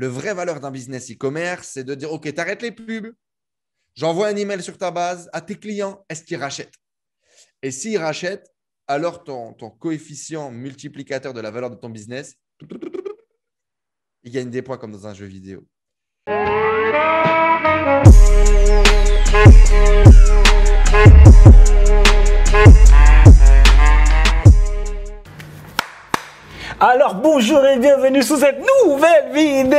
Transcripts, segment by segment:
Le vrai valeur d'un business e-commerce, c'est de dire, OK, t'arrêtes les pubs, j'envoie un email sur ta base à tes clients, est-ce qu'ils rachètent Et s'ils rachètent, alors ton, ton, coefficient multiplicateur de la valeur de ton business, il gagne des points comme dans un jeu vidéo. Alors bonjour et bienvenue sous cette nouvelle vidéo.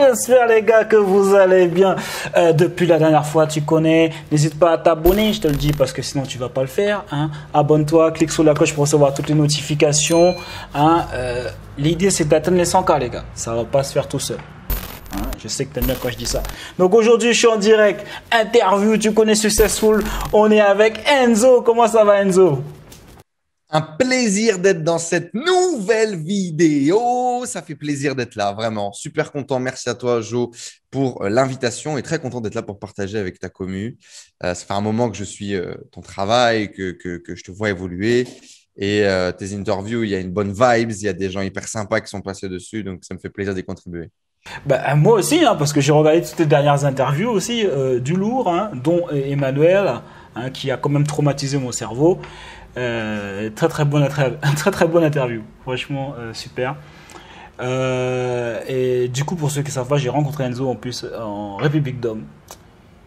J'espère les gars que vous allez bien. Euh, depuis la dernière fois, tu connais. N'hésite pas à t'abonner, je te le dis parce que sinon tu vas pas le faire. Hein. Abonne-toi, clique sur la cloche pour recevoir toutes les notifications. Hein. Euh, l'idée c'est d'atteindre les 100K les gars. Ça va pas se faire tout seul. Hein. je sais que t'aimes bien quand je dis ça. Donc aujourd'hui, je suis en direct. Interview, tu connais Successful. On est avec Enzo. Comment ça va Enzo un plaisir d'être dans cette nouvelle vidéo. Ça fait plaisir d'être là, vraiment. Super content. Merci à toi, Jo, pour euh, l'invitation et très content d'être là pour partager avec ta commu. Euh, ça fait un moment que je suis euh, ton travail, que, que, que, je te vois évoluer. Et tes interviews, il y a une bonne vibes, il y a des gens hyper sympas qui sont passés dessus. Donc, ça me fait plaisir d'y contribuer. Bah, moi aussi, hein, parce que j'ai regardé toutes tes dernières interviews aussi, du lourd, hein, dont Emmanuel, hein, qui a quand même traumatisé mon cerveau. Euh, très, très bonne, très, très, bonne interview. Franchement, euh, super. Euh, et du coup, pour ceux qui savent pas, j'ai rencontré Enzo en plus en République d'Homme.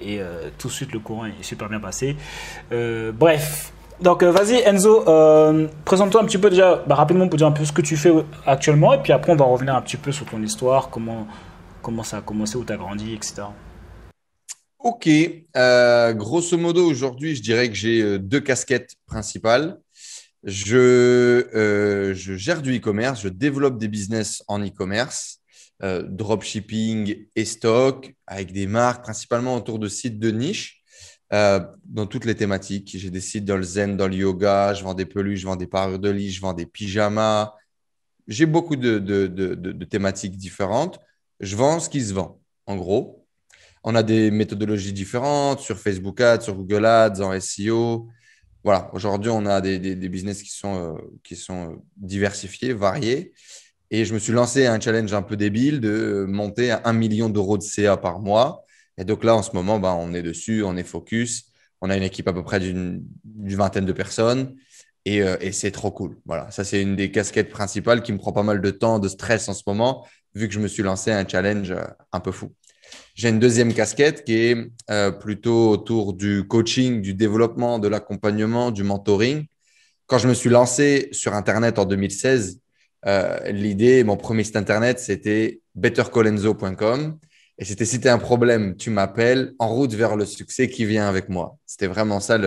Et tout de suite, le courant est super bien passé. bref. Donc, vas-y, Enzo, présente-toi un petit peu déjà, bah, rapidement, pour dire un peu ce que tu fais actuellement. Et puis après, on va revenir un petit peu sur ton histoire, comment, comment ça a commencé, où tu as grandi, etc. Ok, euh, grosso modo, aujourd'hui, je dirais que j'ai euh, deux casquettes principales. Euh, je, gère du e-commerce, je développe des business en e-commerce, dropshipping et stock, avec des marques principalement autour de sites de niche, dans toutes les thématiques. J'ai des sites dans le zen, dans le yoga, je vends des peluches, je vends des parures de lit, je vends des pyjamas. J'ai beaucoup de, de thématiques différentes. Je vends ce qui se vend, en gros. On a des méthodologies différentes sur Facebook Ads, sur Google Ads, en SEO. Voilà, aujourd'hui, on a des, business qui sont, euh, qui sont euh, diversifiés, variés. Et je me suis lancé un challenge un peu débile de euh, monter à un million d'euros de CA par mois. Et donc là, en ce moment, bah, on est dessus, on est focus. On a une équipe à peu près d'une vingtaine de personnes. Et, c'est trop cool. Voilà, ça, c'est une des casquettes principales qui me prend pas mal de temps, de stress en ce moment, vu que je me suis lancé un challenge un peu fou. J'ai une deuxième casquette qui est euh, plutôt autour du coaching, du développement, de l'accompagnement, du mentoring. Quand je me suis lancé sur Internet en 2016, euh, l'idée, mon premier site Internet, c'était bettercolenzo.com. Et c'était si tu as un problème, tu m'appelles en route vers le succès qui vient avec moi. C'était vraiment ça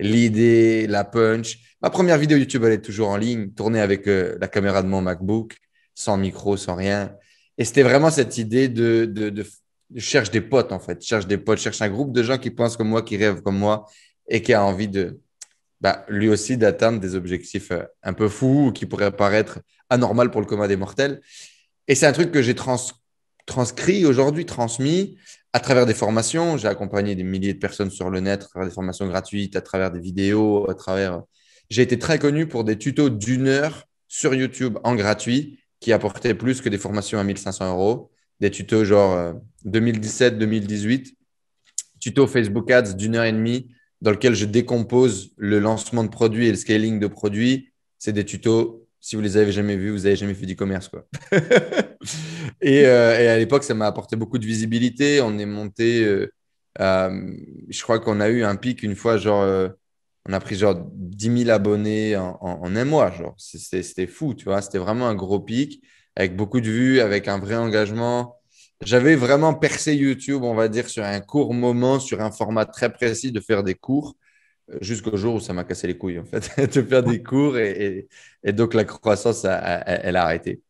l'idée, la punch. Ma première vidéo YouTube, elle est toujours en ligne, tournée avec euh, la caméra de mon MacBook, sans micro, sans rien. Et c'était vraiment cette idée de, de, je cherche des potes, en fait. Je cherche des potes, je cherche un groupe de gens qui pensent comme moi, qui rêvent comme moi et qui a envie de, bah, lui aussi, d'atteindre des objectifs euh, un peu fous ou qui pourraient paraître anormal pour le commun des mortels. Et c'est un truc que j'ai transcrit aujourd'hui, transmis à travers des formations. J'ai accompagné des milliers de personnes sur le net, à travers des formations gratuites, à travers des vidéos, à travers. J'ai été très connu pour des tutos d'une heure sur YouTube en gratuit qui apportaient plus que des formations à 1500 euros, des tutos genre euh, 2017-2018, tuto Facebook Ads d'une heure et demie dans lequel je décompose le lancement de produits et le scaling de produits. C'est des tutos, si vous les avez jamais vus, vous n'avez jamais fait du commerce. Quoi. Euh, et, à l'époque, ça m'a apporté beaucoup de visibilité. On est monté, euh, je crois qu'on a eu un pic une fois, genre, euh, on a pris genre 10 000 abonnés en, un mois. Genre. C'était, fou, tu vois. C'était vraiment un gros pic avec beaucoup de vues, avec un vrai engagement j'avais vraiment percé YouTube, on va dire, sur un court moment, sur un format très précis de faire des cours, euh, jusqu'au jour où ça m'a cassé les couilles, en fait, de faire des cours. Et, donc, la croissance, elle a arrêté.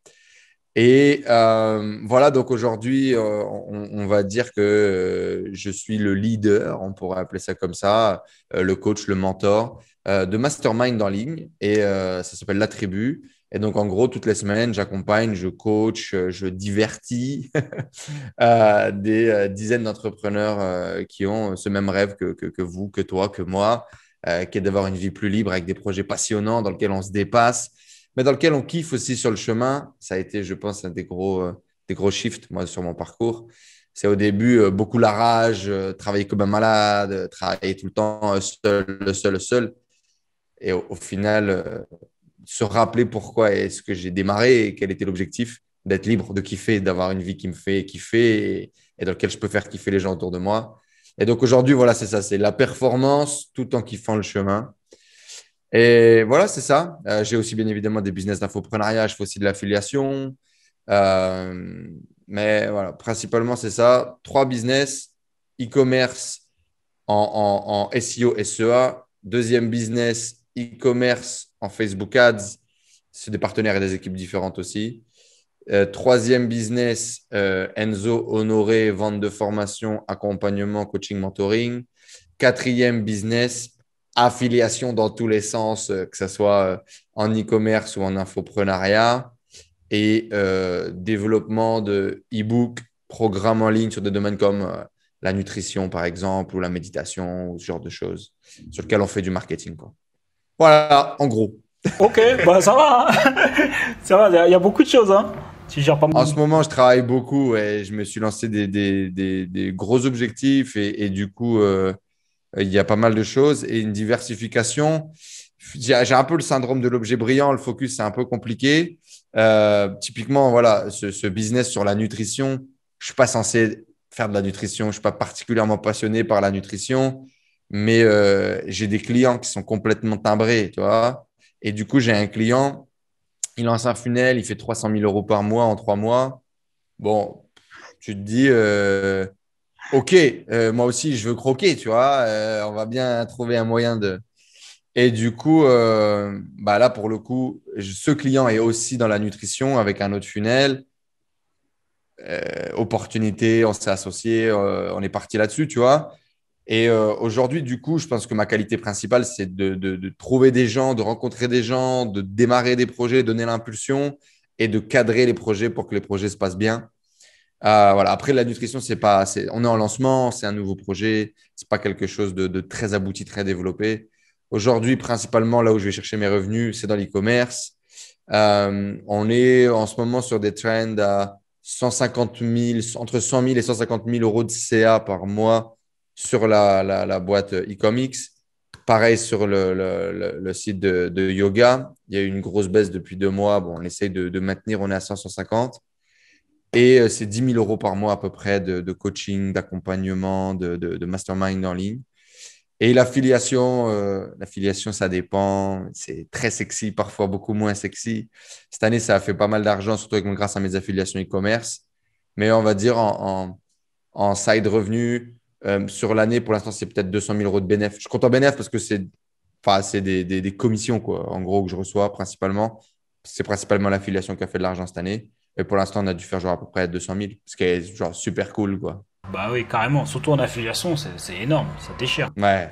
Et euh, voilà, donc aujourd'hui, euh, on, va dire que je suis le leader, on pourrait appeler ça comme ça, le coach, le mentor de Mastermind en ligne. Et ça s'appelle La Tribu. Et donc, en gros, toutes les semaines, j'accompagne, je coach, euh, je divertis euh, des euh, dizaines d'entrepreneurs qui ont ce même rêve que, que, vous, que toi, que moi, qui est d'avoir une vie plus libre avec des projets passionnants dans lesquels on se dépasse, mais dans lesquels on kiffe aussi sur le chemin. Ça a été, je pense, un des gros, des gros shifts, moi, sur mon parcours. C'est au début beaucoup la rage, travailler comme un malade, travailler tout le temps seul, seul, seul. Et au final, se rappeler pourquoi est-ce que j'ai démarré et quel était l'objectif d'être libre, de kiffer, d'avoir une vie qui me fait kiffer et, dans laquelle je peux faire kiffer les gens autour de moi. Et donc aujourd'hui, voilà, c'est ça, c'est la performance tout en kiffant le chemin. Et voilà, c'est ça. Euh, j'ai aussi bien évidemment des business d'infoprenariat, je fais aussi de l'affiliation. Euh, mais voilà, principalement, c'est ça. Trois business, e-commerce en, en, en SEO, SEA. Deuxième business, e-commerce en Facebook Ads. C'est des partenaires et des équipes différentes aussi. Euh, troisième business, euh, Enzo Honoré, vente de formation, accompagnement, coaching, mentoring. Quatrième business, affiliation dans tous les sens, euh, que ce soit en e-commerce ou en infoprenariat. Et développement de e-book, programmes en ligne sur des domaines comme la nutrition, par exemple, ou la méditation, ou ce genre de choses, sur lequel on fait du marketing. Quoi. Voilà, en gros. Ok, bah ça va. Hein. ça va, il y a beaucoup de choses. Hein tu gères pas En ce moment, je travaille beaucoup et je me suis lancé des, des, des, des gros objectifs et, du coup, euh, il y a pas mal de choses et une diversification. J'ai un peu le syndrome de l'objet brillant, le focus, c'est un peu compliqué. Euh, typiquement, voilà, ce, ce, business sur la nutrition, je suis pas censé faire de la nutrition, je suis pas particulièrement passionné par la nutrition mais euh, j'ai des clients qui sont complètement timbrés, tu vois. Et du coup, j'ai un client, il lance un funnel, il fait 300 000 euros par mois en trois mois. Bon, tu te dis, euh, OK, euh, moi aussi, je veux croquer, tu vois. on va bien trouver un moyen de. Et du coup, bah là, pour le coup, ce client est aussi dans la nutrition avec un autre funnel. opportunité, on s'est associé, on est parti là-dessus, tu vois. Et euh, aujourd'hui, du coup, je pense que ma qualité principale, c'est de, de, de, trouver des gens, de rencontrer des gens, de démarrer des projets, donner l'impulsion et de cadrer les projets pour que les projets se passent bien. Euh, voilà. Après, la nutrition, c'est pas, on est en lancement, c'est un nouveau projet, c'est pas quelque chose de, de, très abouti, très développé. Aujourd'hui, principalement, là où je vais chercher mes revenus, c'est dans l'e-commerce. Euh, on est en ce moment sur des trends à 150 000, entre 100 000 et 150 000 euros de CA par mois sur la, boîte e-comics. Pareil sur le, site de, yoga. Il y a eu une grosse baisse depuis deux mois. Bon, on essaye de, de maintenir, on est à 150. Et euh, c'est 10 000 euros par mois à peu près de, coaching, d'accompagnement, de, mastermind en ligne. Et l'affiliation, euh, l'affiliation, ça dépend. C'est très sexy, parfois beaucoup moins sexy. Cette année, ça a fait pas mal d'argent, surtout grâce à mes affiliations e-commerce. Mais on va dire en, en, en side revenu, euh, sur l'année, pour l'instant, c'est peut-être 200 000 euros de bénéfices. Je compte en bénéfices parce que c'est des, des, commissions, quoi, en gros, que je reçois principalement. C'est principalement l'affiliation qui a fait de l'argent cette année. Et pour l'instant, on a dû faire genre à peu près 200 000, ce qui est genre super cool, quoi. Bah oui, carrément. Surtout en affiliation, c'est énorme. Ça déchire. Ouais.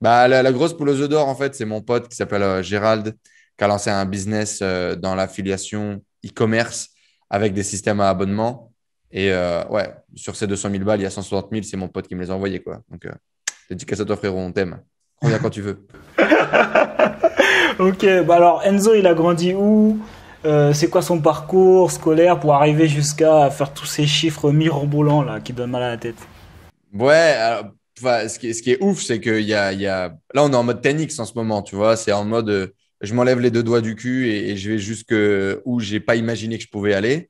Bah, la, grosse poule d'or, en fait, c'est mon pote qui s'appelle euh, Gérald, qui a lancé un business euh, dans l'affiliation e-commerce avec des systèmes à abonnement. Et euh, ouais, sur ces 200 000 balles, il y a 160 000, c'est mon pote qui me les a envoyés. Quoi. Donc, euh, dédicace à toi, frérot, on t'aime. Reviens quand tu veux. ok, bah alors Enzo, il a grandi où euh, C'est quoi son parcours scolaire pour arriver jusqu'à faire tous ces chiffres mirobolants là, qui donnent mal à la tête Ouais, ce, qui, ce, qui est, ouf, c'est que y a, y a... là, on est en mode Tenix en ce moment, tu vois. C'est en mode euh, je m'enlève les deux doigts du cul et, je vais jusque où j'ai pas imaginé que je pouvais aller.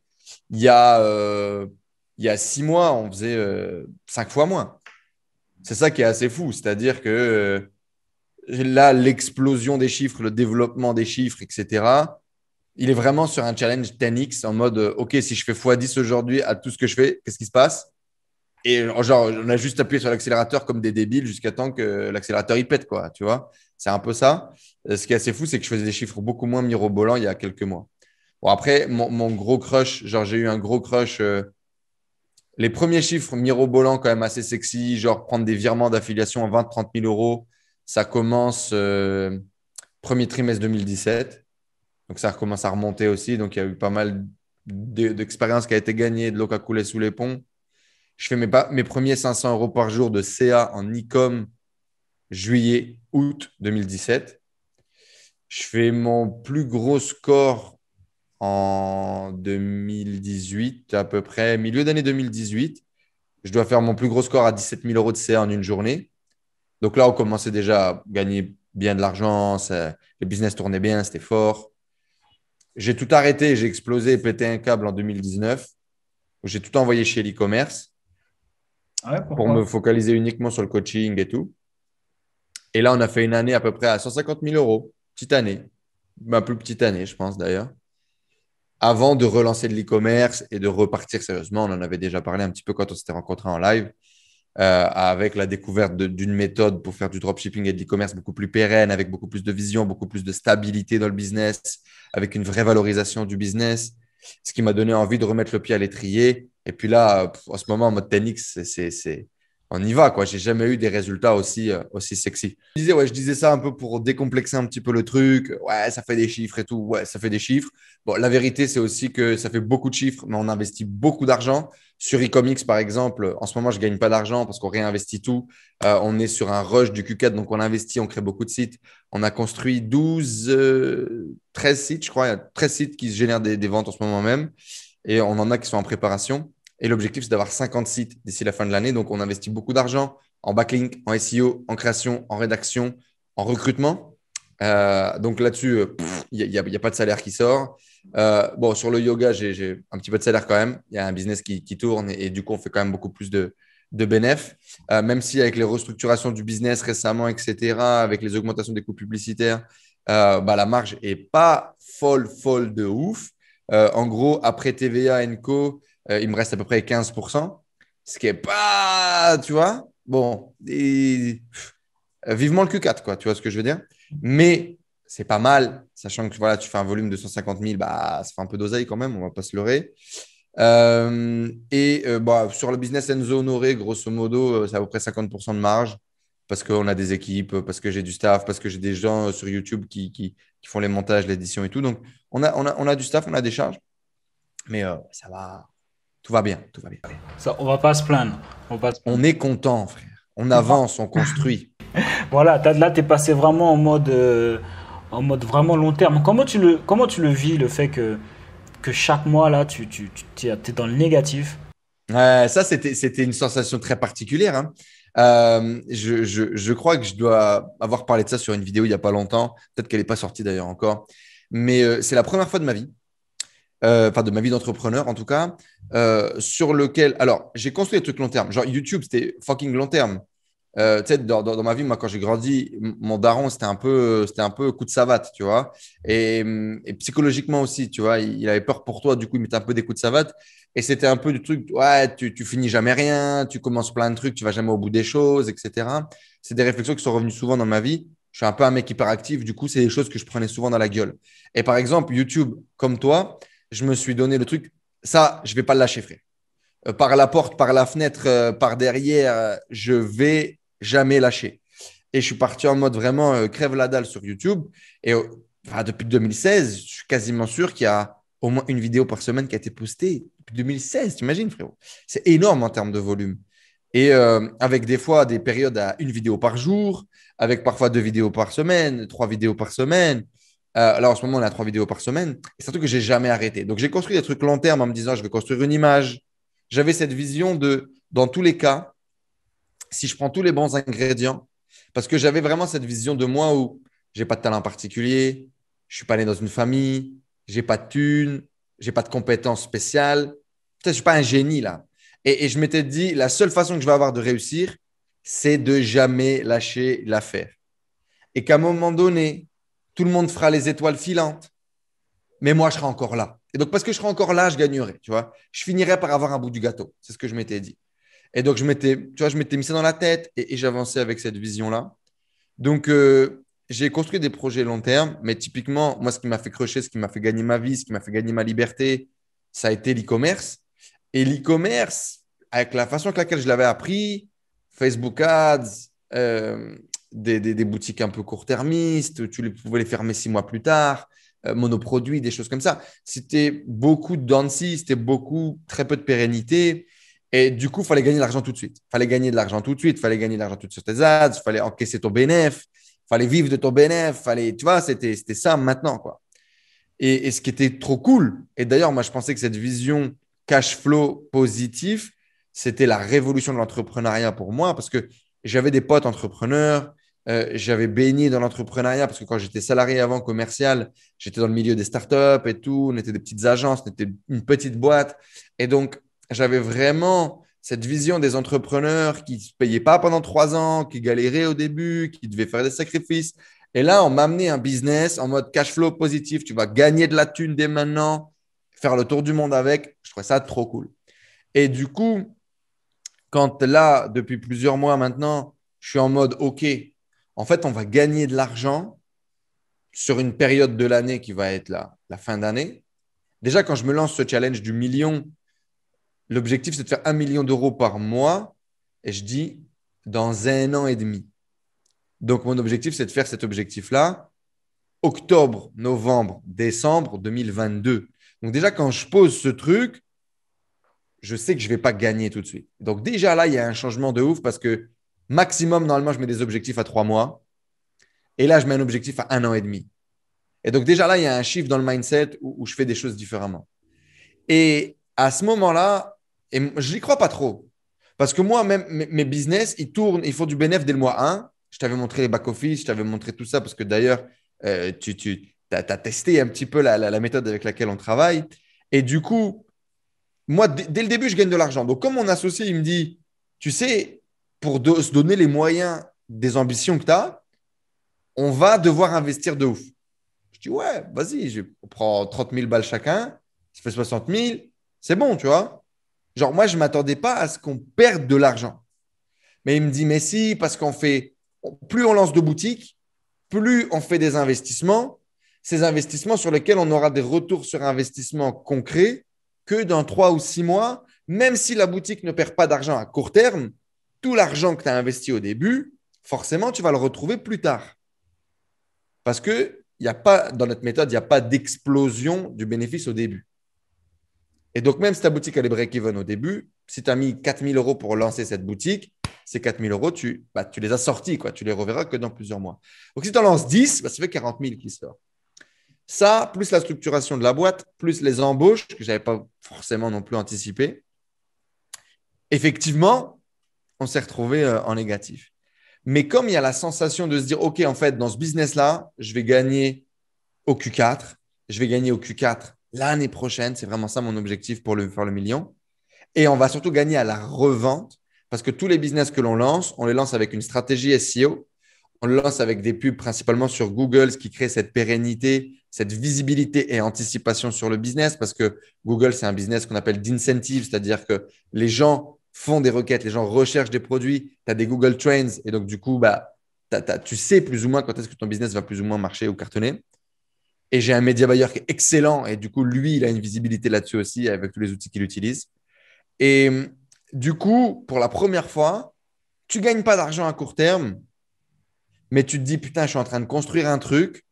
Il y a il y a six mois, on faisait euh, cinq fois moins. C'est ça qui est assez fou. C'est-à-dire que euh, là, l'explosion des chiffres, le développement des chiffres, etc., il est vraiment sur un challenge 10x en mode euh, OK, si je fais x10 aujourd'hui à tout ce que je fais, qu'est-ce qui se passe Et genre, on a juste appuyé sur l'accélérateur comme des débiles jusqu'à temps que l'accélérateur y pète, quoi. Tu vois C'est un peu ça. Ce qui est assez fou, c'est que je faisais des chiffres beaucoup moins mirobolants il y a quelques mois. Bon, après, mon, gros crush, genre, j'ai eu un gros crush les premiers chiffres mirobolants, quand même assez sexy, genre prendre des virements d'affiliation à 20-30 000 euros, ça commence euh, premier trimestre 2017. Donc ça recommence à remonter aussi. Donc il y a eu pas mal d'expérience qui a été gagnée, de l'eau qui a sous les ponts. Je fais mes, mes premiers 500 euros par jour de CA en e-com juillet-août 2017. Je fais mon plus gros score en 2018, à peu près, milieu d'année 2018. Je dois faire mon plus gros score à 17 000 euros de CA en une journée. Donc là, on commençait déjà à gagner bien de l'argent, le business tournait bien, c'était fort. J'ai tout arrêté, j'ai explosé pété un câble en 2019. J'ai tout envoyé chez l'e-commerce pour me focaliser uniquement sur le coaching et tout. Et là, on a fait une année à peu près à 150 000 euros, petite année, ma plus petite année, je pense d'ailleurs avant de relancer de l'e-commerce et de repartir sérieusement. On en avait déjà parlé un petit peu quand on s'était rencontrés en live. Euh, avec la découverte d'une méthode pour faire du dropshipping et de l'e-commerce beaucoup plus pérenne, avec beaucoup plus de vision, beaucoup plus de stabilité dans le business, avec une vraie valorisation du business, ce qui m'a donné envie de remettre le pied à l'étrier. Et puis là, en ce moment, en mode Tenix, c'est on y va, quoi. J'ai jamais eu des résultats aussi, euh, aussi sexy. Je disais, ouais, je disais ça un peu pour décomplexer un petit peu le truc. Ouais, ça fait des chiffres et tout. Ouais, ça fait des chiffres. Bon, la vérité, c'est aussi que ça fait beaucoup de chiffres, mais on investit beaucoup d'argent. Sur e-comics, par exemple, en ce moment, je gagne pas d'argent parce qu'on réinvestit tout. Euh, on est sur un rush du Q4, donc on investit, on crée beaucoup de sites. On a construit 12, 13 euh, sites, je crois. Il y a 13 sites qui génèrent des, des ventes en ce moment même. Et on en a qui sont en préparation. Et l'objectif, c'est d'avoir 50 sites d'ici la fin de l'année. Donc, on investit beaucoup d'argent en backlink, en SEO, en création, en rédaction, en recrutement. Euh, donc là-dessus, euh, il n'y a, pas de salaire qui sort. Euh, bon, sur le yoga, j'ai un petit peu de salaire quand même. Il y a un business qui, tourne et, du coup, on fait quand même beaucoup plus de, de bénéfices. même si avec les restructurations du business récemment, etc., avec les augmentations des coûts publicitaires, bah, la marge est pas folle, folle de ouf. en gros, après TVA, ENCO... Euh, il me reste à peu près 15%, ce qui est pas, tu vois, bon, euh, vivement le Q4, quoi, tu vois ce que je veux dire. Mais c'est pas mal, sachant que voilà, tu fais un volume de 150 000, bah, ça fait un peu d'oseille quand même, on va pas se leurrer. Euh, et bah, sur le business en zone Honoré, grosso modo, c'est à peu près 50% de marge parce qu'on a des équipes, parce que j'ai du staff, parce que j'ai des gens sur YouTube qui, font les montages, l'édition et tout. Donc, on a, on a, du staff, on a des charges, mais ça va. Tout va bien, tout va bien. Ça, on va pas se plaindre. On, est content, frère. On avance, on construit. voilà, là, tu es passé vraiment en mode, euh, en mode vraiment long terme. Comment tu le, comment tu le vis, le fait que, que chaque mois, là, tu, tu, tu es dans le négatif Ça, c'était une sensation très particulière. Hein. Euh, je, je, je, crois que je dois avoir parlé de ça sur une vidéo il n'y a pas longtemps. Peut-être qu'elle n'est pas sortie d'ailleurs encore. Mais euh, c'est la première fois de ma vie, enfin de ma vie d'entrepreneur en tout cas, euh, sur lequel. Alors, j'ai construit des trucs long terme. Genre, YouTube, c'était fucking long terme. Euh, tu sais, dans, dans, ma vie, moi, quand j'ai grandi, mon daron, c'était un, peu, c'était un peu coup de savate, tu vois. Et, mm, psychologiquement aussi, tu vois, il, avait peur pour toi, du coup, il mettait un peu des coups de savate. Et c'était un peu du truc, ouais, tu, tu, finis jamais rien, tu commences plein de trucs, tu vas jamais au bout des choses, etc. C'est des réflexions qui sont revenues souvent dans ma vie. Je suis un peu un mec hyperactif, du coup, c'est des choses que je prenais souvent dans la gueule. Et par exemple, YouTube, comme toi, je me suis donné le truc, ça, je vais pas le lâcher, frère. Euh, par la porte, par la fenêtre, euh, par derrière, euh, je vais jamais lâcher. Et je suis parti en mode vraiment crève la dalle sur YouTube. Et depuis 2016, je suis quasiment sûr qu'il y a au moins une vidéo par semaine qui a été postée. Depuis 2016, imagines, frérot C'est énorme en termes de volume. Et avec des fois des périodes à une vidéo par jour, avec parfois deux vidéos par semaine, trois vidéos par semaine. Euh, là, en ce moment, on a trois vidéos par semaine. Et c'est un truc que j'ai jamais arrêté. Donc, j'ai construit des trucs long terme en me disant, je veux construire une image. J'avais cette vision de, dans tous les cas, si je prends tous les bons ingrédients, parce que j'avais vraiment cette vision de moi où j'ai pas de talent particulier, je suis pas né dans une famille, j'ai pas de thunes, j'ai pas de compétences spéciales. Je suis pas un génie là. Et, et je m'étais dit, la seule façon que je vais avoir de réussir, c'est de jamais lâcher l'affaire. Et qu'à un moment donné, tout le monde fera les étoiles filantes. Mais moi, je serai encore là. Et donc, parce que je serai encore là, je gagnerai. Tu vois, je finirai par avoir un bout du gâteau. C'est ce que je m'étais dit. Et donc, je m'étais, tu vois, je m'étais mis ça dans la tête et, j'avançais avec cette vision-là. Donc, euh, j'ai construit des projets long terme, mais typiquement, moi, ce qui m'a fait crocher, ce qui m'a fait gagner ma vie, ce qui m'a fait gagner ma liberté, ça a été l'e-commerce. Et l'e-commerce, avec la façon avec laquelle je l'avais appris, Facebook Ads, euh, des, boutiques un peu court-termistes, tu pouvais les fermer six mois plus tard, euh, monoproduits, des choses comme ça. C'était beaucoup de dancy, c'était beaucoup, très peu de pérennité. Et du coup, il fallait gagner de l'argent tout de suite. Il fallait gagner de l'argent tout de suite, il fallait gagner de l'argent tout de suite sur tes ads, il fallait encaisser ton bénéfice, il fallait vivre de ton bénéfice, fallait, tu vois, c'était ça maintenant. quoi. Et, et, ce qui était trop cool, et d'ailleurs, moi, je pensais que cette vision cash flow positif, c'était la révolution de l'entrepreneuriat pour moi parce que j'avais des potes entrepreneurs, euh, j'avais baigné dans l'entrepreneuriat parce que quand j'étais salarié avant commercial, j'étais dans le milieu des startups et tout. On était des petites agences, on était une petite boîte. Et donc, j'avais vraiment cette vision des entrepreneurs qui ne se payaient pas pendant trois ans, qui galéraient au début, qui devaient faire des sacrifices. Et là, on m'a amené un business en mode cash flow positif. Tu vas gagner de la thune dès maintenant, faire le tour du monde avec. Je trouvais ça trop cool. Et du coup, quand là, depuis plusieurs mois maintenant, je suis en mode OK, en fait, on va gagner de l'argent sur une période de l'année qui va être la, fin d'année. Déjà, quand je me lance ce challenge du million, l'objectif, c'est de faire un million d'euros par mois. Et je dis, dans un an et demi. Donc, mon objectif, c'est de faire cet objectif-là octobre, novembre, décembre 2022. Donc, déjà, quand je pose ce truc, je sais que je ne vais pas gagner tout de suite. Donc, déjà là, il y a un changement de ouf parce que Maximum, normalement, je mets des objectifs à trois mois. Et là, je mets un objectif à un an et demi. Et donc, déjà là, il y a un chiffre dans le mindset où, je fais des choses différemment. Et à ce moment-là, et je n'y crois pas trop. Parce que moi, même mes business, ils tournent, ils font du bénéfice dès le mois 1. Je t'avais montré les back-office, je t'avais montré tout ça, parce que d'ailleurs, euh, tu, tu as, testé un petit peu la, la, la, méthode avec laquelle on travaille. Et du coup, moi, dès le début, je gagne de l'argent. Donc, comme mon associé, il me dit, tu sais, pour se donner les moyens des ambitions que tu as, on va devoir investir de ouf. Je dis, ouais, vas-y, je prends 30 000 balles chacun, ça fait 60 000, c'est bon, tu vois. Genre, moi, je ne m'attendais pas à ce qu'on perde de l'argent. Mais il me dit, mais si, parce qu'on fait, plus on lance de boutiques, plus on fait des investissements, ces investissements sur lesquels on aura des retours sur investissement concrets que dans trois ou six mois, même si la boutique ne perd pas d'argent à court terme, tout l'argent que tu as investi au début, forcément, tu vas le retrouver plus tard. Parce que y a pas, dans notre méthode, il n'y a pas d'explosion du bénéfice au début. Et donc, même si ta boutique, elle est break-even au début, si tu as mis 4000 euros pour lancer cette boutique, ces 000 euros, tu, bah, tu les as sortis, quoi. tu les reverras que dans plusieurs mois. Donc, si tu en lances 10, bah, ça fait 40 000 qui sortent. Ça, plus la structuration de la boîte, plus les embauches que je n'avais pas forcément non plus anticipé. Effectivement, on s'est retrouvé euh, en négatif. Mais comme il y a la sensation de se dire, OK, en fait, dans ce business-là, je vais gagner au Q4, je vais gagner au Q4 l'année prochaine, c'est vraiment ça mon objectif pour le, faire le million. Et on va surtout gagner à la revente, parce que tous les business que l'on lance, on les lance avec une stratégie SEO, on les lance avec des pubs principalement sur Google, ce qui crée cette pérennité, cette visibilité et anticipation sur le business, parce que Google, c'est un business qu'on appelle d'incentive, c'est-à-dire que les gens font des requêtes, les gens recherchent des produits, tu as des Google Trends, et donc du coup, bah, tu sais plus ou moins quand est-ce que ton business va plus ou moins marcher ou cartonner. Et j'ai un média buyer qui est excellent, et du coup, lui, il a une visibilité là-dessus aussi avec tous les outils qu'il utilise. Et du coup, pour la première fois, tu gagnes pas d'argent à court terme, mais tu te dis, putain, je suis en train de construire un truc,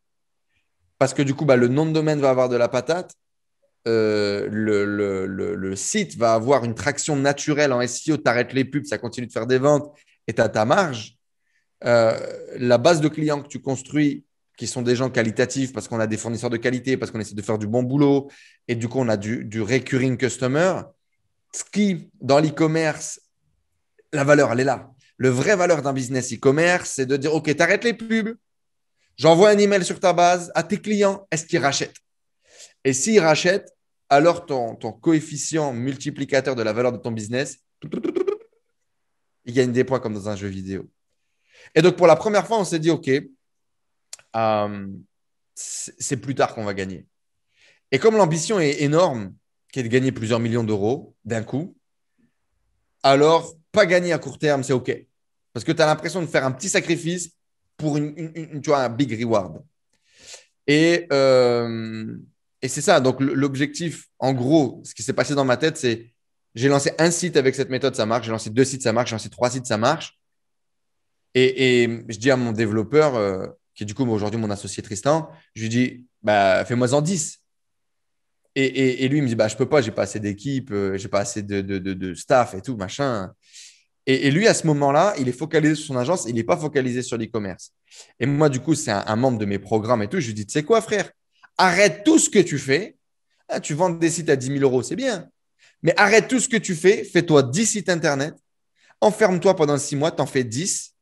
parce que du coup, bah, le nom de domaine va avoir de la patate, euh, le, site va avoir une traction naturelle en SEO, tu arrêtes les pubs, ça continue de faire des ventes et tu as ta marge, euh, la base de clients que tu construis, qui sont des gens qualitatifs parce qu'on a des fournisseurs de qualité, parce qu'on essaie de faire du bon boulot et du coup on a du, du recurring customer, ce qui, dans l'e-commerce, la valeur, elle est là. Le vrai valeur d'un business e-commerce, c'est de dire, OK, tu arrêtes les pubs, j'envoie un email sur ta base à tes clients, est-ce qu'ils rachètent et s'il rachète, alors ton, coefficient multiplicateur de la valeur de ton business, il gagne des points comme dans un jeu vidéo. Et donc, pour la première fois, on s'est dit, OK, euh, c'est plus tard qu'on va gagner. Et comme l'ambition est énorme, qui est de gagner plusieurs millions d'euros d'un coup, alors pas gagner à court terme, c'est OK. Parce que tu as l'impression de faire un petit sacrifice pour un big reward. Et euh, et c'est ça. Donc, l'objectif, en gros, ce qui s'est passé dans ma tête, c'est j'ai lancé un site avec cette méthode, ça marche. J'ai lancé deux sites, ça marche. J'ai lancé trois sites, ça marche. Et, je dis à mon développeur, euh, qui est du coup aujourd'hui mon associé Tristan, je lui dis bah, fais-moi en 10. Et, lui, il me dit bah, je peux pas, j'ai pas assez d'équipe, euh, j'ai pas assez de, staff et tout, machin. Et, lui, à ce moment-là, il est focalisé sur son agence, il n'est pas focalisé sur l'e-commerce. Et moi, du coup, c'est un, un membre de mes programmes et tout. Je lui dis tu sais quoi, frère arrête tout ce que tu fais. Ah, tu vends des sites à 10 000 euros, c'est bien. Mais arrête tout ce que tu fais, fais-toi 10 sites internet, enferme-toi pendant 6 mois, t'en fais 10.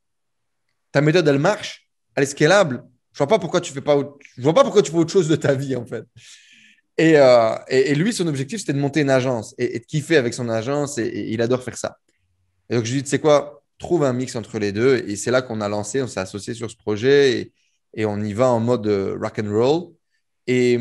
Ta méthode, elle marche, elle est scalable. Je vois pas pourquoi tu fais pas autre... vois pas pourquoi tu fais autre chose de ta vie, en fait. Et, euh, lui, son objectif, c'était de monter une agence et, de kiffer avec son agence et, il adore faire ça. Et donc, je lui dis, tu sais quoi, trouve un mix entre les deux. Et c'est là qu'on a lancé, on s'est associé sur ce projet et, on y va en mode euh, rock and roll. Et,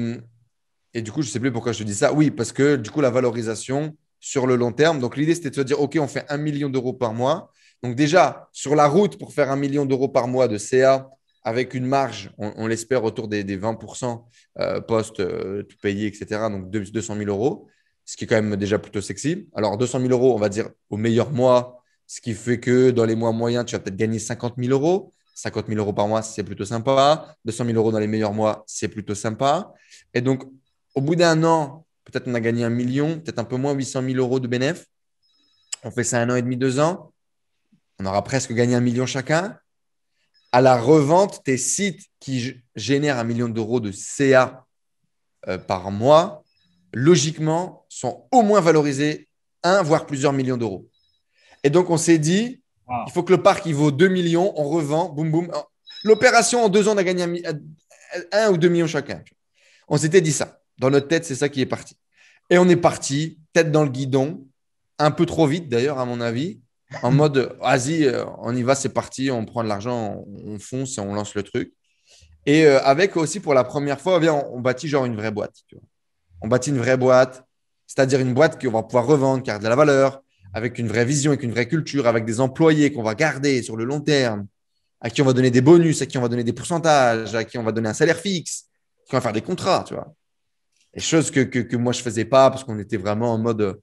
et du coup, je ne sais plus pourquoi je te dis ça. Oui, parce que du coup, la valorisation sur le long terme. Donc, l'idée, c'était de te dire, OK, on fait 1 million d'euros par mois. Donc, déjà, sur la route pour faire 1 million d'euros par mois de CA avec une marge, on, l'espère, autour des, 20% euh, post euh, tout payé, etc. Donc, 200 000 euros, ce qui est quand même déjà plutôt sexy. Alors, 200 000 euros, on va dire au meilleur mois, ce qui fait que dans les mois moyens, tu vas peut-être gagner 50 000 euros. 50 000 euros par mois, c'est plutôt sympa. 200 000 euros dans les meilleurs mois, c'est plutôt sympa. Et donc, au bout d'un an, peut-être on a gagné un million, peut-être un peu moins, 800 000 euros de bénéf. On fait ça un an et demi, deux ans. On aura presque gagné un million chacun. À la revente, tes sites qui génèrent un million d'euros de CA euh, par mois, logiquement, sont au moins valorisés un, voire plusieurs millions d'euros. Et donc, on s'est dit, il faut que le parc, il vaut 2 millions, on revend, boum, boum. L'opération, en deux ans, on a gagné 1 ou 2 millions chacun. On s'était dit ça. Dans notre tête, c'est ça qui est parti. Et on est parti, tête dans le guidon, un peu trop vite d'ailleurs, à mon avis, en mode, vas-y, euh, on y va, c'est parti, on prend de l'argent, on, fonce et on lance le truc. Et euh, avec aussi, pour la première fois, on, bâtit genre une vraie boîte. On bâtit une vraie boîte, c'est-à-dire une boîte qu'on va pouvoir revendre, qui a de la valeur, avec une vraie vision, avec une vraie culture, avec des employés qu'on va garder sur le long terme, à qui on va donner des bonus, à qui on va donner des pourcentages, à qui on va donner un salaire fixe, qui va faire des contrats, tu vois. Les choses que, moi, je ne faisais pas parce qu'on était vraiment en mode euh,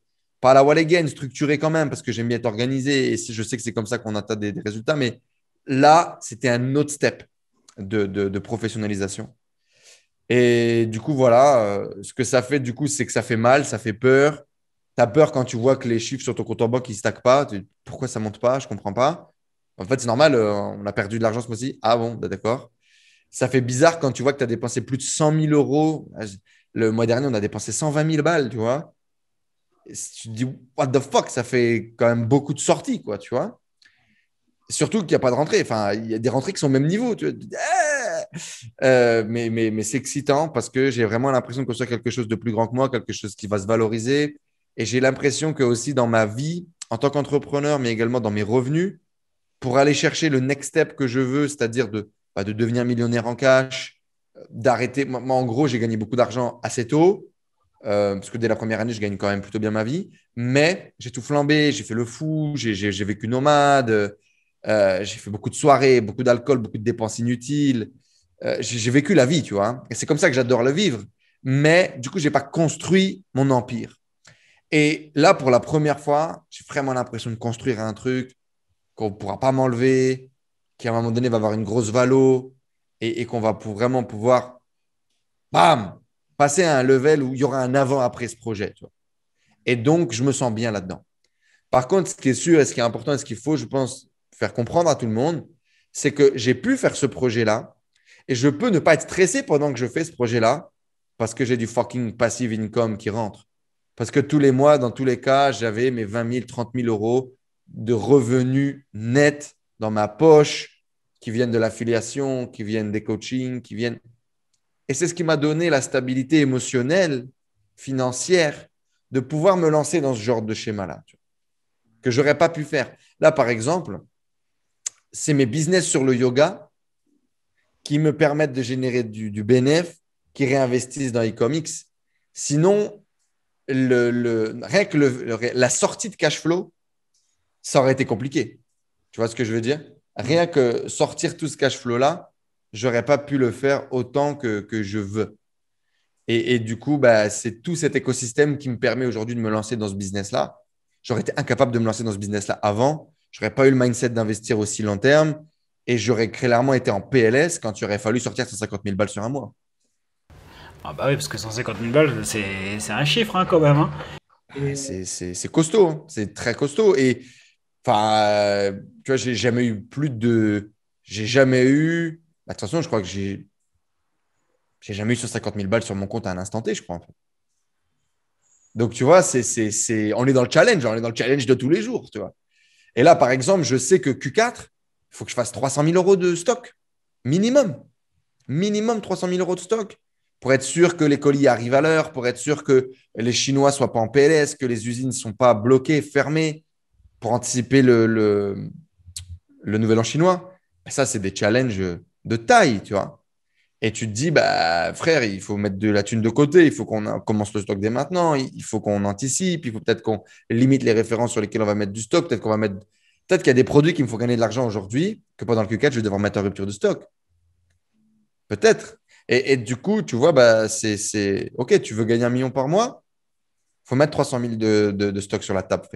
pas la wall again, structuré quand même, parce que j'aime bien être organisé et je sais que c'est comme ça qu'on atteint des, résultats. Mais là, c'était un autre step de, de, de, professionnalisation. Et du coup, voilà, euh, ce que ça fait, du coup, c'est que ça fait mal, ça fait peur tu as peur quand tu vois que les chiffres sur ton compte en banque ils ne stackent pas. pourquoi ça ne monte pas Je ne comprends pas. En fait, c'est normal, euh, on a perdu de l'argent ce mois-ci. Ah bon, bah, d'accord. Ça fait bizarre quand tu vois que tu as dépensé plus de 100 000 euros. Ah, le mois dernier, on a dépensé 120 000 balles, tu vois. tu te dis, what the fuck, ça fait quand même beaucoup de sorties, quoi, tu vois. Surtout qu'il n'y a pas de rentrée. Enfin, il y a des rentrées qui sont au même niveau. Ah euh, mais mais c'est excitant parce que j'ai vraiment l'impression ce soit quelque chose de plus grand que moi, quelque chose qui va se valoriser, et j'ai l'impression que aussi dans ma vie, en tant qu'entrepreneur, mais également dans mes revenus, pour aller chercher le next step que je veux, c'est-à-dire de, bah, de devenir millionnaire en cash, euh, d'arrêter. Moi, en gros, j'ai gagné beaucoup d'argent assez tôt, euh, parce que dès la première année, je gagne quand même plutôt bien ma vie. Mais j'ai tout flambé, j'ai fait le fou, j'ai vécu nomade, euh, j'ai fait beaucoup de soirées, beaucoup d'alcool, beaucoup de dépenses inutiles. j'ai vécu la vie, tu vois. Hein. et c'est comme ça que j'adore le vivre. Mais du coup, je n'ai pas construit mon empire. Et là, pour la première fois, j'ai vraiment l'impression de construire un truc qu'on ne pourra pas m'enlever, qui à un moment donné va avoir une grosse valo et, qu'on va vraiment pouvoir, bam, passer à un level où il y aura un avant-après ce projet. Et donc, je me sens bien là-dedans. Par contre, ce qui est sûr et ce qui est important et ce qu'il faut, je pense, faire comprendre à tout le monde, c'est que j'ai pu faire ce projet-là et je peux ne pas être stressé pendant que je fais ce projet-là parce que j'ai du fucking passive income qui rentre. Parce que tous les mois, dans tous les cas, j'avais mes 20 000, 30 000 euros de revenus nets dans ma poche qui viennent de l'affiliation, qui viennent des coachings, qui viennent. Et c'est ce qui m'a donné la stabilité émotionnelle, financière, de pouvoir me lancer dans ce genre de schéma-là, que je n'aurais pas pu faire. Là, par exemple, c'est mes business sur le yoga qui me permettent de générer du, du bénéfice, qui réinvestissent dans e-comics. Sinon, le, rien que la sortie de cash flow, ça aurait été compliqué. Tu vois ce que je veux dire Rien que sortir tout ce cash flow-là, j'aurais pas pu le faire autant que, je veux. Et, du coup, bah, c'est tout cet écosystème qui me permet aujourd'hui de me lancer dans ce business-là. J'aurais été incapable de me lancer dans ce business-là avant. n'aurais pas eu le mindset d'investir aussi long terme et j'aurais clairement été en PLS quand il aurait fallu sortir 150 000 balles sur un mois. Ah bah oui, parce que 150 000 balles, c'est un chiffre hein, quand même. Hein. Ah, c'est costaud, hein. c'est très costaud. Et enfin, tu vois, j'ai jamais eu plus de. J'ai jamais eu. Attention, bah, je crois que j'ai. J'ai jamais eu 150 000 balles sur mon compte à un instant T, je crois. Donc, tu vois, c'est, on est dans le challenge, on est dans le challenge de tous les jours, tu vois. Et là, par exemple, je sais que Q4, il faut que je fasse 300 000 euros de stock, minimum. Minimum 300 000 euros de stock pour être sûr que les colis arrivent à l'heure, pour être sûr que les Chinois ne soient pas en PLS, que les usines ne sont pas bloquées, fermées, pour anticiper le, le, nouvel an chinois. Bah, ça, c'est des challenges de taille, tu vois. Et tu te dis, bah, frère, il faut mettre de la thune de côté, il faut qu'on commence le stock dès maintenant, il faut qu'on anticipe, il faut peut-être qu'on limite les références sur lesquelles on va mettre du stock, peut-être qu'on va mettre. Peut-être qu'il y a des produits qui me font gagner de l'argent aujourd'hui, que pendant le Q4, je vais devoir mettre en rupture de stock. Peut-être. Et, du coup, tu vois, bah, c'est OK, tu veux gagner un million par mois, il faut mettre 300 000 de, de, stock sur la table.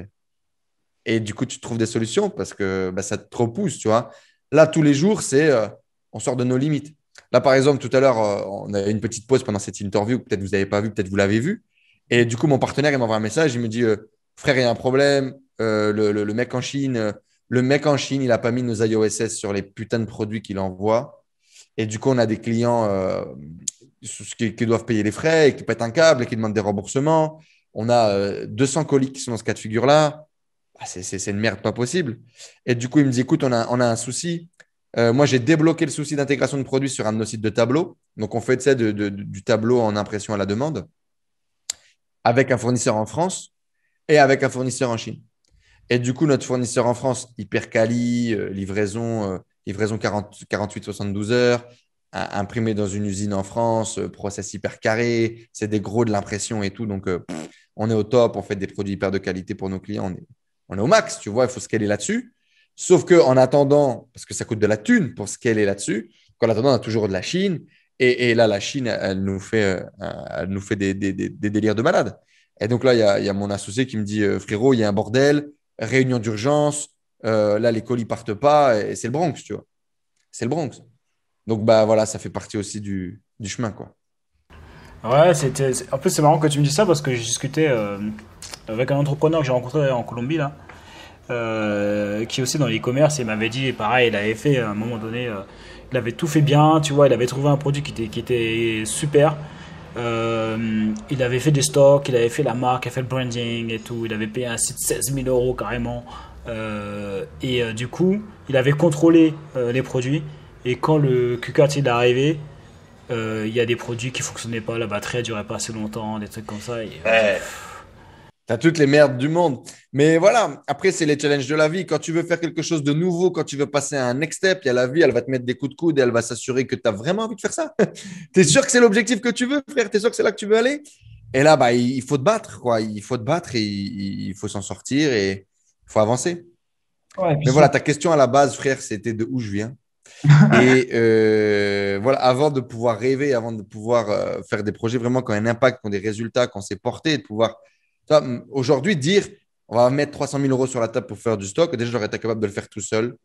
Et du coup, tu trouves des solutions parce que bah, ça te repousse, tu vois. Là, tous les jours, c'est euh, on sort de nos limites. Là, par exemple, tout à l'heure, euh, on a eu une petite pause pendant cette interview, peut-être vous n'avez pas vu, peut-être vous l'avez vu. Et du coup, mon partenaire, il m'envoie un message, il me dit euh, Frère, il y a un problème, le, le, mec en Chine, le mec en Chine, il n'a pas mis nos IOSS sur les putains de produits qu'il envoie. Et du coup, on a des clients euh, qui, doivent payer les frais et qui pètent un câble et qui demandent des remboursements. On a 200 euh, colis qui sont dans ce cas de figure-là. Ah, c'est une merde pas possible. Et du coup, il me dit, écoute, on a, a un souci. Euh, moi, j'ai débloqué le souci d'intégration de produits sur un de nos sites de tableau. Donc, on fait du tableau en impression à la demande avec un fournisseur en France et avec un fournisseur en Chine. Et du coup, notre fournisseur en France, hyper livraison, livraison 48-72 heures, imprimé dans une usine en France, euh, process hyper carré, c'est des gros de l'impression et tout. Donc, euh, on est au top, on fait des produits hyper de qualité pour nos clients, on est, au max, tu vois, il faut est là-dessus. Sauf qu'en attendant, parce que ça coûte de la thune pour est là-dessus, qu'en attendant, on a toujours de la Chine. Et, là, la Chine, elle nous fait, euh, nous fait des, délires de malade. Et donc là, il y y a, mon associé qui me dit, frérot, il y a un bordel, réunion d'urgence, euh, là, les colis partent pas et c'est le Bronx, tu vois. C'est le Bronx. Donc, bah voilà, ça fait partie aussi du, du chemin, quoi. Ouais, c'était. En plus, c'est marrant que tu me dis ça parce que j'ai discuté euh, avec un entrepreneur que j'ai rencontré en Colombie, là, euh, qui est aussi dans l'e-commerce et m'avait dit, pareil, il avait fait à un moment donné, il avait tout fait bien, tu vois, il avait trouvé un produit qui était, qui était super. il avait fait des stocks, il avait fait la marque, il avait fait le branding et tout. Il avait payé un site 16 000 euros carrément. Euh, et euh, du coup, il avait contrôlé euh, les produits. Et quand le q cart il est arrivé, il y a des produits qui fonctionnaient pas, la batterie ne durait pas assez longtemps, des trucs comme ça. Et, ouais. T'as toutes les merdes du monde. Mais voilà, après, c'est les challenges de la vie. Quand tu veux faire quelque chose de nouveau, quand tu veux passer à un next step, il y a la vie, elle va te mettre des coups de coude et elle va s'assurer que tu as vraiment envie de faire ça. tu es sûr que c'est l'objectif que tu veux, frère Tu es sûr que c'est là que tu veux aller Et là, bah, il faut te battre, quoi. Il faut te battre et il faut s'en sortir. Et, il faut avancer. Mais voilà, ta question à la base, frère, c'était de où je viens. et euh, voilà, avant de pouvoir rêver, avant de pouvoir euh, faire des projets vraiment qui ont un impact, qui ont des résultats, qu'on s'est porté, de pouvoir. Aujourd'hui, dire on va mettre 300 000 euros sur la table pour faire du stock, déjà, j'aurais été capable de le faire tout seul,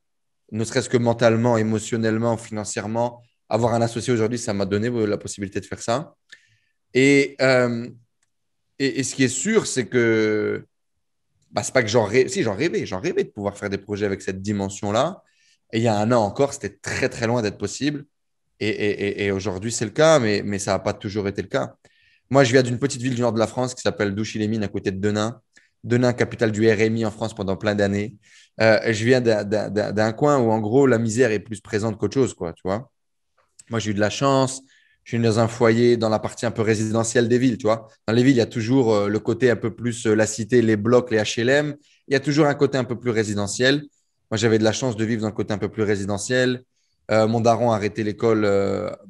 ne serait-ce que mentalement, émotionnellement, financièrement. Avoir un associé aujourd'hui, ça m'a donné euh, la possibilité de faire ça. Et, et, et ce qui est sûr, c'est que bah, c'est pas que j'en rêvais, si j'en rêvais, j'en rêvais de pouvoir faire des projets avec cette dimension-là. Et il y a un an encore, c'était très très loin d'être possible. Et, aujourd'hui, c'est le cas, mais, ça n'a pas toujours été le cas. Moi, je viens d'une petite ville du nord de la France qui s'appelle Douchy-les-Mines, à côté de Denain. Denain, capitale du RMI en France pendant plein d'années. Euh, je viens d'un coin où, en gros, la misère est plus présente qu'autre chose, quoi, tu vois. Moi, j'ai eu de la chance je suis dans un foyer, dans la partie un peu résidentielle des villes, tu vois. Dans les villes, il y a toujours euh, le côté un peu plus euh, la cité, les blocs, les HLM. Il y a toujours un côté un peu plus résidentiel. Moi, j'avais de la chance de vivre dans le côté un peu plus résidentiel. Euh, mon daron a arrêté l'école,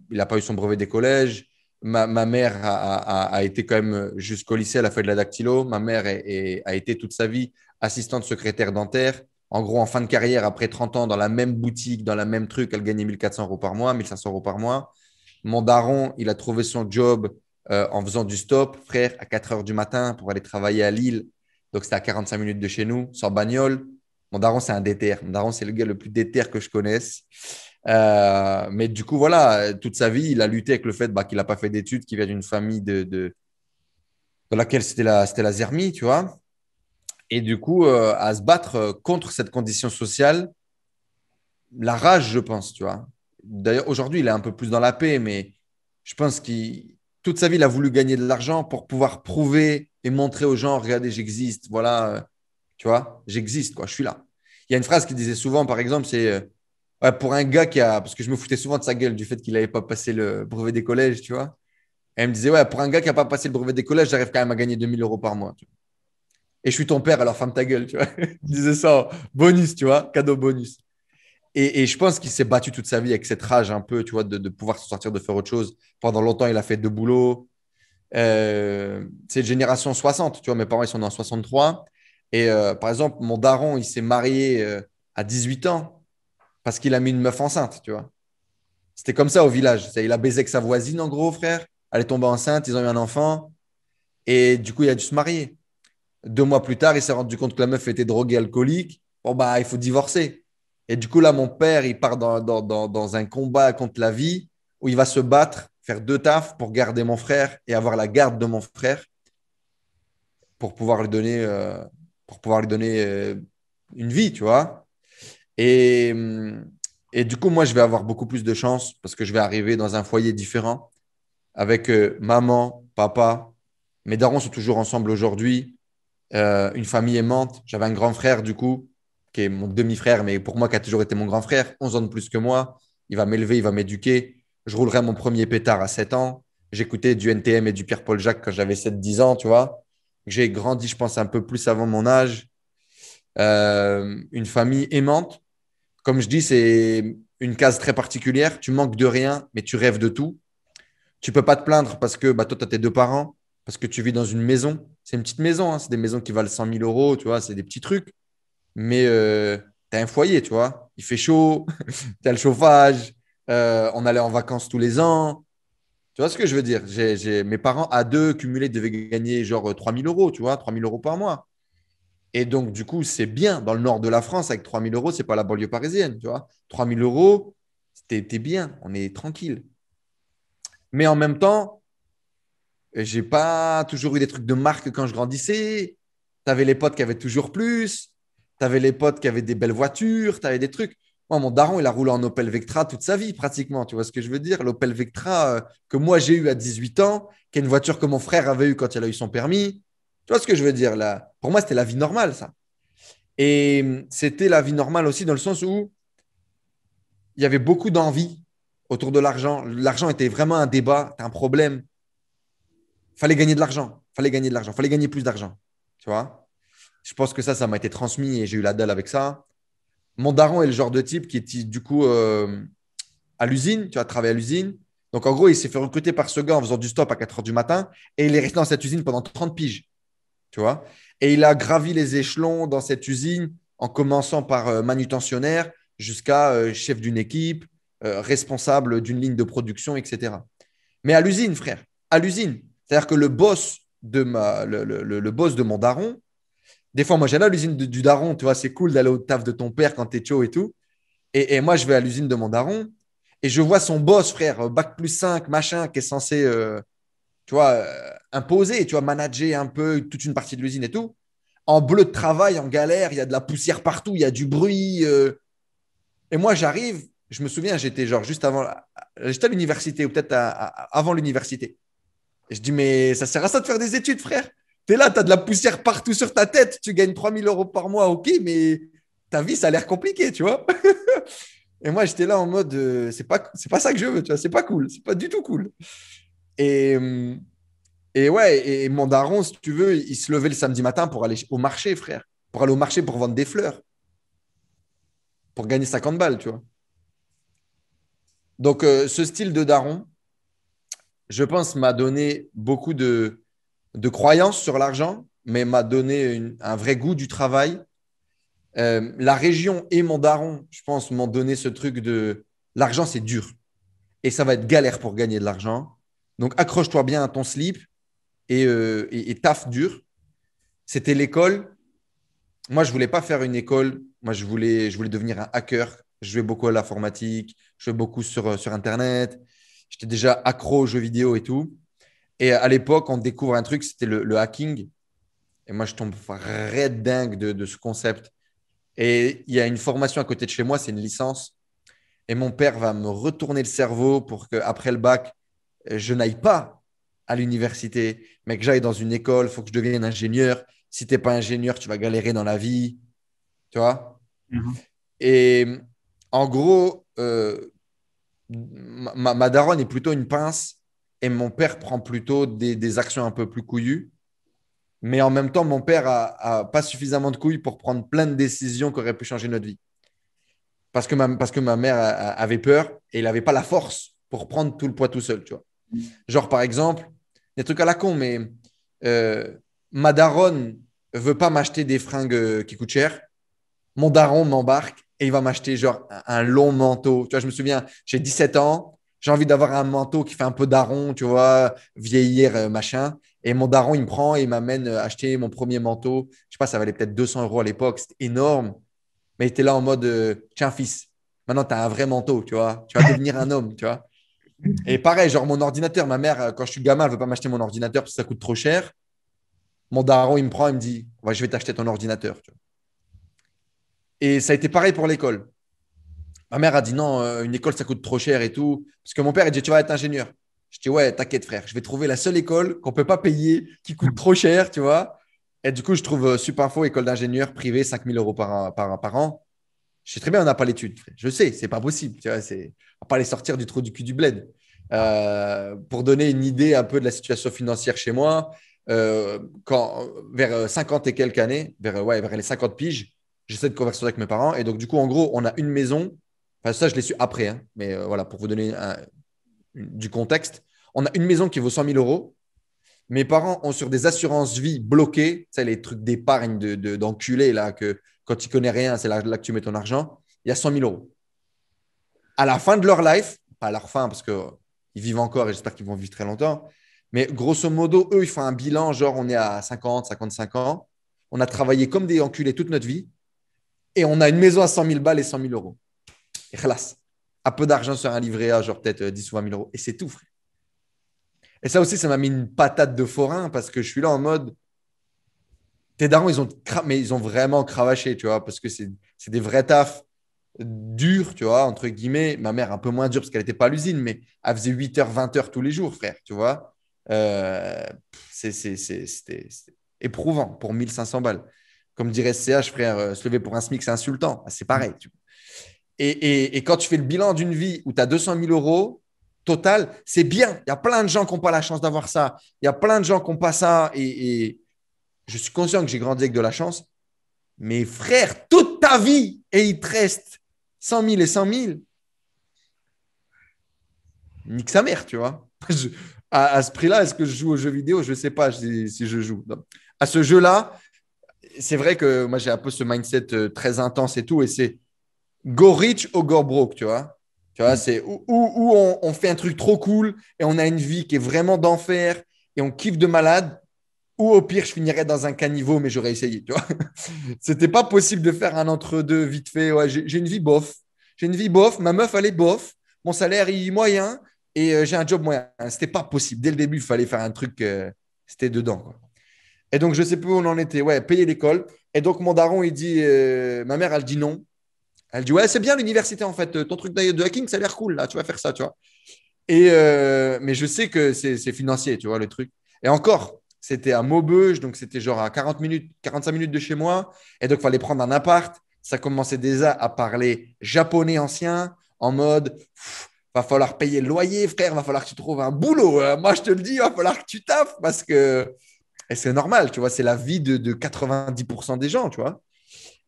il n'a pas eu son brevet des collèges. Ma, mère a, été quand même jusqu'au lycée, à la feuille de la dactylo. Ma mère a été toute sa vie assistante secrétaire dentaire. En gros, en fin de carrière, après 30 ans, dans la même boutique, dans la même truc, elle gagnait 1400 euros par mois, 1500 euros par mois. Mon daron, il a trouvé son job euh, en faisant du stop, frère, à 4 heures du matin pour aller travailler à Lille. Donc, c'était à 45 minutes de chez nous, sans bagnole. Mon daron, c'est un déter. Mon daron, c'est le gars le plus déter que je connaisse. Euh, mais du coup, voilà, toute sa vie, il a lutté avec le fait bah, qu'il n'a pas fait d'études, qu'il vient d'une famille de, de, dans laquelle c'était la, c'était tu vois. Et du coup, euh, à se battre contre cette condition sociale, la rage, je pense, tu vois. D'ailleurs, aujourd'hui, il est un peu plus dans la paix, mais je pense qu'il toute sa vie, il a voulu gagner de l'argent pour pouvoir prouver et montrer aux gens, regardez, j'existe, voilà, euh, tu vois, j'existe, quoi, je suis là. Il y a une phrase qu'il disait souvent, par exemple, c'est euh, ouais, pour un gars qui a, parce que je me foutais souvent de sa gueule du fait qu'il n'avait pas passé le brevet des collèges, tu vois. elle me disait, ouais, pour un gars qui n'a pas passé le brevet des collèges, j'arrive quand même à gagner 2000 euros par mois. Et je suis ton père, alors ferme ta gueule, tu vois. il disait ça, bonus, tu vois, cadeau bonus. Et, je pense qu'il s'est battu toute sa vie avec cette rage un peu, tu vois, de, pouvoir se sortir, de faire autre chose. Pendant longtemps, il a fait de boulot. Euh, c'est génération 60, tu vois, mes parents, ils sont en 63. Et euh, par exemple, mon daron, il s'est marié euh, à 18 ans parce qu'il a mis une meuf enceinte, tu vois. C'était comme ça au village. Il a baisé avec sa voisine, en gros, frère. Elle est tombée enceinte, ils ont eu un enfant. Et du coup, il a dû se marier. Deux mois plus tard, il s'est rendu compte que la meuf était droguée, alcoolique. Bon, bah, il faut divorcer. Et du coup, là, mon père, il part dans, un combat contre la vie où il va se battre, faire deux tafs pour garder mon frère et avoir la garde de mon frère pour pouvoir lui donner, euh, pour pouvoir lui donner euh, une vie, tu vois. Euh, et, du coup, moi, je vais avoir beaucoup plus de chance parce que je vais arriver dans un foyer différent avec maman, papa. Mes darons sont toujours ensemble aujourd'hui. une famille aimante. J'avais un grand frère, du coup, qui est mon demi-frère, mais pour moi, qui a toujours été mon grand frère, 11 ans de plus que moi. Il va m'élever, il va m'éduquer. Je roulerai mon premier pétard à 7 ans. J'écoutais du NTM et du Pierre-Paul Jacques quand j'avais 7-10 ans, tu vois. J'ai grandi, je pense, un peu plus avant mon âge. Euh, une famille aimante. Comme je dis, c'est une case très particulière. Tu manques de rien, mais tu rêves de tout. Tu peux pas te plaindre parce que bah, toi, tu as tes deux parents, parce que tu vis dans une maison. C'est une petite maison, hein. c'est des maisons qui valent 100 000 euros, tu vois, c'est des petits trucs mais euh, tu as un foyer, tu vois. Il fait chaud, tu as le chauffage, euh, on allait en vacances tous les ans. Tu vois ce que je veux dire Mes parents, à deux, cumulés, devaient gagner genre 3000 euh, euros, tu vois, 3000 euros par mois. Et donc, du coup, c'est bien. Dans le nord de la France, avec 3000 euros, c'est pas la banlieue parisienne, tu vois. 3000 euros, c'était bien, on est tranquille. Mais en même temps, j'ai pas toujours eu des trucs de marque quand je grandissais. Tu avais les potes qui avaient toujours plus. Tu avais les potes qui avaient des belles voitures, tu avais des trucs. Moi, mon daron, il a roulé en Opel Vectra toute sa vie, pratiquement. Tu vois ce que je veux dire L'Opel Vectra euh, que moi, j'ai eu à 18 ans, qui est une voiture que mon frère avait eu quand il a eu son permis. Tu vois ce que je veux dire là Pour moi, c'était la vie normale, ça. Et hum, c'était la vie normale aussi dans le sens où il y avait beaucoup d'envie autour de l'argent. L'argent était vraiment un débat, un problème. Fallait gagner de l'argent, fallait gagner de l'argent, fallait gagner plus d'argent. Tu vois je pense que ça, ça m'a été transmis et j'ai eu la dalle avec ça. Mon daron est le genre de type qui est du coup euh, à l'usine, tu as travaillé à l'usine. Donc en gros, il s'est fait recruter par ce gars en faisant du stop à 4 heures du matin et il est resté dans cette usine pendant 30 piges. Tu vois Et il a gravi les échelons dans cette usine en commençant par euh, manutentionnaire jusqu'à euh, chef d'une équipe, responsable d'une ligne de production, etc. Mais à l'usine, frère, à l'usine. C'est-à-dire que le boss de, ma, le, le boss de mon daron, des fois, moi, j'allais à l'usine du daron, tu vois, c'est cool d'aller au taf de ton père quand t'es chaud et tout. Et, moi, je vais à l'usine de mon daron et je vois son boss, frère, euh, bac plus 5, machin, qui est censé, euh, tu vois, euh, imposer, tu vois, manager un peu toute une partie de l'usine et tout. En bleu de travail, en galère, il y a de la poussière partout, il y a du bruit. Et moi, j'arrive, je me souviens, j'étais genre juste avant, j'étais à l'université ou peut-être avant l'université. Et je dis, mais ça sert à ça de faire des études, frère tu là, tu as de la poussière partout sur ta tête, tu gagnes 3000 euros par mois, ok, mais ta vie, ça a l'air compliqué, tu vois. et moi, j'étais là en mode, euh, c'est pas, pas ça que je veux, tu vois, c'est pas cool, c'est pas du tout cool. Et, euh, et ouais, et mon daron, si tu veux, il se levait le samedi matin pour aller au marché, frère, pour aller au marché pour vendre des fleurs, pour gagner 50 balles, tu vois. Donc, euh, ce style de daron, je pense, m'a donné beaucoup de, de croyance sur l'argent, mais m'a donné un vrai goût du travail. Euh, la région et mon daron, je pense, m'ont donné ce truc de l'argent, c'est dur. Et ça va être galère pour gagner de l'argent. Donc accroche-toi bien à ton slip et, euh, taf dur. C'était l'école. Moi, je voulais pas faire une école. Moi, je voulais, je voulais devenir un hacker. Je jouais beaucoup à l'informatique. Je jouais beaucoup sur, euh, sur Internet. J'étais déjà accro aux jeux vidéo et tout. Et à l'époque, on découvre un truc, c'était le, hacking. Et moi, je tombe raide dingue de, ce concept. Et il y a une formation à côté de chez moi, c'est une licence. Et mon père va me retourner le cerveau pour qu'après le bac, je n'aille pas à l'université, mais que j'aille dans une école, il faut que je devienne ingénieur. Si tu n'es pas ingénieur, tu vas galérer dans la vie. Tu vois mhm. Et en gros, euh, ma daronne est plutôt une pince et mon père prend plutôt des, actions un peu plus couillues. Mais en même temps, mon père a, pas suffisamment de couilles pour prendre plein de décisions qui auraient pu changer notre vie. Parce que ma, parce que ma mère avait peur et il n'avait pas la force pour prendre tout le poids tout seul, tu vois. Genre, par exemple, des trucs à la con, mais euh, ma daronne veut pas m'acheter des fringues euh, qui coûtent cher. Mon daron m'embarque et il va m'acheter genre un long manteau. Tu vois, je me souviens, j'ai 17 ans, j'ai envie d'avoir un manteau qui fait un peu daron, tu vois, vieillir, euh, machin. Et mon daron, il me prend et il m'amène euh, acheter mon premier manteau. Je sais pas, ça valait peut-être 200 euros à l'époque, c'était énorme. Mais il était là en mode, euh, tiens, fils, maintenant tu as un vrai manteau, tu vois, tu vas devenir un homme, tu vois. Et pareil, genre mon ordinateur, ma mère, quand je suis gamin, elle veut pas m'acheter mon ordinateur parce que ça coûte trop cher. Mon daron, il me prend, il me dit, je vais t'acheter ton ordinateur. Et ça a été pareil pour l'école. Ma mère a dit non, euh, une école, ça coûte trop cher et tout. Parce que mon père, il dit, tu vas être ingénieur. Je dis, ouais, t'inquiète, frère, je vais trouver la seule école qu'on ne peut pas payer, qui coûte trop cher, tu vois. Et du coup, je trouve euh, super faux, école d'ingénieur privée, 5000 euros par, par, an. Je sais très bien, on n'a pas l'étude. Je sais, c'est pas possible. Tu on ne va pas les sortir du trou du cul du bled. Euh, pour donner une idée un peu de la situation financière chez moi, quand, vers 50 et quelques années, vers, ouais, vers les 50 piges, j'essaie de converser avec mes parents. Et donc, du coup, en gros, on a une maison ça, je l'ai su après, hein, mais euh, voilà, pour vous donner du contexte. On a une maison qui vaut 100 000 euros. Mes parents ont sur des assurances vie bloquées, tu sais, les trucs d'épargne d'enculé, de, là, que quand tu connais rien, c'est là, que tu mets ton argent. Il y a 100 000 euros. À la fin de leur life, pas à leur fin, parce qu'ils euh, vivent encore et j'espère qu'ils vont vivre très longtemps, mais grosso modo, eux, ils font un bilan, genre on est à 50, 55 ans, on a travaillé comme des enculés toute notre vie, et on a une maison à 100 000 balles et 100 000 euros et peu d'argent sur un livret A, genre peut-être 10 euh, ou 20 000 euros. Et c'est tout, frère. Et ça aussi, ça m'a mis une patate de forain parce que je suis là en mode. Tes darons, ils ont, mais ils ont vraiment cravaché, tu vois, parce que c'est des vrais tafs durs, tu vois, entre guillemets. Ma mère, un peu moins dure parce qu'elle n'était pas à l'usine, mais elle faisait 8 h 20 h tous les jours, frère, tu vois. Euh, c'était éprouvant pour 1500 balles. Comme dirait CH, frère, euh, se lever pour un SMIC, c'est insultant. Ah, c'est pareil. Tu vois. Et, quand tu fais le bilan d'une vie où tu as 200 000 euros total, c'est bien. Il y a plein de gens qui n'ont pas la chance d'avoir ça. Il y a plein de gens qui n'ont pas ça. Et, je suis conscient que j'ai grandi avec de la chance. Mais frère, toute ta vie, et il te reste 100 000 et 100 000, nique sa mère, tu vois. à, ce prix-là, est-ce que je joue aux jeux vidéo Je ne sais pas si, je joue. À ce jeu-là, c'est vrai que moi, j'ai un peu ce mindset euh, très intense et tout. Et c'est go rich ou go broke, tu vois. Tu vois, c'est où, on, fait un truc trop cool et on a une vie qui est vraiment d'enfer et on kiffe de malade, ou au pire, je finirais dans un caniveau, mais j'aurais essayé, tu vois. C'était pas possible de faire un entre-deux vite fait. j'ai une vie bof. J'ai une vie bof, ma meuf, elle est bof, mon salaire est moyen et euh, j'ai un job moyen. C'était pas possible. Dès le début, il fallait faire un truc, euh, c'était dedans, Et donc, je sais plus où on en était. Ouais, payer l'école. Et donc, mon daron, il dit, euh, ma mère, elle dit non. Elle dit Ouais, c'est bien l'université en fait. Ton truc de hacking, ça a l'air cool là. Tu vas faire ça, tu vois. Et euh, mais je sais que c'est financier, tu vois, le truc. Et encore, c'était à Maubeuge, donc c'était genre à 40 minutes, 45 minutes de chez moi. Et donc, il fallait prendre un appart. Ça commençait déjà à parler japonais ancien, en mode va falloir payer le loyer, frère, va falloir que tu trouves un boulot. Hein. Moi, je te le dis, va falloir que tu taffes parce que. Et c'est normal, tu vois, c'est la vie de, 90% des gens, tu vois.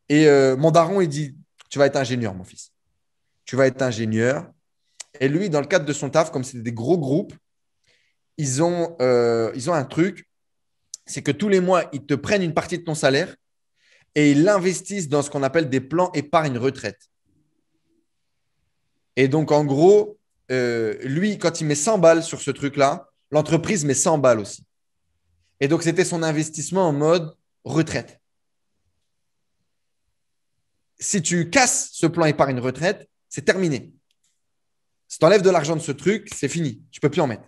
Et euh, mon daron, il dit tu vas être ingénieur, mon fils. Tu vas être ingénieur. Et lui, dans le cadre de son taf, comme c'était des gros groupes, ils ont, euh, ils ont un truc, c'est que tous les mois, ils te prennent une partie de ton salaire et ils l'investissent dans ce qu'on appelle des plans épargne-retraite. Et donc, en gros, euh, lui, quand il met 100 balles sur ce truc-là, l'entreprise met 100 balles aussi. Et donc, c'était son investissement en mode retraite si tu casses ce plan épargne retraite, c'est terminé. Si tu enlèves de l'argent de ce truc, c'est fini. Tu ne peux plus en mettre.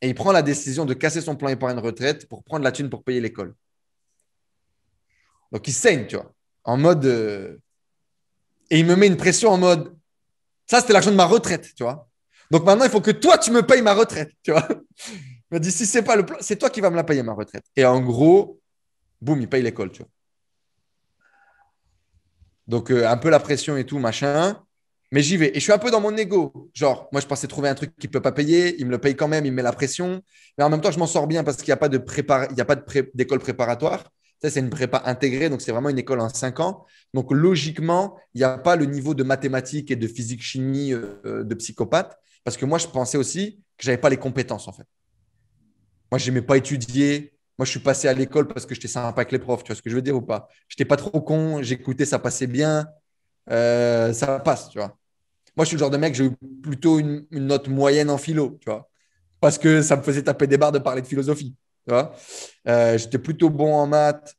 Et il prend la décision de casser son plan épargne retraite pour prendre la thune pour payer l'école. Donc il saigne, tu vois, en mode. Euh, et il me met une pression en mode. Ça, c'était l'argent de ma retraite, tu vois. Donc maintenant, il faut que toi, tu me payes ma retraite, tu vois. Il m'a dit si c'est pas le plan, c'est toi qui vas me la payer ma retraite. Et en gros, boum, il paye l'école, tu vois. Donc, euh, un peu la pression et tout, machin. Mais j'y vais. Et je suis un peu dans mon ego. Genre, moi, je pensais trouver un truc qu'il ne peut pas payer. Il me le paye quand même, il me met la pression. Mais en même temps, je m'en sors bien parce qu'il n'y a pas d'école préparatoire. Ça, c'est une prépa intégrée. Donc, c'est vraiment une école en cinq ans. Donc, logiquement, il n'y a pas le niveau de mathématiques et de physique, chimie, euh, euh, de psychopathe. Parce que moi, je pensais aussi que je n'avais pas les compétences, en fait. Moi, je n'aimais pas étudier. Moi, je suis passé à l'école parce que j'étais sympa avec les profs. Tu vois ce que je veux dire ou pas J'étais pas trop con, j'écoutais, ça passait bien. Euh, ça passe, tu vois. Moi, je suis le genre de mec, j'ai eu plutôt une, note moyenne en philo, tu vois. Parce que ça me faisait taper des barres de parler de philosophie, tu vois. Euh, j'étais plutôt bon en maths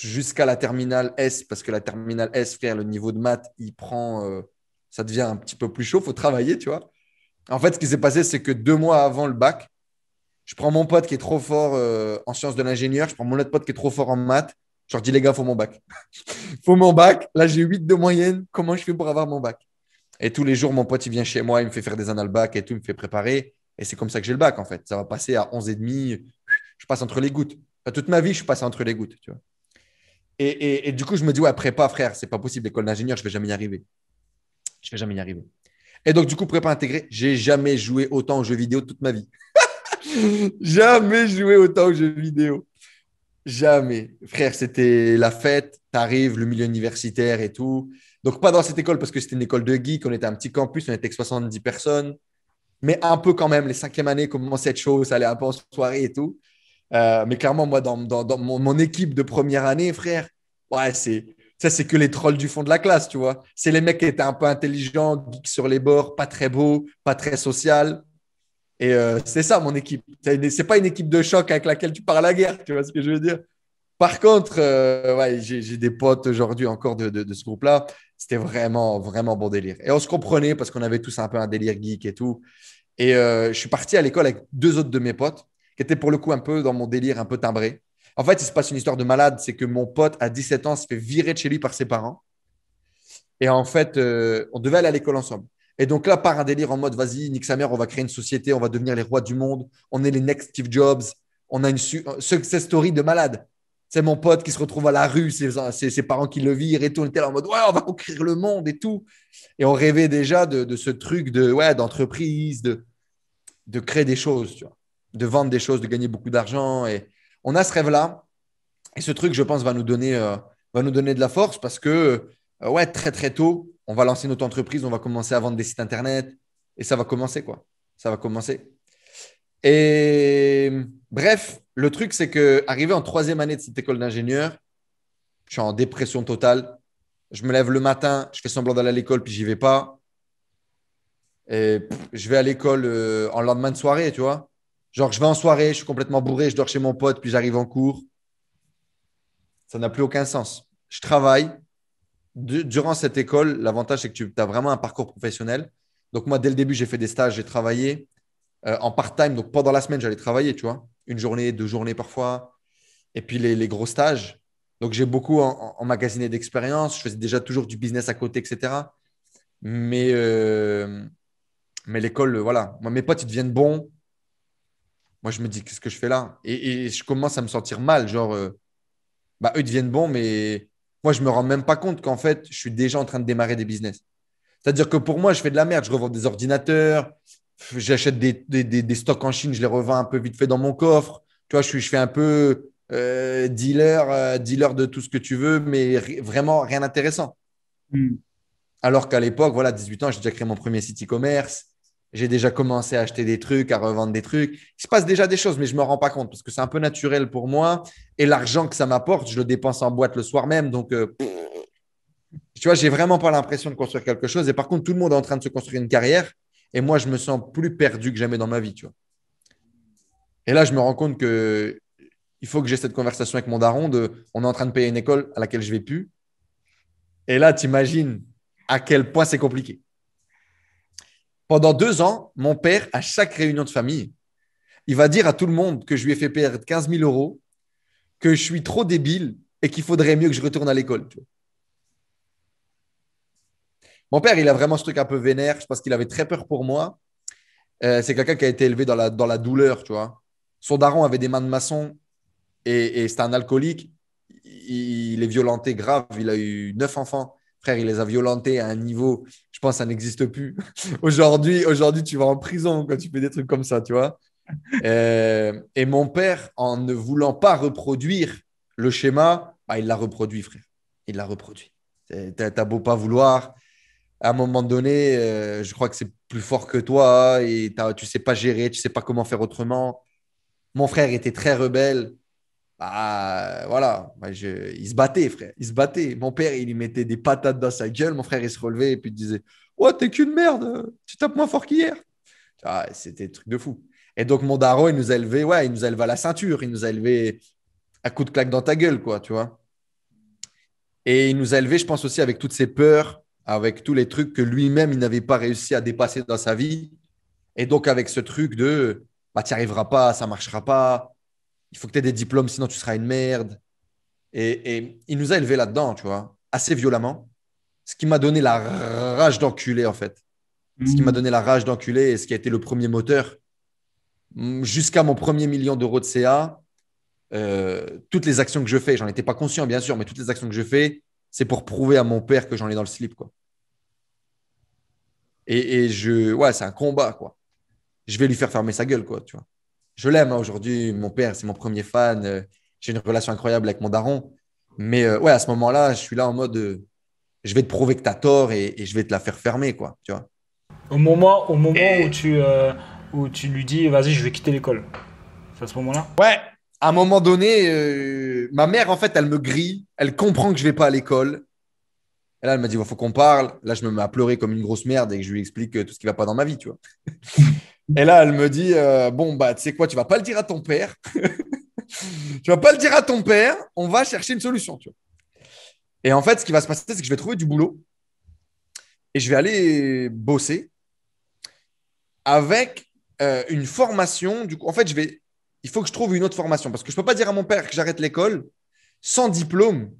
jusqu'à la terminale S, parce que la terminale S, frère, le niveau de maths, il prend. Euh, ça devient un petit peu plus chaud, faut travailler, tu vois. En fait, ce qui s'est passé, c'est que deux mois avant le bac, je prends mon pote qui est trop fort euh, en sciences de l'ingénieur, je prends mon autre pote qui est trop fort en maths. Je leur dis, les gars, faut mon bac. faut mon bac. Là, j'ai 8 de moyenne. Comment je fais pour avoir mon bac Et tous les jours, mon pote, il vient chez moi, il me fait faire des annales bac et tout, il me fait préparer. Et c'est comme ça que j'ai le bac, en fait. Ça va passer à demi. Je passe entre les gouttes. toute ma vie, je passe entre les gouttes, tu vois. Et, et, du coup, je me dis, ouais, prépa, frère, c'est pas possible, L'école d'ingénieur, je vais jamais y arriver. Je vais jamais y arriver. Et donc, du coup, prépa intégrée, j'ai jamais joué autant aux jeux vidéo toute ma vie. Jamais joué autant aux jeux vidéo. Jamais. Frère, c'était la fête. T'arrives, le milieu universitaire et tout. Donc, pas dans cette école parce que c'était une école de geeks, On était un petit campus, on était que 70 personnes. Mais un peu quand même, les cinquièmes années commençaient cette chose, chaud, ça allait un peu en soirée et tout. Euh, mais clairement, moi, dans, mon, équipe de première année, frère, ouais, c'est ça, c'est que les trolls du fond de la classe, tu vois. C'est les mecs qui étaient un peu intelligents, geeks sur les bords, pas très beaux, pas très social. Et euh, c'est ça mon équipe. C'est pas une équipe de choc avec laquelle tu parles à la guerre, tu vois ce que je veux dire. Par contre, euh, ouais, j'ai des potes aujourd'hui encore de, ce groupe-là. C'était vraiment, vraiment bon délire. Et on se comprenait parce qu'on avait tous un peu un délire geek et tout. Et euh, je suis parti à l'école avec deux autres de mes potes qui étaient pour le coup un peu dans mon délire, un peu timbré. En fait, il se passe une histoire de malade. C'est que mon pote, à 17 ans, se fait virer de chez lui par ses parents. Et en fait, on devait aller à l'école ensemble. Et donc là, par un délire en mode, vas-y, nique sa mère, on va créer une société, on va devenir les rois du monde, on est les next Steve Jobs, on a une success euh, story de malade. C'est mon pote qui se retrouve à la rue, ses, ses, parents qui le virent et tout, on était là en mode, ouais, on va conquérir le monde et tout. Et on rêvait déjà de, ce truc de ouais, d'entreprise, de, de créer des choses, de vendre des choses, de gagner beaucoup d'argent. Et on a ce rêve-là. Et ce truc, je pense, va nous donner, euh, va nous donner de la force parce que, euh, ouais, très, très tôt, on va lancer notre entreprise, on va commencer à vendre des sites internet et ça va commencer quoi. Ça va commencer. Et bref, le truc c'est que arrivé en troisième année de cette école d'ingénieur, je suis en dépression totale. Je me lève le matin, je fais semblant d'aller à l'école puis j'y vais pas. Et je vais à l'école euh, en lendemain de soirée, tu vois. Genre je vais en soirée, je suis complètement bourré, je dors chez mon pote puis j'arrive en cours. Ça n'a plus aucun sens. Je travaille, durant cette école, l'avantage, c'est que tu as vraiment un parcours professionnel. Donc, moi, dès le début, j'ai fait des stages, j'ai travaillé euh, en part-time. Donc, pendant la semaine, j'allais travailler, tu vois, une journée, deux journées parfois. Et puis, les, les gros stages. Donc, j'ai beaucoup emmagasiné en, d'expérience. Je faisais déjà toujours du business à côté, etc. Mais, euh, mais l'école, voilà. Moi, mes potes, ils deviennent bons. Moi, je me dis, qu'est-ce que je fais là et, je commence à me sentir mal. Genre, euh, bah, eux deviennent bons, mais moi, je ne me rends même pas compte qu'en fait, je suis déjà en train de démarrer des business. C'est-à-dire que pour moi, je fais de la merde. Je revends des ordinateurs, j'achète des, des, stocks en Chine, je les revends un peu vite fait dans mon coffre. Tu vois, je, suis, je fais un peu euh, dealer, euh, dealer de tout ce que tu veux, mais vraiment rien d'intéressant. Hmm. Alors qu'à l'époque, voilà, 18 ans, j'ai déjà créé mon premier site e-commerce j'ai déjà commencé à acheter des trucs, à revendre des trucs. Il se passe déjà des choses, mais je ne me rends pas compte parce que c'est un peu naturel pour moi. Et l'argent que ça m'apporte, je le dépense en boîte le soir même. Donc, euh, tu vois, j'ai vraiment pas l'impression de construire quelque chose. Et par contre, tout le monde est en train de se construire une carrière. Et moi, je me sens plus perdu que jamais dans ma vie, tu vois. Et là, je me rends compte que il faut que j'ai cette conversation avec mon daron de on est en train de payer une école à laquelle je ne vais plus. Et là, tu imagines à quel point c'est compliqué. Pendant deux ans, mon père, à chaque réunion de famille, il va dire à tout le monde que je lui ai fait perdre 15 000 euros, que je suis trop débile et qu'il faudrait mieux que je retourne à l'école. Mon père, il a vraiment ce truc un peu vénère. Je qu'il avait très peur pour moi. Euh, c'est quelqu'un qui a été élevé dans la, dans la douleur, tu vois. Son daron avait des mains de maçon et, c'est c'était un alcoolique. Il, il, est violenté grave. Il a eu neuf enfants. Frère, il les a violentés à un niveau, je pense, ça n'existe plus. aujourd'hui, aujourd'hui, tu vas en prison quand tu fais des trucs comme ça, tu vois. Euh, et mon père, en ne voulant pas reproduire le schéma, bah, il l'a reproduit, frère. Il l'a reproduit. T'as beau pas vouloir, à un moment donné, euh, je crois que c'est plus fort que toi et tu sais pas gérer, tu sais pas comment faire autrement. Mon frère était très rebelle. Ah, voilà, il se battait, frère. Il se battait. Mon père, il lui mettait des patates dans sa gueule. Mon frère, il se relevait et puis il disait ouais t'es qu'une merde, tu tapes moins fort qu'hier. Ah, c'était truc de fou. Et donc, mon daron, il nous a élevé, ouais, il nous a à la ceinture, il nous a élevé à coup de claque dans ta gueule, quoi, tu vois. Et il nous a élevé, je pense aussi, avec toutes ses peurs, avec tous les trucs que lui-même, il n'avait pas réussi à dépasser dans sa vie. Et donc, avec ce truc de, bah, tu n'y arriveras pas, ça marchera pas, il faut que tu aies des diplômes, sinon tu seras une merde. Et, il nous a élevés là-dedans, tu vois, assez violemment. Ce qui m'a donné la rage d'enculer, en fait. Ce qui m'a mhm. donné la rage d'enculer et ce qui a été le premier moteur. Jusqu'à mon premier million d'euros de CA, euh, toutes les actions que je fais, j'en étais pas conscient, bien sûr, mais toutes les actions que je fais, c'est pour prouver à mon père que j'en ai dans le slip, quoi. Et, et je, ouais, c'est un combat, quoi. Je vais lui faire fermer sa gueule, quoi, tu vois je l'aime hein, aujourd'hui. Mon père, c'est mon premier fan. Euh, j'ai une relation incroyable avec mon daron. Mais euh, ouais, à ce moment-là, je suis là en mode euh, je vais te prouver que t'as tort et, je vais te la faire fermer, quoi. Tu vois. Au moment, au moment eh. où, tu, où tu lui dis vas-y, je vais quitter l'école. C'est à ce moment-là Ouais. À un moment donné, ma mère, en fait, elle me grille. Elle comprend que je ne vais pas à l'école. Et là, elle m'a dit, il faut qu'on parle. Là, je me mets à pleurer comme une grosse merde et que je lui explique tout ce qui va pas dans ma vie, tu vois. Et là, elle me dit euh, Bon, bah, tu sais quoi, tu vas pas le dire à ton père. tu vas pas le dire à ton père. On va chercher une solution. Et en fait, ce qui va se passer, c'est que je vais trouver du boulot et je vais aller bosser avec euh, une formation. Du coup, en fait, je vais, il faut que je trouve une autre formation parce que je ne peux pas dire à mon père que j'arrête l'école sans diplôme.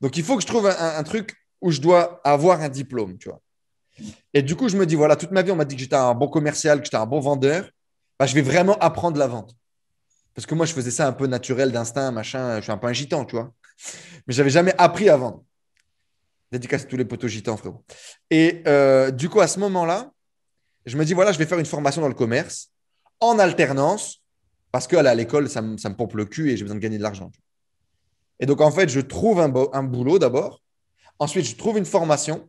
Donc, il faut que je trouve un, truc où je dois avoir un diplôme, tu vois. Et du coup, je me dis, voilà, toute ma vie, on m'a dit que j'étais un bon commercial, que j'étais un bon vendeur. Bah, je vais vraiment apprendre la vente. Parce que moi, je faisais ça un peu naturel, d'instinct, machin. Je suis un peu un gitan, tu vois. Mais j'avais jamais appris à vendre. Dédicace à tous les poteaux gitans, frérot. Et euh, du coup, à ce moment-là, je me dis, voilà, je vais faire une formation dans le commerce en alternance parce que à l'école, ça, me, pompe le cul et j'ai besoin de gagner de l'argent. Et donc, en fait, je trouve un boulot d'abord. Ensuite, je trouve une formation.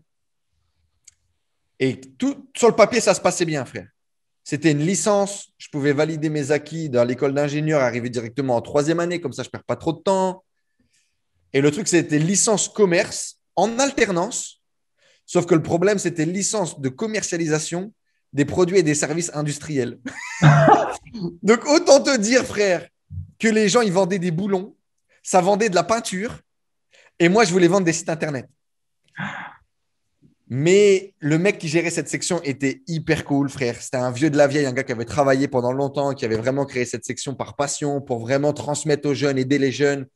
Et tout sur le papier, ça se passait bien, frère. C'était une licence. Je pouvais valider mes acquis dans l'école d'ingénieur, arriver directement en troisième année, comme ça, je ne perds pas trop de temps. Et le truc, c'était licence commerce en alternance. Sauf que le problème, c'était licence de commercialisation des produits et des services industriels. Donc, autant te dire, frère, que les gens, ils vendaient des boulons, ça vendait de la peinture, et moi, je voulais vendre des sites Internet. Mais le mec qui gérait cette section était hyper cool, frère. C'était un vieux de la vieille, un gars qui avait travaillé pendant longtemps, qui avait vraiment créé cette section par passion pour vraiment transmettre aux jeunes, aider les jeunes.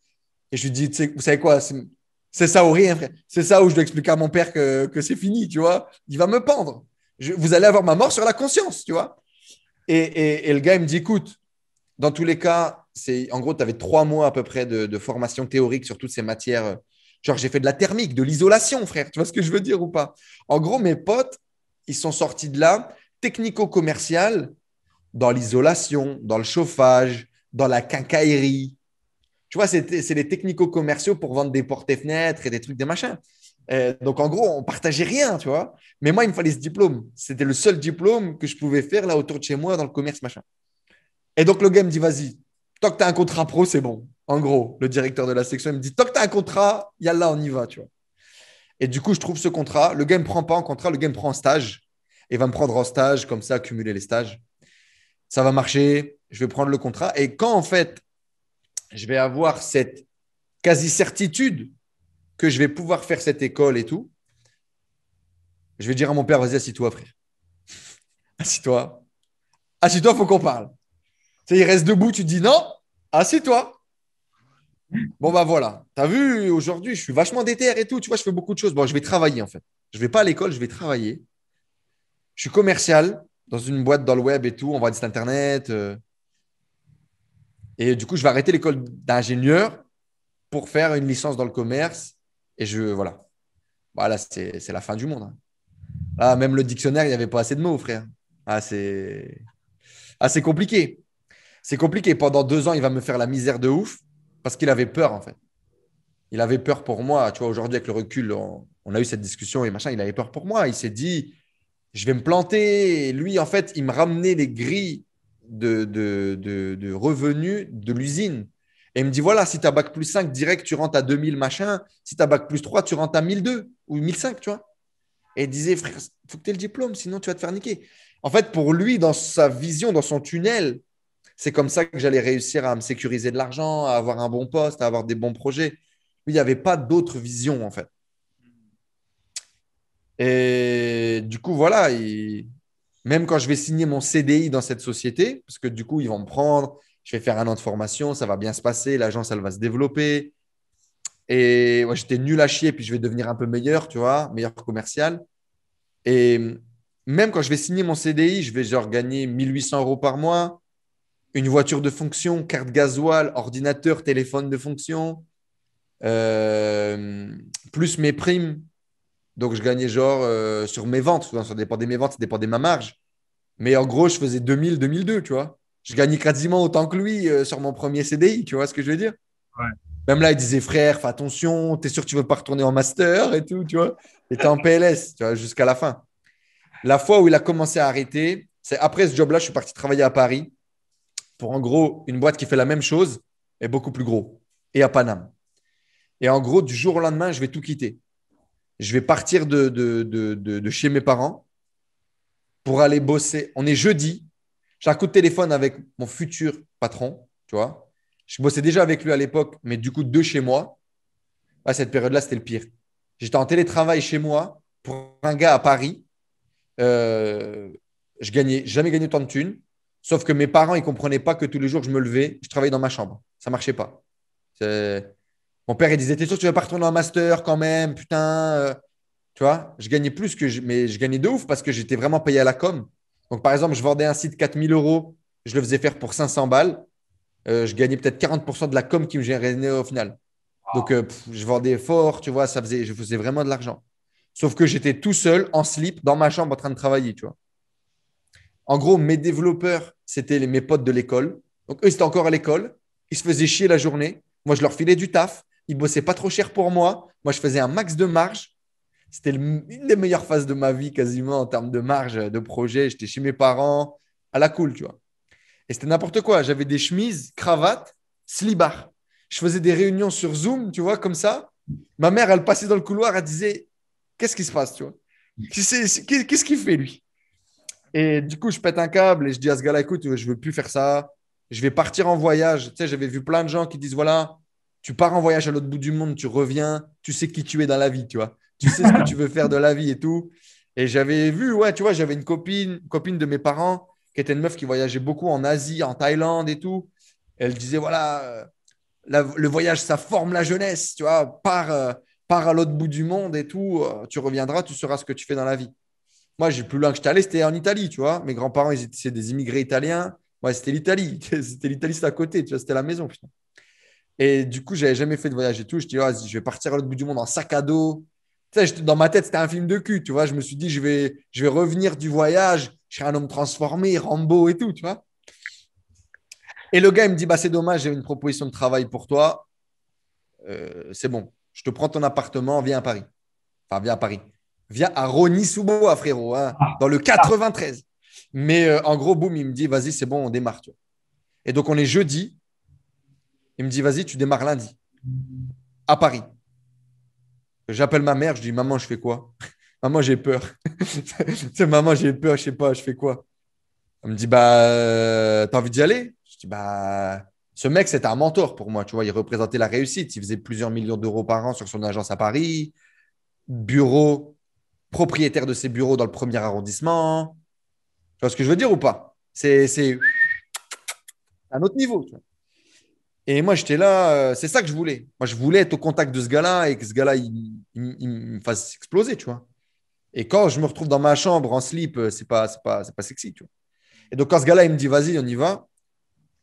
Et je lui dis, vous savez quoi, c'est ça ou rien, frère. C'est ça où je dois expliquer à mon père que, que c'est fini, tu vois. Il va me pendre. vous allez avoir ma mort sur la conscience, tu vois. Et, et, le gars, il me dit, écoute, dans tous les cas, c'est en gros, tu avais trois mois à peu près de formation théorique sur toutes ces matières Genre, j'ai fait de la thermique, de l'isolation, frère. Tu vois ce que je veux dire ou pas En gros, mes potes, ils sont sortis de là, technico-commercial, dans l'isolation, dans le chauffage, dans la quincaillerie. Tu vois, c'est les technico-commerciaux pour vendre des portes et fenêtres et des trucs, des machins. donc, en gros, on partageait rien, tu vois. Mais moi, il me fallait ce diplôme. C'était le seul diplôme que je pouvais faire là autour de chez moi, dans le commerce, machin. Et donc, le gars me dit, vas-y, tant que tu as un contrat pro, c'est bon. En gros, le directeur de la section, il me dit Tant que tu as un contrat, là, on y va, tu vois. Et du coup, je trouve ce contrat. Le game ne me prend pas en contrat, le game prend en stage. Et va me prendre en stage, comme ça, accumuler les stages. Ça va marcher, je vais prendre le contrat. Et quand, en fait, je vais avoir cette quasi-certitude que je vais pouvoir faire cette école et tout, je vais dire à mon père Vas-y, assis-toi, frère. assis-toi. Assis-toi, faut qu'on parle. Tu sais, il reste debout, tu dis Non, assis-toi. Bon, bah voilà. T'as vu, aujourd'hui, je suis vachement déter et tout. Tu vois, je fais beaucoup de choses. Bon, je vais travailler, en fait. Je vais pas à l'école, je vais travailler. Je suis commercial dans une boîte dans le web et tout. On va dire Internet. Euh. Et du coup, je vais arrêter l'école d'ingénieur pour faire une licence dans le commerce. Et je, voilà. Voilà, bah, c'est la fin du monde. Hein. Là, même le dictionnaire, il n'y avait pas assez de mots, frère. Ah, ah, c'est compliqué. C'est compliqué. Pendant deux ans, il va me faire la misère de ouf parce qu'il avait peur, en fait. Il avait peur pour moi. Tu vois, aujourd'hui, avec le recul, on, a eu cette discussion et machin, il avait peur pour moi. Il s'est dit, je vais me planter. lui, en fait, il me ramenait les grilles de, de, revenus de l'usine. Et il me dit, voilà, si tu as bac plus 5, direct, tu rentres à 2000, machin. Si tu as bac plus 3, tu rentres à 1002 ou 1005, tu vois. Et il disait, frère, faut que tu aies le diplôme, sinon tu vas te faire niquer. En fait, pour lui, dans sa vision, dans son tunnel, c'est comme ça que j'allais réussir à me sécuriser de l'argent, à avoir un bon poste, à avoir des bons projets. Il n'y avait pas d'autre vision, en fait. Et du coup, voilà, même quand je vais signer mon CDI dans cette société, parce que du coup, ils vont me prendre, je vais faire un an de formation, ça va bien se passer, l'agence, elle va se développer. Et moi, j'étais nul à chier, puis je vais devenir un peu meilleur, tu vois, meilleur commercial. Et même quand je vais signer mon CDI, je vais genre gagner 1800 euros par mois une voiture de fonction, carte gasoil, ordinateur, téléphone de fonction, euh, plus mes primes. Donc, je gagnais genre euh, sur mes ventes. ça dépendait de mes ventes, ça dépendait de ma marge. Mais en gros, je faisais 2000, 2002, tu vois. Je gagnais quasiment autant que lui euh, sur mon premier CDI, tu vois ce que je veux dire Même là, il disait frère, fais attention, t'es sûr que tu veux pas retourner en master et tout, tu vois. Et en PLS, tu vois, jusqu'à la fin. La fois où il a commencé à arrêter, c'est après ce job-là, je suis parti travailler à Paris pour en gros une boîte qui fait la même chose est beaucoup plus gros et à Paname. Et en gros, du jour au lendemain, je vais tout quitter. Je vais partir de, de, chez mes parents pour aller bosser. On est jeudi. J'ai un coup de téléphone avec mon futur patron, tu vois. Je bossais déjà avec lui à l'époque, mais du coup, de chez moi. À ah, cette période-là, c'était le pire. J'étais en télétravail chez moi pour un gars à Paris. Euh, je gagnais jamais gagné autant de thunes. Sauf que mes parents, ils ne comprenaient pas que tous les jours, je me levais, je travaillais dans ma chambre. Ça ne marchait pas. Mon père, il disait T'es sûr que tu vas pas retourner en master quand même Putain. Euh. Tu vois, je gagnais plus que je, mais je gagnais de ouf parce que j'étais vraiment payé à la com. Donc, par exemple, je vendais un site 4000 euros, je le faisais faire pour 500 balles. Euh, je gagnais peut-être 40% de la com qui me générait au final. Donc, euh, je vendais fort, tu vois, ça faisait, je faisais vraiment de l'argent. Sauf que j'étais tout seul, en slip, dans ma chambre, en train de travailler, tu vois. En gros, mes développeurs c'était mes potes de l'école. Donc eux, ils étaient encore à l'école, ils se faisaient chier la journée. Moi, je leur filais du taf, ils bossaient pas trop cher pour moi. Moi, je faisais un max de marge. C'était une des meilleures phases de ma vie quasiment en termes de marge, de projet. J'étais chez mes parents, à la cool, tu vois. Et c'était n'importe quoi. J'avais des chemises, cravates, slibar. Je faisais des réunions sur Zoom, tu vois, comme ça. Ma mère, elle passait dans le couloir, elle disait Qu'est-ce qui se passe, tu vois Qu'est-ce qu'il fait, lui et du coup, je pète un câble et je dis à ce gars-là, écoute, je veux plus faire ça. Je vais partir en voyage. Tu sais, j'avais vu plein de gens qui disent, voilà, tu pars en voyage à l'autre bout du monde, tu reviens, tu sais qui tu es dans la vie, tu vois. Tu sais ce que tu veux faire de la vie et tout. Et j'avais vu, ouais, tu vois, j'avais une copine, copine de mes parents, qui était une meuf qui voyageait beaucoup en Asie, en Thaïlande et tout. Elle disait, voilà, euh, le voyage, ça forme la jeunesse, tu vois, pars, euh, à l'autre bout du monde et tout, euh, tu reviendras, tu sauras ce que tu fais dans la vie. Moi, j'ai plus loin que j'étais allé, c'était en Italie, tu vois. Mes grands-parents, ils étaient des immigrés italiens. Moi, c'était l'Italie. c'était l'Italie, c'était à côté, tu vois, c'était la maison, putain. Et du coup, j'avais jamais fait de voyage et tout. Je dis, je vais partir à l'autre bout du monde en sac à dos. dans ma tête, c'était un film de cul, tu vois. Je me suis dit, je vais, je vais revenir du voyage. Je serai un homme transformé, Rambo et tout, tu vois. Et le gars, il me dit, bah, c'est dommage, j'ai une proposition de travail pour toi. Euh, c'est bon, je te prends ton appartement, viens à Paris. Enfin, viens à Paris. Viens à Ronnie sous frérot, hein, ah. dans le 93. Mais euh, en gros, boum, il me dit, vas-y, c'est bon, on démarre. Et donc, on est jeudi. Il me dit, vas-y, tu démarres lundi, à Paris. J'appelle ma mère, je dis, maman, je fais quoi Maman, j'ai peur. maman, j'ai peur, je sais pas, je fais quoi Elle me dit, bah, euh, t'as envie d'y aller Je dis, bah, ce mec, c'était un mentor pour moi. Tu vois, il représentait la réussite. Il faisait plusieurs millions d'euros par an sur son agence à Paris. Bureau, propriétaire de ses bureaux dans le premier arrondissement. Tu vois ce que je veux dire ou pas C'est un autre niveau. Et moi, j'étais là, euh, c'est ça que je voulais. Moi, je voulais être au contact de ce gars-là et que ce gars-là, me fasse exploser, tu vois. Et quand je me retrouve dans ma chambre en slip, euh, c'est pas, pas, sexy, Et donc, quand ce gars-là, il me dit, vas-y, on y va,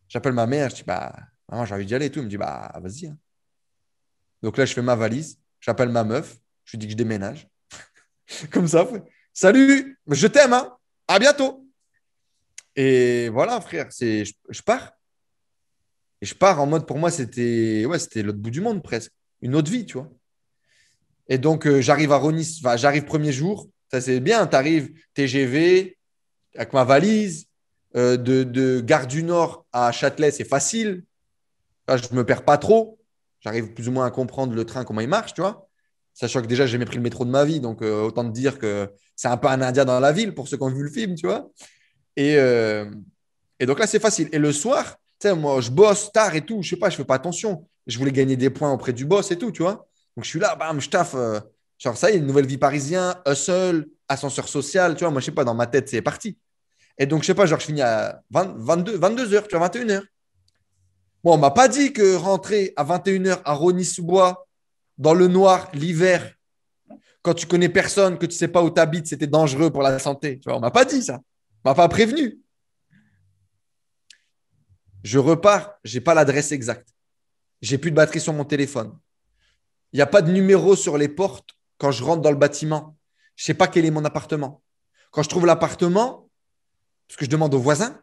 j'appelle ma mère, je dis, bah, maman, j'ai envie d'y aller et tout. Il me dit, bah, vas-y. Hein. Donc là, je fais ma valise, j'appelle ma meuf, je lui dis que je déménage. Comme ça, Salut, je t'aime, hein. à bientôt. Et voilà, frère, c'est, je, pars. Et je pars en mode, pour moi, c'était, ouais, c'était l'autre bout du monde presque. Une autre vie, tu vois. Et donc, euh, j'arrive à Ronis, j'arrive premier jour. Ça, c'est bien, tu TGV avec ma valise. Euh, de, de, Gare du Nord à Châtelet, c'est facile. je ne me perds pas trop. J'arrive plus ou moins à comprendre le train, comment il marche, tu vois. Sachant que déjà, j'ai jamais pris le métro de ma vie, donc euh, autant te dire que c'est un peu un Indien dans la ville pour ceux qui ont vu le film, tu vois. Euh, et, donc là, c'est facile. Et le soir, tu sais, moi, je bosse tard et tout, je sais pas, je fais pas attention. Je voulais gagner des points auprès du boss et tout, tu vois. Donc je suis là, bam, je taffe. Euh, genre, ça y est, une nouvelle vie parisienne, seul ascenseur social, tu vois. Moi, je sais pas, dans ma tête, c'est parti. Et donc, je sais pas, genre, je finis à 22, 22h, tu vois, 21h. Bon, on m'a pas dit que rentrer à 21h à Rony-sous-Bois, dans le noir, l'hiver, quand tu connais personne, que tu sais pas où tu habites, c'était dangereux pour la santé. Tu vois, on m'a pas dit ça. On m'a pas prévenu. Je repars, j'ai pas l'adresse exacte. J'ai plus de batterie sur mon téléphone. Il n'y a pas de numéro sur les portes quand je rentre dans le bâtiment. Je sais pas quel est mon appartement. Quand je trouve l'appartement, ce que je demande aux voisins,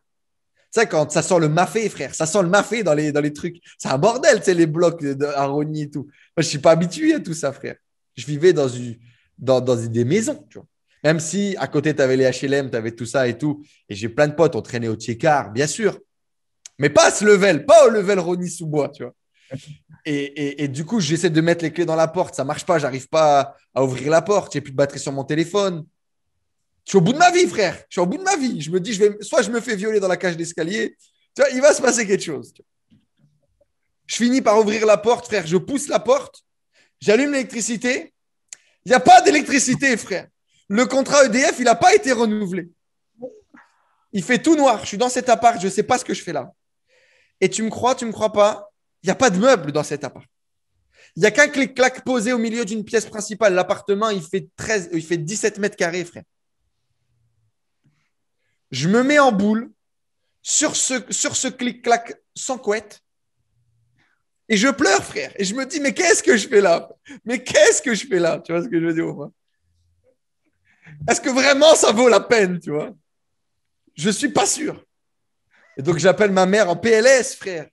sais, quand ça sent le mafé, frère, ça sent le mafé dans les, dans les trucs. C'est un bordel, tu sais, les blocs de, et tout. Moi, je suis pas habitué à tout ça, frère. Je vivais dans, une, dans, des maisons, tu vois. Même si à côté, tu avais les HLM, tu avais tout ça et tout. Et j'ai plein de potes, on traînait au Tchécar, bien sûr. Mais pas à ce level, pas au level Ronnie Sous-Bois, tu vois. Et, du coup, j'essaie de mettre les clés dans la porte. Ça marche pas, j'arrive pas à, ouvrir la porte. J'ai plus de batterie sur mon téléphone. Je suis au bout de ma vie, frère. Je suis au bout de ma vie. Je me dis, soit je me fais violer dans la cage d'escalier, tu vois, il va se passer quelque chose. Je finis par ouvrir la porte, frère. Je pousse la porte. J'allume l'électricité. Il n'y a pas d'électricité, frère. Le contrat EDF, il n'a pas été renouvelé. Il fait tout noir. Je suis dans cet appart. Je ne sais pas ce que je fais là. Et tu me crois, tu ne me crois pas. Il n'y a pas de meubles dans cet appart. Il n'y a qu'un clic-clac posé au milieu d'une pièce principale. L'appartement, il, fait 13, il fait 17 mètres carrés, frère je me mets en boule sur ce, sur ce clic-clac sans couette. Et je pleure, frère. Et je me dis, mais qu'est-ce que je fais là Mais qu'est-ce que je fais là Tu vois ce que je veux dire au moins Est-ce que vraiment ça vaut la peine, tu vois Je suis pas sûr. Et donc j'appelle ma mère en PLS, frère,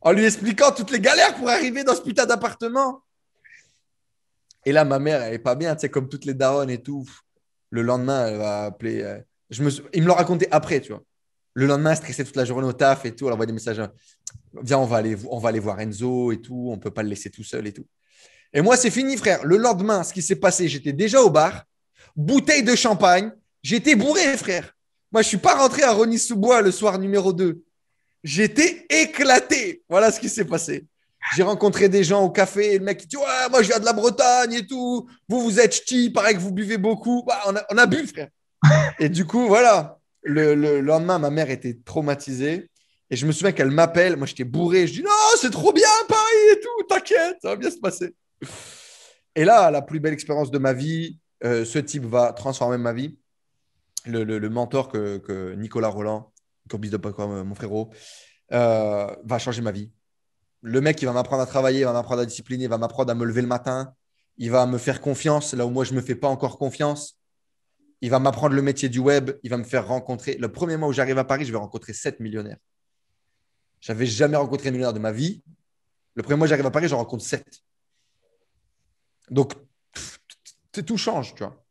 en lui expliquant toutes les galères pour arriver dans ce putain d'appartement. Et là, ma mère, elle est pas bien, tu sais, comme toutes les daronnes et tout. Le lendemain, elle va appeler euh, me il me l'a raconté après, tu vois. Le lendemain, stressé toute la journée au taf et tout. Elle envoie des messages. Euh, viens, on va aller, on va aller voir Enzo et tout. On ne peut pas le laisser tout seul et tout. Et moi, c'est fini, frère. Le lendemain, ce qui s'est passé, j'étais déjà au bar, bouteille de champagne. J'étais bourré, frère. Moi, je ne suis pas rentré à Ronny Sous-Bois le soir numéro 2. J'étais éclaté. Voilà ce qui s'est passé. J'ai rencontré des gens au café le mec qui dit moi je viens de la Bretagne et tout. Vous, vous êtes chi, pareil que vous buvez beaucoup. Bah, on a bu, frère et du coup, voilà. Le, lendemain, ma mère était traumatisée. Et je me souviens qu'elle m'appelle. Moi, j'étais bourré. Je dis Non, c'est trop bien Paris et tout. T'inquiète, ça va bien se passer. Et là, la plus belle expérience de ma vie, euh, ce type va transformer ma vie. Le, mentor que, Nicolas Roland, de euh, mon frérot, euh, va changer ma vie. Le mec, il va m'apprendre à travailler, il va m'apprendre à discipliner, il va m'apprendre à me lever le matin, il va me faire confiance là où moi je ne me fais pas encore confiance il va m'apprendre le métier du web, il va me faire rencontrer. Le premier mois où j'arrive à Paris, je vais rencontrer sept millionnaires. Je n'avais jamais rencontré un millionnaire de ma vie. Le premier mois où j'arrive à Paris, j'en rencontre sept. Donc, tout change, tu vois.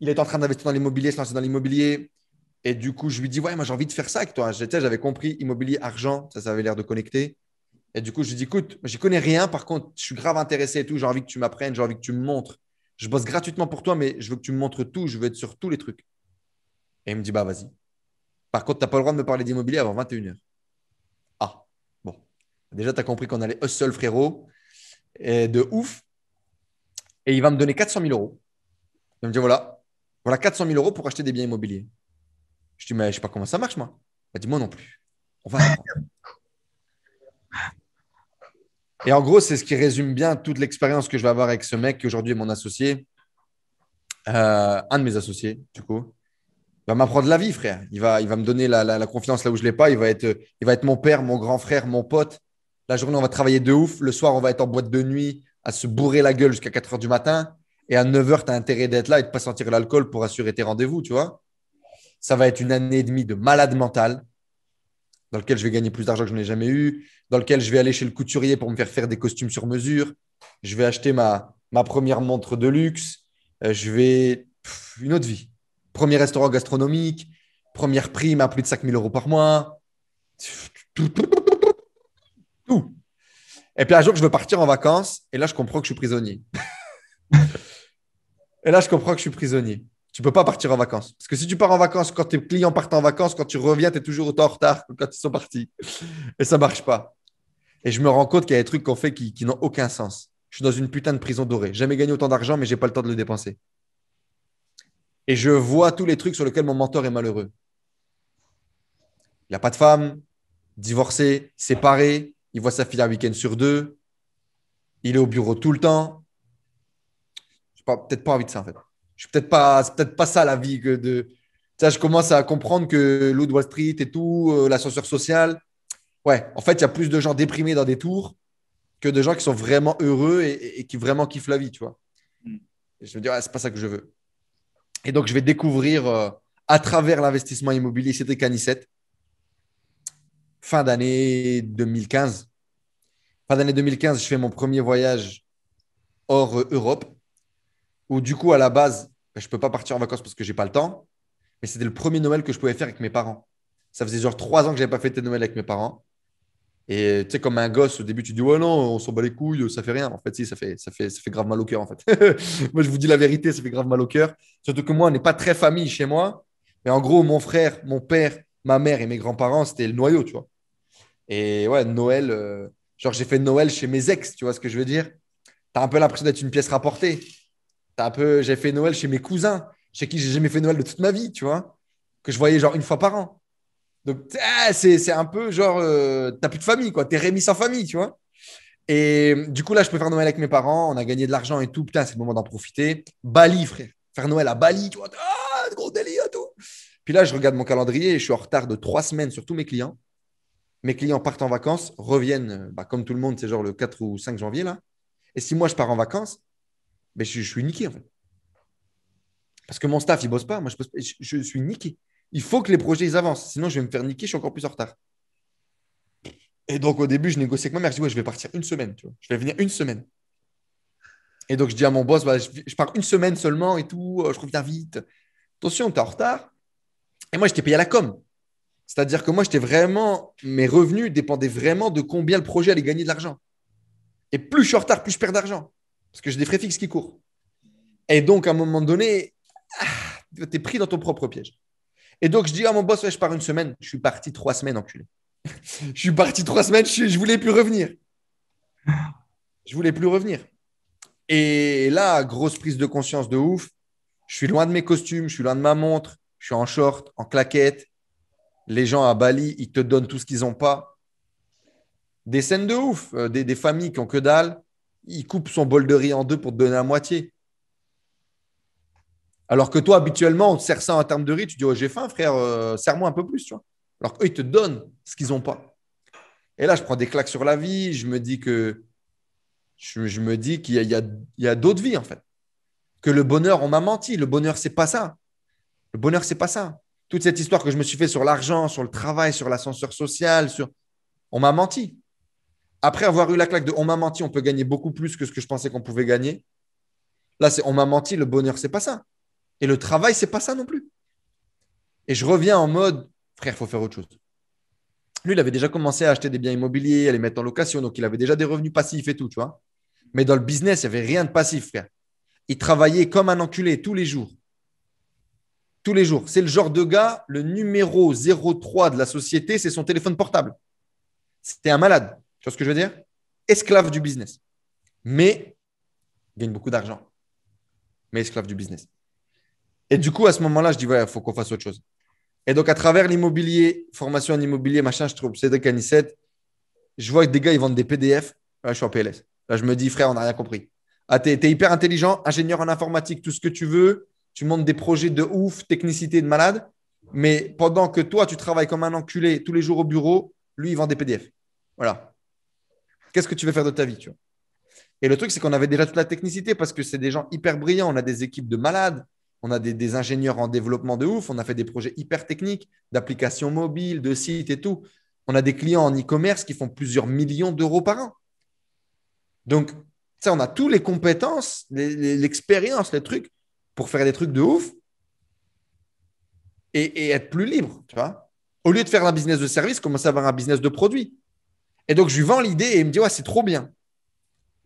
Il est en train d'investir dans l'immobilier, se lancer dans l'immobilier. Et du coup, je lui dis, ouais, moi j'ai envie de faire ça avec toi. J'avais compris immobilier, argent, ça, ça avait l'air de connecter. Et du coup, je lui dis, écoute, j'y connais rien, par contre, je suis grave intéressé et tout, j'ai envie que tu m'apprennes, j'ai envie que tu me montres je bosse gratuitement pour toi, mais je veux que tu me montres tout, je veux être sur tous les trucs. Et il me dit, bah vas-y. Par contre, tu n'as pas le droit de me parler d'immobilier avant 21h. Ah, bon. Déjà, tu as compris qu'on allait hustle, frérot, de ouf. Et il va me donner 400 000 euros. Il me dit, voilà, voilà 400 000 euros pour acheter des biens immobiliers. Je dis, mais je ne sais pas comment ça marche, moi. Il dit, moi non plus. On va. Et en gros, c'est ce qui résume bien toute l'expérience que je vais avoir avec ce mec qui aujourd'hui est mon associé, euh, un de mes associés, du coup. Il va m'apprendre la vie, frère. Il va, il va me donner la, confiance là où je ne l'ai pas. Il va, être, il va être mon père, mon grand frère, mon pote. La journée, on va travailler de ouf. Le soir, on va être en boîte de nuit à se bourrer la gueule jusqu'à 4 h du matin. Et à 9 h, tu as intérêt d'être là et de ne pas sentir l'alcool pour assurer tes rendez-vous, tu vois. Ça va être une année et demie de malade mental dans lequel je vais gagner plus d'argent que je n'ai jamais eu, dans lequel je vais aller chez le couturier pour me faire faire des costumes sur mesure, je vais acheter ma, ma première montre de luxe, euh, je vais. une autre vie. Premier restaurant gastronomique, première prime à plus de 5000 euros par mois. Tout, Et puis un jour, je veux partir en vacances et là, je comprends que je suis prisonnier. et là, je comprends que je suis prisonnier tu peux pas partir en vacances. Parce que si tu pars en vacances, quand tes clients partent en vacances, quand tu reviens, tu es toujours autant en retard que quand ils sont partis. Et ça marche pas. Et je me rends compte qu'il y a des trucs qu'on fait qui, n'ont aucun sens. Je suis dans une putain de prison dorée. Jamais gagné autant d'argent, mais j'ai pas le temps de le dépenser. Et je vois tous les trucs sur lesquels mon mentor est malheureux. Il n'a pas de femme, divorcé, séparé, il voit sa fille un week-end sur deux, il est au bureau tout le temps. Je n'ai peut-être pas envie de ça en fait je peut-être pas, c'est peut-être pas ça la vie que de. Ça, je commence à comprendre que l'eau Wall Street et tout, euh, l'ascenseur social. Ouais, en fait, il y a plus de gens déprimés dans des tours que de gens qui sont vraiment heureux et, qui vraiment kiffent la vie, tu vois. Mm. je me dis, ah, c'est pas ça que je veux. Et donc, je vais découvrir euh, à travers l'investissement immobilier C'était Canisette fin d'année 2015. Fin d'année 2015, je fais mon premier voyage hors euh, Europe où du coup, à la base, bah, je ne peux pas partir en vacances parce que j'ai pas le temps. Mais c'était le premier Noël que je pouvais faire avec mes parents. Ça faisait genre trois ans que n'avais pas fêté Noël avec mes parents. Et tu sais, comme un gosse, au début, tu dis Ouais, non, on s'en bat les couilles, ça fait rien. En fait, si, ça fait, ça fait, grave mal au cœur. En fait, moi, je vous dis la vérité, ça fait grave mal au cœur. Surtout que moi, on n'est pas très famille chez moi. Mais en gros, mon frère, mon père, ma mère et mes grands-parents, c'était le noyau, tu vois. Et ouais, Noël, euh, genre, j'ai fait Noël chez mes ex, tu vois ce que je veux dire T'as un peu l'impression d'être une pièce rapportée un peu, j'ai fait Noël chez mes cousins, chez qui j'ai jamais fait Noël de toute ma vie, tu vois, que je voyais genre une fois par an. Donc, ah, c'est un peu genre, tu euh, t'as plus de famille, quoi. es rémis sans famille, tu vois. Et du coup, là, je peux faire Noël avec mes parents. On a gagné de l'argent et tout. Putain, c'est le moment d'en profiter. Bali, frère. Faire Noël à Bali, tu vois. Ah, gros délire, tout. Puis là, je regarde mon calendrier et je suis en retard de trois semaines sur tous mes clients. Mes clients partent en vacances, reviennent, bah, comme tout le monde, c'est genre le 4 ou 5 janvier, là. Et si moi, je pars en vacances, je, suis niqué en fait. Parce que mon staff, il bosse pas. Moi, je, je, suis niqué. Il faut que les projets ils avancent. Sinon, je vais me faire niquer. Je suis encore plus en retard. Et donc, au début, je négociais avec ma mère. Je dis, ouais, je vais partir une semaine. Je vais venir une semaine. Et donc, je dis à mon boss, bah, je, pars une semaine seulement et tout. Euh, je reviens vite. Attention, tu es en retard. Et moi, je t'ai payé à la com. C'est-à-dire que moi, j'étais vraiment, mes revenus dépendaient vraiment de combien le projet allait gagner de l'argent. Et plus je suis en retard, plus je perds d'argent. Parce que j'ai des frais fixes qui courent. Et donc, à un moment donné, ah, tu es pris dans ton propre piège. Et donc, je dis à ah, mon boss, je pars une semaine. Je suis parti trois semaines, enculé. je suis parti trois semaines, je, ne voulais plus revenir. Je voulais plus revenir. Et là, grosse prise de conscience de ouf. Je suis loin de mes costumes, je suis loin de ma montre, je suis en short, en claquette. Les gens à Bali, ils te donnent tout ce qu'ils n'ont pas. Des scènes de ouf, euh, des, des familles qui ont que dalle il coupe son bol de riz en deux pour te donner à moitié. Alors que toi, habituellement, on te sert ça en termes de riz, tu dis oh, j'ai faim, frère, euh, serre-moi un peu plus, tu vois. Alors qu'eux, ils te donnent ce qu'ils n'ont pas. Et là, je prends des claques sur la vie, je me dis que je, me dis qu'il y a, d'autres vies, en fait. Que le bonheur, on m'a menti. Le bonheur, c'est pas ça. Le bonheur, c'est pas ça. Toute cette histoire que je me suis fait sur l'argent, sur le travail, sur l'ascenseur social, sur... on m'a menti après avoir eu la claque de on m'a menti, on peut gagner beaucoup plus que ce que je pensais qu'on pouvait gagner. Là, c'est on m'a menti, le bonheur, c'est pas ça. Et le travail, c'est pas ça non plus. Et je reviens en mode frère, il faut faire autre chose. Lui, il avait déjà commencé à acheter des biens immobiliers, à les mettre en location, donc il avait déjà des revenus passifs et tout, tu vois. Mais dans le business, il n'y avait rien de passif, frère. Il travaillait comme un enculé tous les jours. Tous les jours. C'est le genre de gars, le numéro 03 de la société, c'est son téléphone portable. C'était un malade ce que je veux dire Esclave du business. Mais gagne beaucoup d'argent. Mais esclave du business. Et du coup, à ce moment-là, je dis, ouais, il faut qu'on fasse autre chose. Et donc, à travers l'immobilier, formation en immobilier, machin, je trouve Cédric Anissette, je vois que des gars, ils vendent des PDF. Là, je suis en PLS. Là, je me dis, frère, on n'a rien compris. Ah, tu hyper intelligent, ingénieur en informatique, tout ce que tu veux. Tu montes des projets de ouf, technicité de malade. Mais pendant que toi, tu travailles comme un enculé tous les jours au bureau, lui, il vend des PDF. Voilà. Qu'est-ce que tu veux faire de ta vie tu vois Et le truc, c'est qu'on avait déjà toute la technicité parce que c'est des gens hyper brillants. On a des équipes de malades, on a des, ingénieurs en développement de ouf, on a fait des projets hyper techniques, d'applications mobiles, de sites et tout. On a des clients en e-commerce qui font plusieurs millions d'euros par an. Donc, on a toutes les compétences, l'expérience, les, trucs pour faire des trucs de ouf et, être plus libre, tu vois. Au lieu de faire un business de service, commencer à avoir un business de produits. Et donc, je lui vends l'idée et il me dit, ouais, c'est trop bien.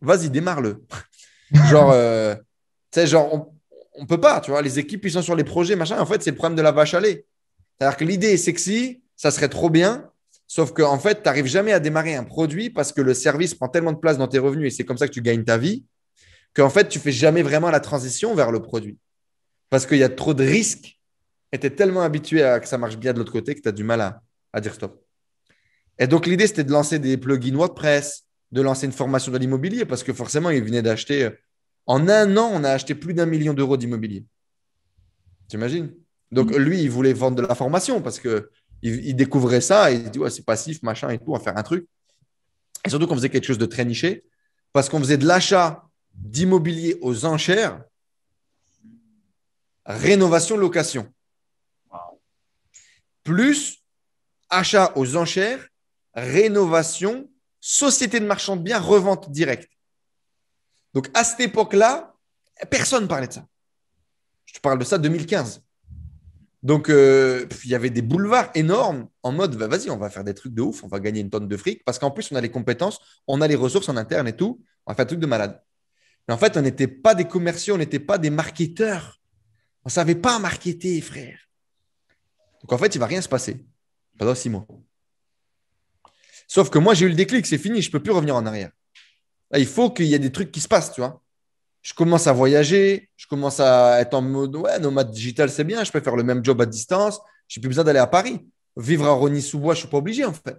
Vas-y, démarre-le. genre, euh, tu sais, genre, on, ne peut pas, tu vois, les équipes, ils sont sur les projets, machin. En fait, c'est le problème de la vache à lait. C'est-à-dire que l'idée est sexy, ça serait trop bien, sauf qu'en en fait, tu n'arrives jamais à démarrer un produit parce que le service prend tellement de place dans tes revenus et c'est comme ça que tu gagnes ta vie, qu'en fait, tu fais jamais vraiment la transition vers le produit. Parce qu'il y a trop de risques et tu es tellement habitué à que ça marche bien de l'autre côté que tu as du mal à, à dire stop. Et donc, l'idée, c'était de lancer des plugins WordPress, de lancer une formation de l'immobilier, parce que forcément, il venait d'acheter. Euh, en un an, on a acheté plus d'un million d'euros d'immobilier. Tu imagines Donc, mhm. lui, il voulait vendre de la formation parce qu'il découvrait ça et il dit Ouais, c'est passif, machin et tout, on va faire un truc. Et surtout qu'on faisait quelque chose de très niché, parce qu'on faisait de l'achat d'immobilier aux enchères, rénovation, location. Plus achat aux enchères rénovation, société de marchand de biens, revente directe. Donc à cette époque-là, personne ne parlait de ça. Je te parle de ça 2015. Donc euh, il y avait des boulevards énormes en mode bah, vas-y, on va faire des trucs de ouf, on va gagner une tonne de fric parce qu'en plus on a les compétences, on a les ressources en interne et tout, on va faire un truc de malade. Mais en fait, on n'était pas des commerciaux, on n'était pas des marketeurs. On ne savait pas marketer, frère. Donc en fait, il ne va rien se passer pendant six mois. Sauf que moi, j'ai eu le déclic, c'est fini, je ne peux plus revenir en arrière. il faut qu'il y ait des trucs qui se passent, tu vois. Je commence à voyager, je commence à être en mode ouais, nomade digital, c'est bien, je peux faire le même job à distance, Je n'ai plus besoin d'aller à Paris. Vivre à Rony-sous-Bois, je ne suis pas obligé, en fait.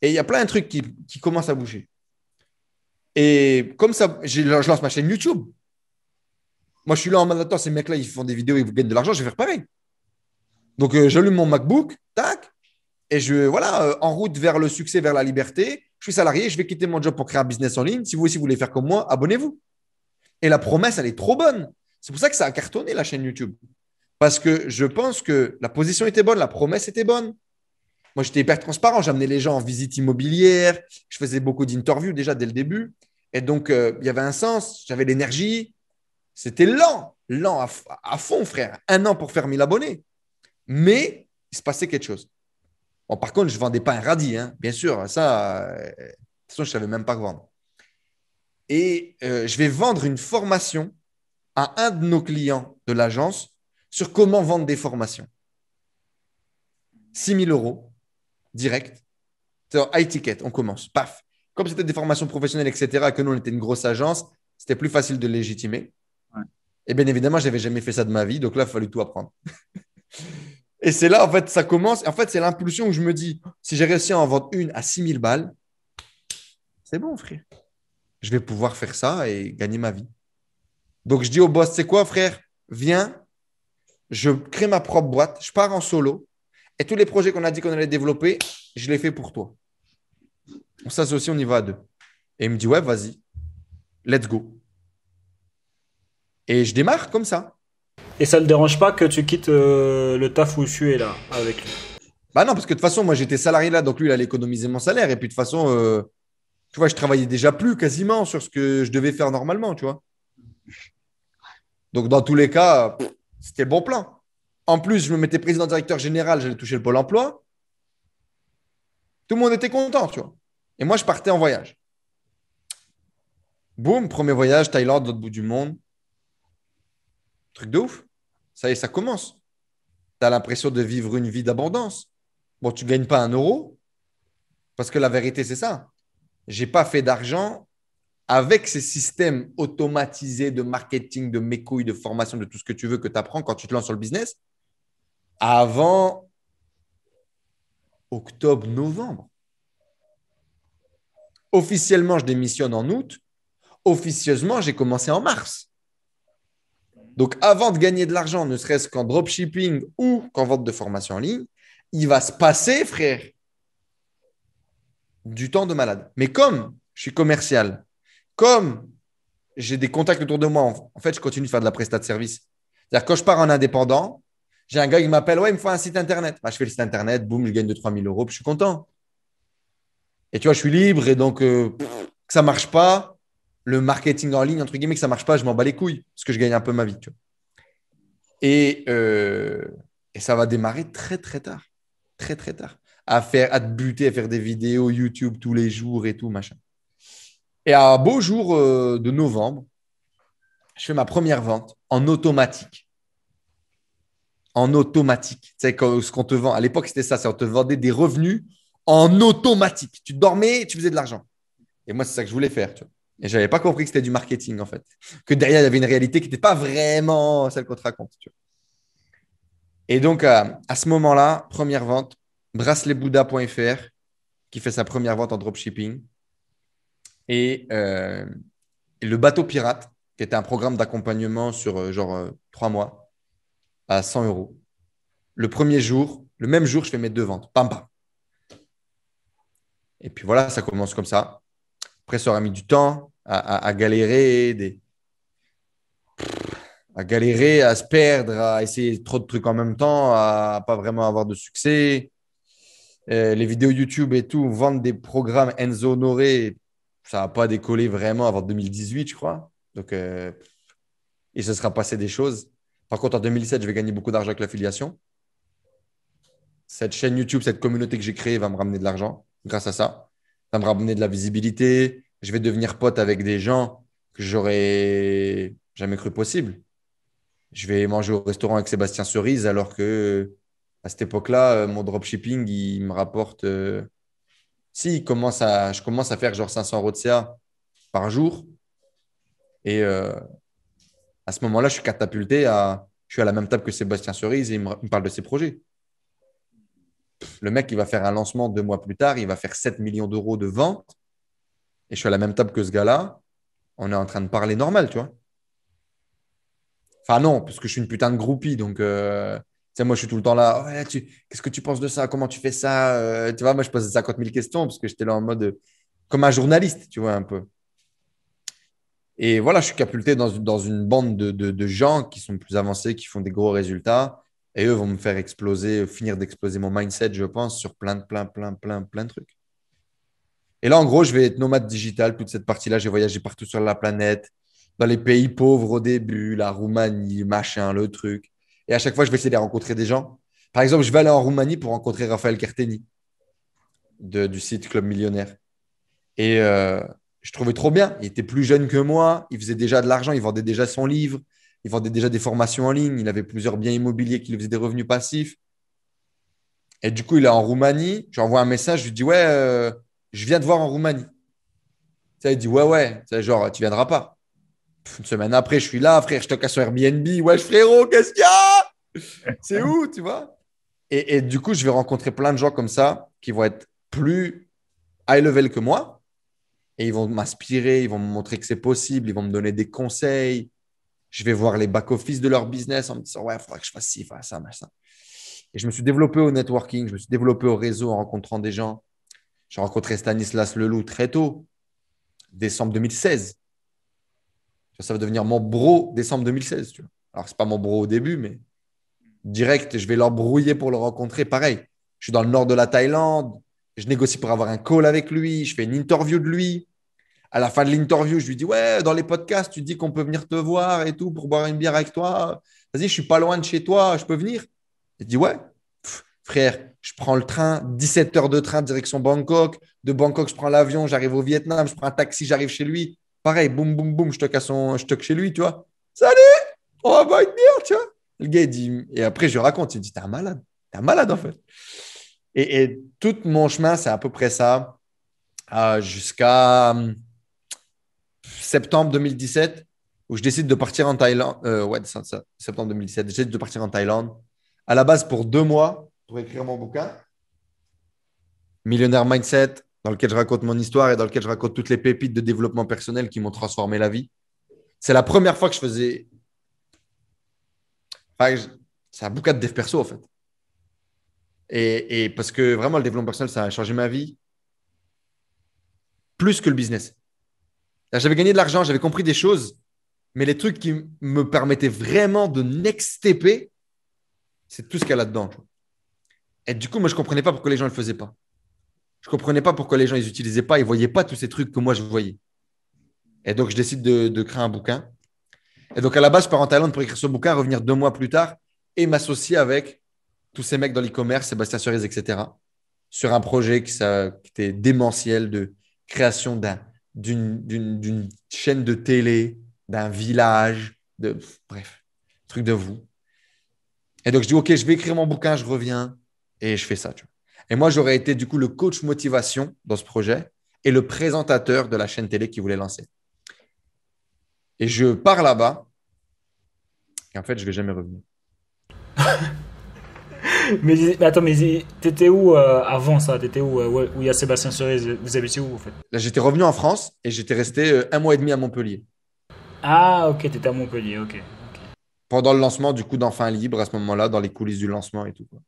Et il y a plein de trucs qui, qui commencent à bouger. Et comme ça, je lance ma chaîne YouTube. Moi, je suis là en mode, ces mecs-là, ils font des vidéos, ils vous gagnent de l'argent, je vais faire pareil. Donc, euh, j'allume mon MacBook, tac, et je, voilà, euh, en route vers le succès, vers la liberté, je suis salarié, je vais quitter mon job pour créer un business en ligne. Si vous aussi vous voulez faire comme moi, abonnez-vous. Et la promesse, elle est trop bonne. C'est pour ça que ça a cartonné la chaîne YouTube. Parce que je pense que la position était bonne, la promesse était bonne. Moi, j'étais hyper transparent. J'amenais les gens en visite immobilière. Je faisais beaucoup d'interviews déjà dès le début. Et donc, euh, il y avait un sens. J'avais l'énergie. C'était lent, lent à, à fond, frère. Un an pour faire 1000 abonnés. Mais il se passait quelque chose par contre, je ne vendais pas un radis, hein, bien sûr. Ça, euh, de toute façon, je ne savais même pas vendre. Et euh, je vais vendre une formation à un de nos clients de l'agence sur comment vendre des formations. 6 000 euros, direct. High ticket, on commence. Paf. Comme c'était des formations professionnelles, etc., que nous, on était une grosse agence, c'était plus facile de légitimer. Et bien évidemment, je n'avais jamais fait ça de ma vie, donc là, il fallu tout apprendre. Et c'est là, en fait, ça commence. En fait, c'est l'impulsion où je me dis, si j'ai réussi à en vendre une à 6000 balles, c'est bon, frère. Je vais pouvoir faire ça et gagner ma vie. Donc, je dis au boss, c'est quoi, frère Viens, je crée ma propre boîte, je pars en solo. Et tous les projets qu'on a dit qu'on allait développer, je les fais pour toi. On s'associe, on y va à deux. Et il me dit, ouais, vas-y, let's go. Et je démarre comme ça. Et ça le dérange pas que tu quittes euh, le taf où tu es là avec lui Bah non, parce que de toute façon, moi j'étais salarié là, donc lui il allait économiser mon salaire. Et puis de toute façon, euh, tu vois, je travaillais déjà plus quasiment sur ce que je devais faire normalement, tu vois. Donc dans tous les cas, c'était bon plan. En plus, je me mettais président directeur général, j'allais toucher le pôle emploi. Tout le monde était content, tu vois. Et moi, je partais en voyage. Boum, premier voyage, Thaïlande, l'autre bout du monde. Truc de ouf. Ça y est, ça commence. Tu as l'impression de vivre une vie d'abondance. Bon, tu ne gagnes pas un euro, parce que la vérité, c'est ça. Je n'ai pas fait d'argent avec ces systèmes automatisés de marketing, de couilles, de formation, de tout ce que tu veux que tu apprends quand tu te lances sur le business, avant octobre, novembre. Officiellement, je démissionne en août. Officieusement, j'ai commencé en mars. Donc, avant de gagner de l'argent, ne serait-ce qu'en dropshipping ou qu'en vente de formation en ligne, il va se passer, frère, du temps de malade. Mais comme je suis commercial, comme j'ai des contacts autour de moi, en fait, je continue de faire de la prestat de service. C'est-à-dire, quand je pars en indépendant, j'ai un gars qui m'appelle, ouais, il me faut un site internet. Bah, je fais le site internet, boum, je gagne 2-3 euros, je suis content. Et tu vois, je suis libre, et donc, euh, ça ne marche pas, le marketing en ligne, entre guillemets, que ça marche pas, je m'en bats les couilles, parce que je gagne un peu ma vie. Tu vois. Et, euh, et, ça va démarrer très, très tard. Très, très tard. À, faire, à te buter, à faire des vidéos YouTube tous les jours et tout, machin. Et à un beau jour euh, de novembre, je fais ma première vente en automatique. En automatique. Tu sais, ce qu'on te vend, à l'époque, c'était ça, c'est on te vendait des revenus en automatique. Tu dormais, tu faisais de l'argent. Et moi, c'est ça que je voulais faire. Tu vois. Et n'avais pas compris que c'était du marketing, en fait. Que derrière, il y avait une réalité qui n'était pas vraiment celle qu'on te raconte. Et donc, à ce moment-là, première vente, braceletbouddha.fr, qui fait sa première vente en dropshipping. Euh, et, le bateau pirate, qui était un programme d'accompagnement sur euh, genre euh, trois mois, à 100 euros. Le premier jour, le même jour, je fais mes deux ventes. Pam, pam. Et puis voilà, ça commence comme ça. Après, ça aura mis du temps à, galérer, à galérer, à se perdre, à essayer trop de trucs en même temps, à pas vraiment avoir de succès. Euh, les vidéos YouTube et tout, vendre des programmes Enzo Honoré, e. ça n'a pas décollé vraiment avant 2018, je crois. Donc, il euh, se sera passé des choses. Par contre, en 2007, je vais gagner beaucoup d'argent avec l'affiliation. Cette chaîne YouTube, cette communauté que j'ai créée va me ramener de l'argent grâce à ça ça me de la visibilité. Je vais devenir pote avec des gens que j'aurais jamais cru possible. Je vais manger au restaurant avec Sébastien Cerise alors que à cette époque-là, euh, mon dropshipping, il me rapporte. Euh, si, commence à, je commence à faire genre 500 euros de CA par jour. Et euh, à ce moment-là, je suis catapulté à. Je suis à la même table que Sébastien Cerise et il me parle de ses projets le mec, il va faire un lancement deux mois plus tard, il va faire 7 millions d'euros de vente. Et je suis à la même table que ce gars-là. On est en train de parler normal, tu vois. Enfin, non, parce que je suis une putain de groupie. Donc, euh, tu sais, moi, je suis tout le temps là. Qu'est-ce que tu penses de ça Comment tu fais ça euh, Tu vois, moi, je posais 50 000 questions parce que j'étais là en mode. Euh, comme un journaliste, tu vois, un peu. Et voilà, je suis capulté dans, une bande de gens qui sont plus avancés, qui font des gros résultats. Et eux vont me faire exploser, finir d'exploser mon mindset, je pense, sur plein plein, plein, plein, plein de trucs. Et là, en gros, je vais être nomade digital, toute cette partie-là. J'ai voyagé partout sur la planète, dans les pays pauvres au début, la Roumanie, machin, le truc. Et à chaque fois, je vais essayer de rencontrer des gens. Par exemple, je vais aller en Roumanie pour rencontrer Raphaël Carteni du site Club Millionnaire. Et euh, je trouvais trop bien. Il était plus jeune que moi, il faisait déjà de l'argent, il vendait déjà son livre, il vendait déjà des formations en ligne, il avait plusieurs biens immobiliers qui lui faisaient des revenus passifs. Et du coup, il est en Roumanie. Je lui envoie un message, je lui dis Ouais, euh, je viens te voir en Roumanie. Ça, il dit Ouais, ouais, genre, tu viendras pas. une semaine après, je suis là, frère, je te casse sur Airbnb. Wesh, frérot, qu'est-ce qu'il y a C'est où, tu vois et, et, du coup, je vais rencontrer plein de gens comme ça qui vont être plus high level que moi. Et ils vont m'inspirer, ils vont me montrer que c'est possible, ils vont me donner des conseils. Je vais voir les back-office de leur business en me disant, ouais, il faudrait que je fasse ci, ça, Et je me suis développé au networking, je me suis développé au réseau en rencontrant des gens. J'ai rencontré Stanislas Leloup très tôt, décembre 2016. Ça va devenir mon bro décembre 2016. Alors, ce n'est pas mon bro au début, mais direct, je vais leur brouiller pour le rencontrer. Pareil, je suis dans le nord de la Thaïlande, je négocie pour avoir un call avec lui, je fais une interview de lui à la fin de l'interview, je lui dis Ouais, dans les podcasts, tu dis qu'on peut venir te voir et tout pour boire une bière avec toi. Vas-y, je suis pas loin de chez toi, je peux venir. Il dit Ouais, frère, je prends le train, 17 heures de train direction Bangkok. De Bangkok, je prends l'avion, j'arrive au Vietnam, je prends un taxi, j'arrive chez lui. Pareil, boum, boum, boum, je toque, je chez lui, tu vois. Salut, on va boire une bière, tu vois. Le gars, dit Et après, je raconte Il me dit T'es un malade, t'es un malade en fait. Et, tout mon chemin, c'est à peu près ça. Euh, jusqu'à hum, septembre 2017, où je décide de partir en Thaïlande. Euh, ouais, septembre 2017, je décide de partir en Thaïlande. À la base, pour deux mois, pour écrire mon bouquin. Millionnaire Mindset, dans lequel je raconte mon histoire et dans lequel je raconte toutes les pépites de développement personnel qui m'ont transformé la vie. C'est la première fois que je faisais. C'est un bouquin de dev perso, en fait. Et, et parce que vraiment, le développement personnel, ça a changé ma vie plus que le business. J'avais gagné de l'argent, j'avais compris des choses, mais les trucs qui me permettaient vraiment de next c'est tout ce qu'il y a là-dedans. Et du coup, moi, je ne comprenais pas pourquoi les gens ne le faisaient pas. Je ne comprenais pas pourquoi les gens ne les utilisaient pas, ils ne voyaient pas tous ces trucs que moi, je voyais. Et donc, je décide de, créer un bouquin. Et donc, à la base, je pars en Thaïlande pour écrire ce bouquin, revenir deux mois plus tard et m'associer avec tous ces mecs dans l'e-commerce, Sébastien Cerise, etc., sur un projet qui, qui était démentiel de création d'un d'une chaîne de télé, d'un village, de bref, truc de vous. Et donc je dis ok, je vais écrire mon bouquin, je reviens et je fais ça. Et moi j'aurais été du coup le coach motivation dans ce projet et le présentateur de la chaîne télé qui voulait lancer. Et je pars là-bas et en fait je vais jamais revenir. mais, attends, mais t'étais où euh, avant ça T'étais euh, où Où il y a Sébastien Cerise Vous habitiez où en fait Là, j'étais revenu en France et j'étais resté euh, un mois et demi à Montpellier. Ah, ok, t'étais à Montpellier, ok. Pendant le lancement, du coup, d'Enfin Libre, à ce moment-là, dans les coulisses du lancement et tout. Quoi.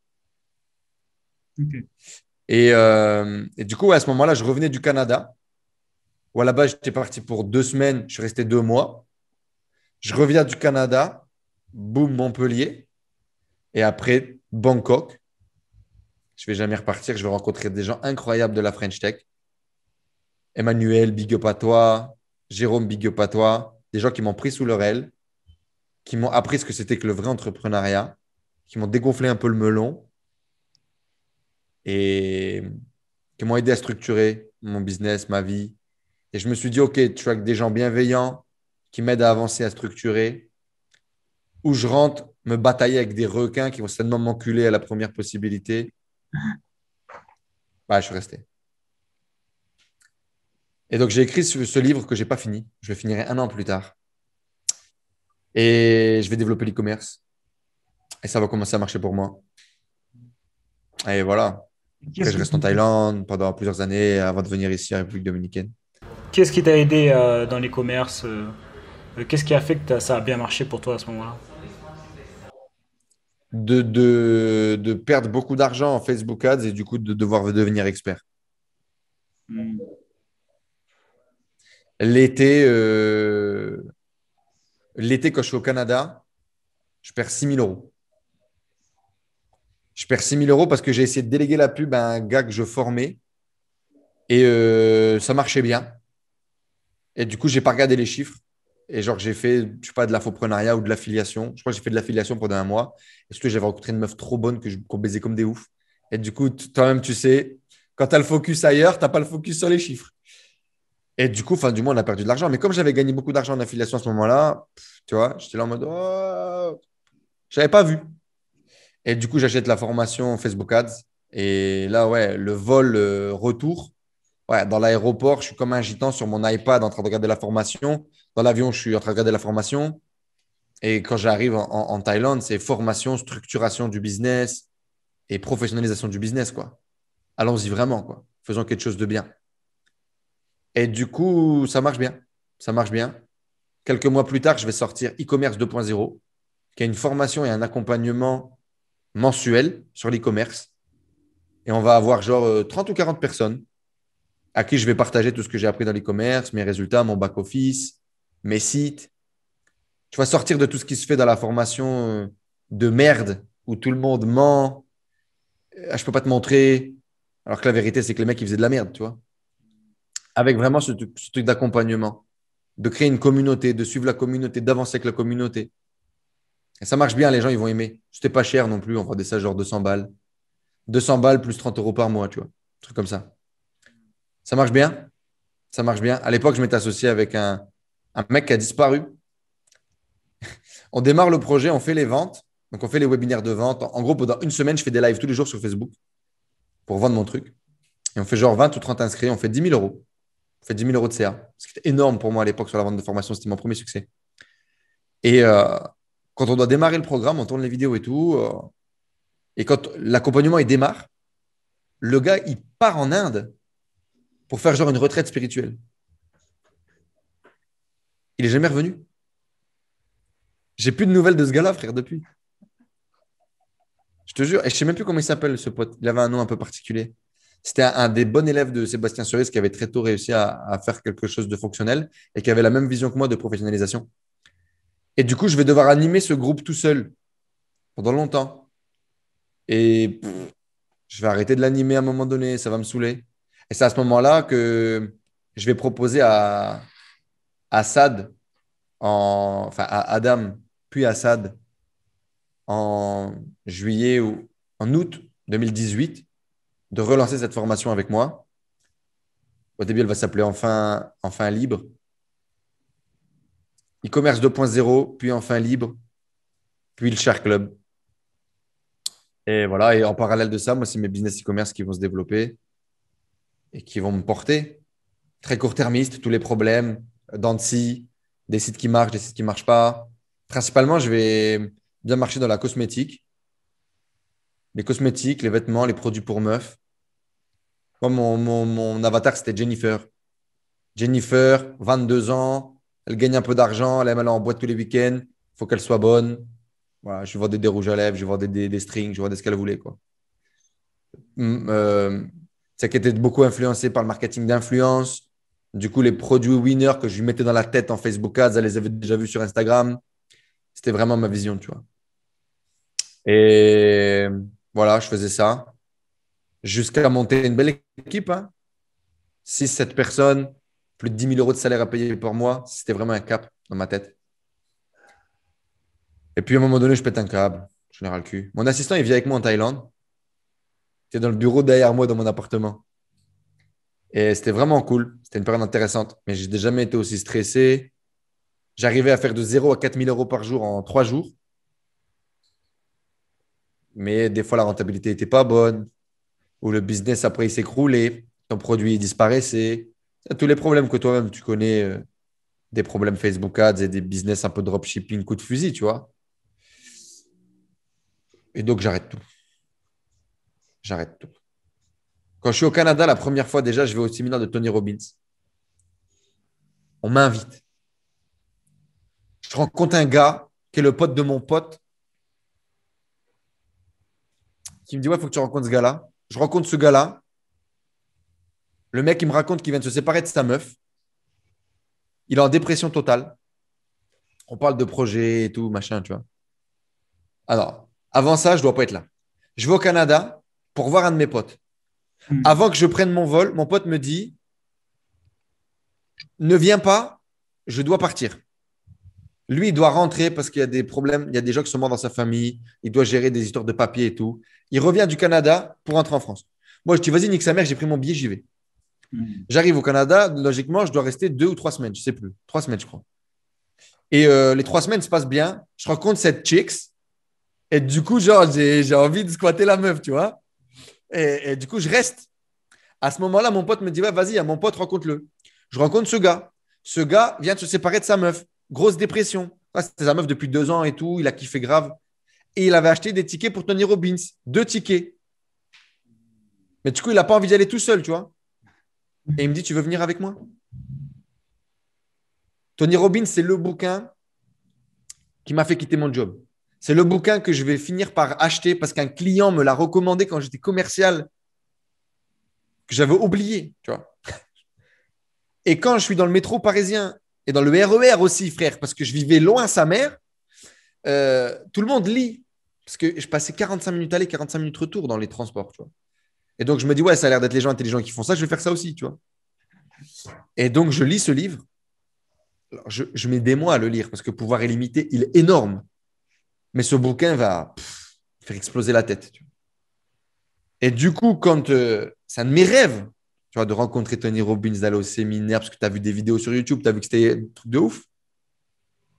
Et, du coup, à ce moment-là, je revenais du Canada, Ou là bas j'étais parti pour deux semaines, je suis resté deux mois. Je reviens du Canada, boum, Montpellier. Et après, Bangkok. Je vais jamais repartir. Je vais rencontrer des gens incroyables de la French Tech. Emmanuel, big up Jérôme, big up Des gens qui m'ont pris sous leur aile, qui m'ont appris ce que c'était que le vrai entrepreneuriat, qui m'ont dégonflé un peu le melon et qui m'ont aidé à structurer mon business, ma vie. Et je me suis dit, OK, tu as des gens bienveillants qui m'aident à avancer, à structurer où je rentre me batailler avec des requins qui vont certainement m'enculer à la première possibilité. Bah, je suis resté. Et donc, j'ai écrit ce, livre que je n'ai pas fini. Je le finirai un an plus tard. Et je vais développer l'e-commerce. Et ça va commencer à marcher pour moi. Et voilà. je reste en Thaïlande pendant plusieurs années avant de venir ici en République dominicaine. Qu'est-ce qui t'a aidé euh, dans l'e-commerce euh, euh, Qu'est-ce qui a fait que ça a bien marché pour toi à ce moment-là de, de, de perdre beaucoup d'argent en Facebook Ads et du coup de devoir devenir expert hmm. L'été, euh, l'été, quand je suis au Canada, je perds 6 000 euros. Je perds 6 000 euros parce que j'ai essayé de déléguer la pub à un gars que je formais et euh, ça marchait bien. Et du coup, je n'ai pas regardé les chiffres. Et genre, j'ai fait, je sais pas, de l'infoprenariat ou de l'affiliation. Je crois que j'ai fait de l'affiliation pendant un mois. Et surtout, j'avais rencontré une meuf trop bonne que je qu'on baisait comme des oufs. Et du coup, toi-même, tu sais, quand tu as le focus ailleurs, tu pas le focus sur les chiffres. Et du coup, fin du mois, on a perdu de l'argent. Mais comme j'avais gagné beaucoup d'argent en affiliation à ce moment-là, tu vois, j'étais là en mode, Je oh, j'avais pas vu. Et du coup, j'achète la formation Facebook Ads. Et là, ouais, le vol euh, retour, dans l'aéroport, je suis comme un gitan sur mon iPad en train de regarder la formation. Dans l'avion, je suis en train de regarder la formation. Et quand j'arrive en, Thaïlande, c'est formation, structuration du business et professionnalisation du business, quoi. Allons-y vraiment, quoi. Faisons quelque chose de bien. Et du coup, ça marche bien. Ça marche bien. Quelques mois plus tard, je vais sortir e-commerce 2.0, qui a une formation et un accompagnement mensuel sur l'e-commerce. Et on va avoir genre 30 euh, ou 40 personnes à qui je vais partager tout ce que j'ai appris dans l'e-commerce, mes résultats, mon back-office, mes sites. Tu vas sortir de tout ce qui se fait dans la formation euh, de merde où tout le monde ment. je euh, je peux pas te montrer. Alors que la vérité, c'est que les mecs, ils faisaient de la merde, tu vois. Avec vraiment ce, truc d'accompagnement, de créer une communauté, de suivre la communauté, d'avancer avec la communauté. Et ça marche bien, les gens, ils vont aimer. n'était pas cher non plus, on vendait ça genre 200 balles. 200 balles plus 30 euros par mois, tu vois. Un truc comme ça. Ça marche bien. Ça marche bien. À l'époque, je m'étais associé avec un, mec qui a disparu. on démarre le projet, on fait les ventes. Donc, on fait les webinaires de vente. En gros, pendant une semaine, je fais des lives tous les jours sur Facebook pour vendre mon truc. Et on fait genre 20 ou 30 inscrits. On fait 10 000 euros. On fait 10 000 euros de CA. Ce qui était énorme pour moi à l'époque sur la vente de formation. C'était mon premier succès. Et euh, quand on doit démarrer le programme, on tourne les vidéos et tout. Euh, et quand l'accompagnement, il démarre, le gars, il part en Inde pour faire genre une retraite spirituelle. Il est jamais revenu. J'ai plus de nouvelles de ce gars-là, frère, depuis. Je te jure, et je sais même plus comment il s'appelle, ce pote. Il avait un nom un peu particulier. C'était un des bons élèves de Sébastien Cerise qui avait très tôt réussi à, faire quelque chose de fonctionnel et qui avait la même vision que moi de professionnalisation. Et du coup, je vais devoir animer ce groupe tout seul pendant longtemps. Et je vais arrêter de l'animer à un moment donné, ça va me saouler. Et c'est à ce moment-là que je vais proposer à, Assad, enfin Adam, puis Assad, en juillet ou en août 2018, de relancer cette formation avec moi. Au début, elle va s'appeler enfin, enfin libre. E-commerce 2.0, puis enfin libre, puis le Share Club. Et voilà, et en parallèle de ça, moi, c'est mes business e-commerce qui vont se développer et qui vont me porter. Très court-termiste, tous les problèmes, euh, d'anti, des sites qui marchent, des sites qui ne marchent pas. Principalement, je vais bien marcher dans la cosmétique. Les cosmétiques, les vêtements, les produits pour meufs. Moi, mon, mon, mon avatar, c'était Jennifer. Jennifer, 22 ans, elle gagne un peu d'argent, elle aime aller en boîte tous les week-ends, il faut qu'elle soit bonne. Voilà, je vais des, des rouges à lèvres, je vais des, des, strings, je vais des ce qu'elle voulait. Quoi. Euh, c'est qu'elle était beaucoup influencé par le marketing d'influence. Du coup, les produits winners que je lui mettais dans la tête en Facebook Ads, elle les avait déjà vus sur Instagram. C'était vraiment ma vision, tu vois. Et voilà, je faisais ça jusqu'à monter une belle équipe. 6-7 hein. personnes, plus de 10 000 euros de salaire à payer pour moi. C'était vraiment un cap dans ma tête. Et puis, à un moment donné, je pète un câble. Je n'ai le cul. Mon assistant, il vient avec moi en Thaïlande. C'était dans le bureau derrière moi, dans mon appartement. Et c'était vraiment cool. C'était une période intéressante. Mais je n'ai jamais été aussi stressé. J'arrivais à faire de 0 à 4 000 euros par jour en trois jours. Mais des fois, la rentabilité n'était pas bonne. Ou le business, après, il s'écroulait. Ton produit disparaissait. Tous les problèmes que toi-même, tu connais, euh, des problèmes Facebook Ads et des business un peu dropshipping, coup de fusil, tu vois. Et donc, j'arrête tout j'arrête tout. Quand je suis au Canada, la première fois déjà, je vais au séminaire de Tony Robbins. On m'invite. Je rencontre un gars qui est le pote de mon pote qui me dit Ouais, il faut que tu rencontres ce gars-là. Je rencontre ce gars-là. Le mec, il me raconte qu'il vient de se séparer de sa meuf. Il est en dépression totale. On parle de projet et tout, machin, tu vois. Alors, avant ça, je ne dois pas être là. Je vais au Canada, pour voir un de mes potes. Hmm. Avant que je prenne mon vol, mon pote me dit Ne viens pas, je dois partir. Lui, il doit rentrer parce qu'il y a des problèmes, il y a des gens qui sont morts dans sa famille, il doit gérer des histoires de papier et tout. Il revient du Canada pour rentrer en France. Moi, je dis Vas-y, nique sa mère, j'ai pris mon billet, j'y vais. Hmm. J'arrive au Canada, logiquement, je dois rester deux ou trois semaines, je sais plus. Trois semaines, je crois. Et euh, les trois semaines se passent bien. Je rencontre cette chicks. Et du coup, genre, j'ai envie de squatter la meuf, tu vois. Et, du coup, je reste. À ce moment-là, mon pote me dit, vas-y, à hein, mon pote, rencontre-le. Je rencontre ce gars. Ce gars vient de se séparer de sa meuf. Grosse dépression. Ah, c'était sa meuf depuis deux ans et tout. Il a kiffé grave. Et il avait acheté des tickets pour Tony Robbins. Deux tickets. Mais du coup, il n'a pas envie d'y aller tout seul, tu vois. Et il me dit, tu veux venir avec moi Tony Robbins, c'est le bouquin qui m'a fait quitter mon job. C'est le bouquin que je vais finir par acheter parce qu'un client me l'a recommandé quand j'étais commercial, que j'avais oublié, tu vois. Et quand je suis dans le métro parisien et dans le RER e aussi, frère, parce que je vivais loin sa mère, euh, tout le monde lit. Parce que je passais 45 minutes aller, 45 minutes retour dans les transports, tu vois. Et donc, je me dis, ouais, ça a l'air d'être les gens intelligents qui font ça, je vais faire ça aussi, tu vois. Et donc, je lis ce livre. je, je mets des mois à le lire parce que Pouvoir est limité, il est énorme. Mais ce bouquin va faire exploser la tête. Et du coup, quand ça euh, c'est un de mes rêves, tu vois, de rencontrer Tony Robbins, d'aller au séminaire, parce que tu as vu des vidéos sur YouTube, tu as vu que c'était un truc de ouf.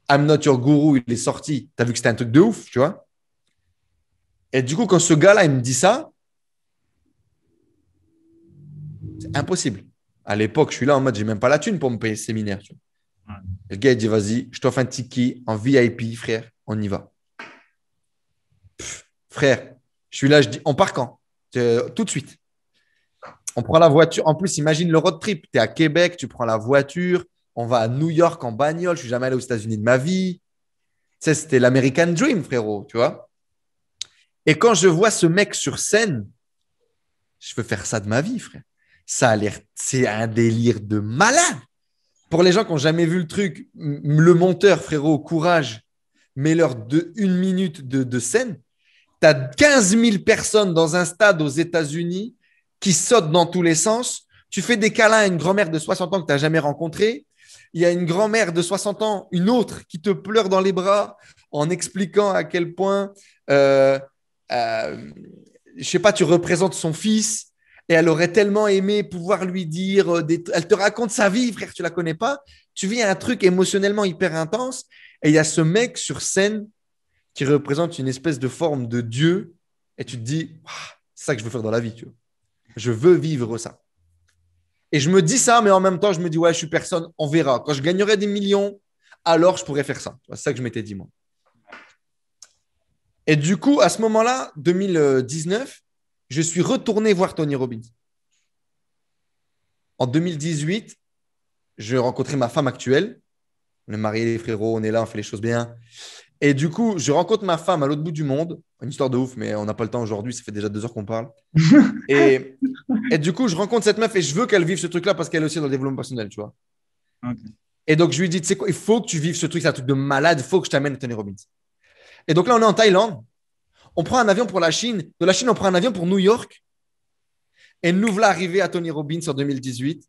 I'm not your guru, il est sorti, tu as vu que c'était un truc de ouf, tu vois. Et du coup, quand ce gars-là, il me dit ça, c'est impossible. À l'époque, je suis là en mode, j'ai même pas la thune pour me payer le séminaire. Tu Le gars, il dit, vas-y, je t'offre un ticket en VIP, frère, on y va frère, je suis là, je dis, on part quand euh, Tout de suite. On prend la voiture. En plus, imagine le road trip. Tu es à Québec, tu prends la voiture. On va à New York en bagnole. Je suis jamais allé aux États-Unis de ma vie. Tu sais, c'était l'American Dream, frérot, tu vois. Et quand je vois ce mec sur scène, je veux faire ça de ma vie, frère. Ça a l'air, c'est un délire de malade. Pour les gens qui n'ont jamais vu le truc, le monteur, frérot, courage, mets-leur de une minute de scène tu as 15 000 personnes dans un stade aux États-Unis qui sautent dans tous les sens. Tu fais des câlins à une grand-mère de 60 ans que tu n'as jamais rencontrée. Il y a une grand-mère de 60 ans, une autre, qui te pleure dans les bras en expliquant à quel point, je euh, ne euh, je sais pas, tu représentes son fils et elle aurait tellement aimé pouvoir lui dire, euh, des... elle te raconte sa vie, frère, tu la connais pas. Tu vis un truc émotionnellement hyper intense et il y a ce mec sur scène qui représente une espèce de forme de Dieu. Et tu te dis, ah, c'est ça que je veux faire dans la vie. Tu vois. Je veux vivre ça. Et je me dis ça, mais en même temps, je me dis, ouais, je suis personne, on verra. Quand je gagnerai des millions, alors je pourrais faire ça. C'est ça que je m'étais dit, moi. Et du coup, à ce moment-là, 2019, je suis retourné voir Tony Robbins. En 2018, je rencontrais ma femme actuelle. On est mariés, les frérots, on est là, on fait les choses bien. Et du coup, je rencontre ma femme à l'autre bout du monde. Une histoire de ouf, mais on n'a pas le temps aujourd'hui. Ça fait déjà deux heures qu'on parle. et, du coup, je rencontre cette meuf et je veux qu'elle vive ce truc-là parce qu'elle est aussi dans le développement personnel, tu vois. Et donc, je lui dis, tu sais quoi, il faut que tu vives ce truc, c'est un truc de malade. Il faut que je t'amène à Tony Robbins. Et donc là, on est en Thaïlande. On prend un avion pour la Chine. De la Chine, on prend un avion pour New York. Et nous voilà arriver à Tony Robbins en 2018.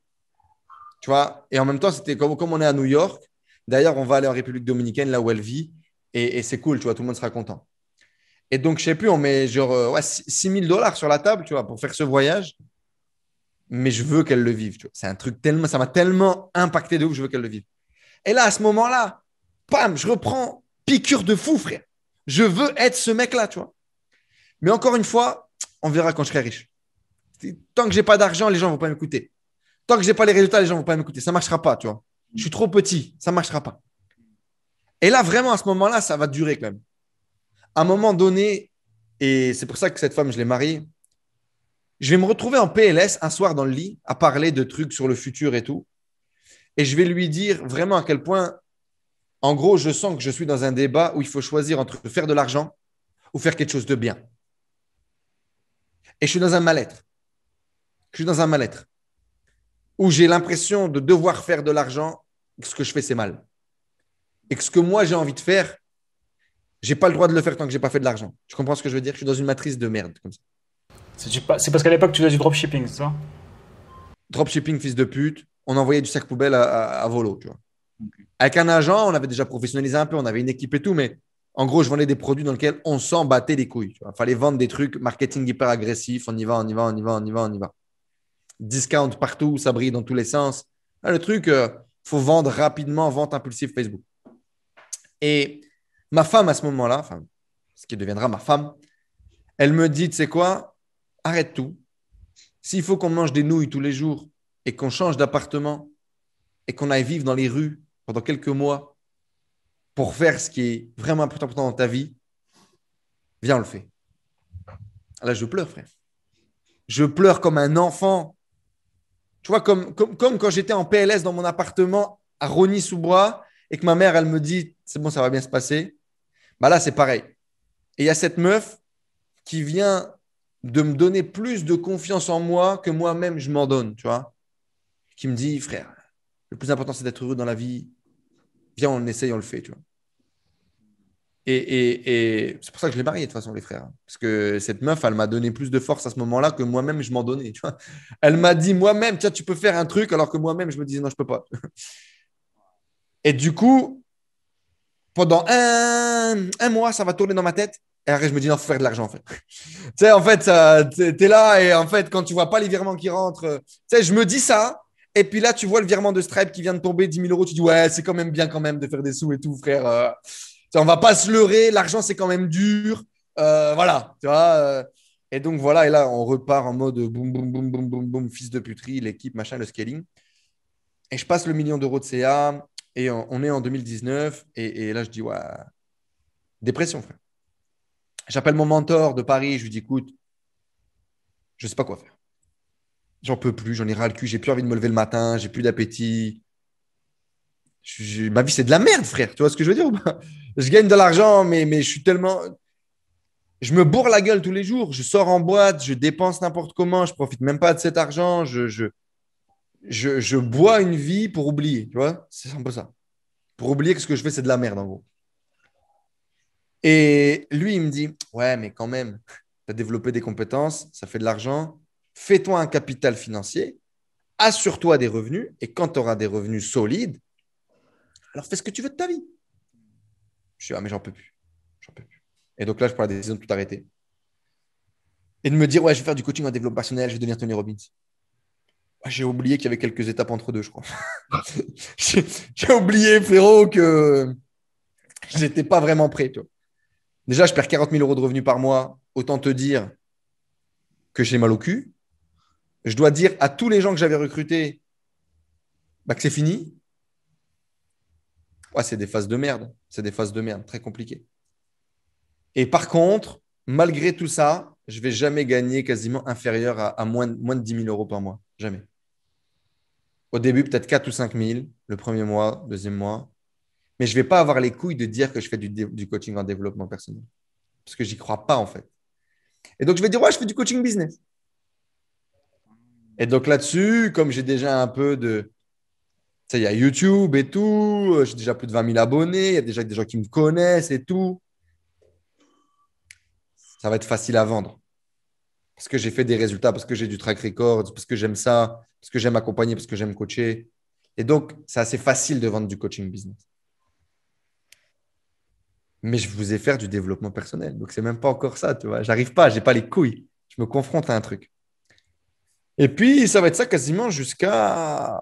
Tu vois, et en même temps, c'était comme, comme on est à New York. D'ailleurs, on va aller en République dominicaine, là où elle vit et, c'est cool, tu vois, tout le monde sera content. Et donc, je sais plus, on met genre 6 euh, 000 dollars sur la table, tu vois, pour faire ce voyage. Mais je veux qu'elle le vive, C'est un truc tellement, ça m'a tellement impacté de ouf, je veux qu'elle le vive. Et là, à ce moment-là, pam, je reprends piqûre de fou, frère. Je veux être ce mec-là, tu vois. Mais encore une fois, on verra quand je serai riche. Tant que j'ai pas d'argent, les gens vont pas m'écouter. Tant que j'ai pas les résultats, les gens vont pas m'écouter. Ça marchera pas, tu vois. Je suis trop petit, ça ne marchera pas. Et là, vraiment, à ce moment-là, ça va durer quand même. À un moment donné, et c'est pour ça que cette femme, je l'ai mariée, je vais me retrouver en PLS un soir dans le lit à parler de trucs sur le futur et tout. Et je vais lui dire vraiment à quel point, en gros, je sens que je suis dans un débat où il faut choisir entre faire de l'argent ou faire quelque chose de bien. Et je suis dans un mal-être. Je suis dans un mal-être où j'ai l'impression de devoir faire de l'argent, ce que je fais, c'est mal et que ce que moi j'ai envie de faire, j'ai pas le droit de le faire tant que j'ai pas fait de l'argent. Tu comprends ce que je veux dire Je suis dans une matrice de merde comme ça. C'est parce qu'à l'époque tu faisais du dropshipping, c'est ça Dropshipping, fils de pute. On envoyait du sac poubelle à, volo, tu vois. Avec un agent, on avait déjà professionnalisé un peu, on avait une équipe et tout, mais en gros, je vendais des produits dans lesquels on s'en battait les couilles. Il fallait vendre des trucs, marketing hyper agressif, on y va, on y va, on y va, on y va, on y va. Discount partout, ça brille dans tous les sens. le truc, euh, faut vendre rapidement, vente impulsive Facebook. Et ma femme, à ce moment-là, ce qui deviendra ma femme, elle me dit, tu sais quoi, arrête tout. S'il faut qu'on mange des nouilles tous les jours et qu'on change d'appartement et qu'on aille vivre dans les rues pendant quelques mois pour faire ce qui est vraiment important dans ta vie, viens, on le fait. Là, je pleure, frère. Je pleure comme un enfant. Tu vois, comme, comme, quand j'étais en PLS dans mon appartement à Rony sous bois et que ma mère, elle me dit c'est bon, ça va bien se passer. Bah là, c'est pareil. Et il y a cette meuf qui vient de me donner plus de confiance en moi que moi-même je m'en donne, tu vois. Qui me dit, frère, le plus important, c'est d'être heureux dans la vie. Viens, on essaye, on le fait, tu vois. Et, c'est pour ça que je l'ai marié, de toute façon, les frères. Parce que cette meuf, elle m'a donné plus de force à ce moment-là que moi-même, je m'en donnais. elle m'a dit moi-même, tiens, tu peux faire un truc, alors que moi-même, je me disais, non, je peux pas. Et du coup, pendant un, mois, ça va tourner dans ma tête. Et après, je me dis, non, faut faire de l'argent, en fait. tu sais, en fait, tu es là et en fait, quand tu vois pas les virements qui rentrent, euh, tu sais, je me dis ça. Et puis là, tu vois le virement de Stripe qui vient de tomber, 10 000 euros. Tu dis, ouais, c'est quand même bien quand même de faire des sous et tout, frère. On euh. on va pas se leurrer. L'argent, c'est quand même dur. Euh, voilà, tu vois. et donc, voilà. Et là, on repart en mode boum, boum, boum, boum, boum, boum, fils de puterie, l'équipe, machin, le scaling. Et je passe le million d'euros de CA. Et on est en 2019. Et, là, je dis, ouais, dépression, frère. J'appelle mon mentor de Paris. Je lui dis, écoute, je sais pas quoi faire. J'en peux plus. J'en ai ras le cul. J'ai plus envie de me lever le matin. J'ai plus d'appétit. ma vie, c'est de la merde, frère. Tu vois ce que je veux dire Je gagne de l'argent, mais, mais je suis tellement. Je me bourre la gueule tous les jours. Je sors en boîte, je dépense n'importe comment, je profite même pas de cet argent. je, je, bois une vie pour oublier, tu vois C'est un peu ça. Pour oublier que ce que je fais, c'est de la merde, en gros. Et lui, il me dit, ouais, mais quand même, tu as développé des compétences, ça fait de l'argent, fais-toi un capital financier, assure-toi des revenus, et quand tu auras des revenus solides, alors fais ce que tu veux de ta vie. Je suis, ah, mais j'en peux plus. J'en peux plus. Et donc là, je prends la décision de tout arrêter. Et de me dire, ouais, je vais faire du coaching en développement personnel, je vais devenir Tony Robbins. Ah, j'ai oublié qu'il y avait quelques étapes entre deux, je crois. J'ai oublié, frérot, que j'étais pas vraiment prêt. Déjà, je perds 40 000 euros de revenus par mois. Autant te dire que j'ai mal au cul. Je dois dire à tous les gens que j'avais recrutés bah, que c'est fini. Ouais, c'est des phases de merde. C'est des phases de merde, très compliquées. Et par contre, malgré tout ça, je vais jamais gagner quasiment inférieur à, moins, moins de 10 000 euros par mois. Jamais. Au début, peut-être 4 ou 5 000, le premier mois, deuxième mois. Mais je ne vais pas avoir les couilles de dire que je fais du, coaching en développement personnel. Parce que j'y crois pas, en fait. Et donc, je vais dire, ouais, je fais du coaching business. Et donc là-dessus, comme j'ai déjà un peu de. Tu il y a YouTube et tout, euh, j'ai déjà plus de 20 000 abonnés, il y a déjà des gens qui me connaissent et tout. Ça va être facile à vendre. Parce que j'ai fait des résultats, parce que j'ai du track record, parce que j'aime ça, parce que j'aime accompagner, parce que j'aime coacher. Et donc, c'est assez facile de vendre du coaching business. Mais je vous ai fait du développement personnel. Donc, ce n'est même pas encore ça, tu vois. J'arrive pas, n'ai pas les couilles. Je me confronte à un truc. Et puis, ça va être ça quasiment jusqu'à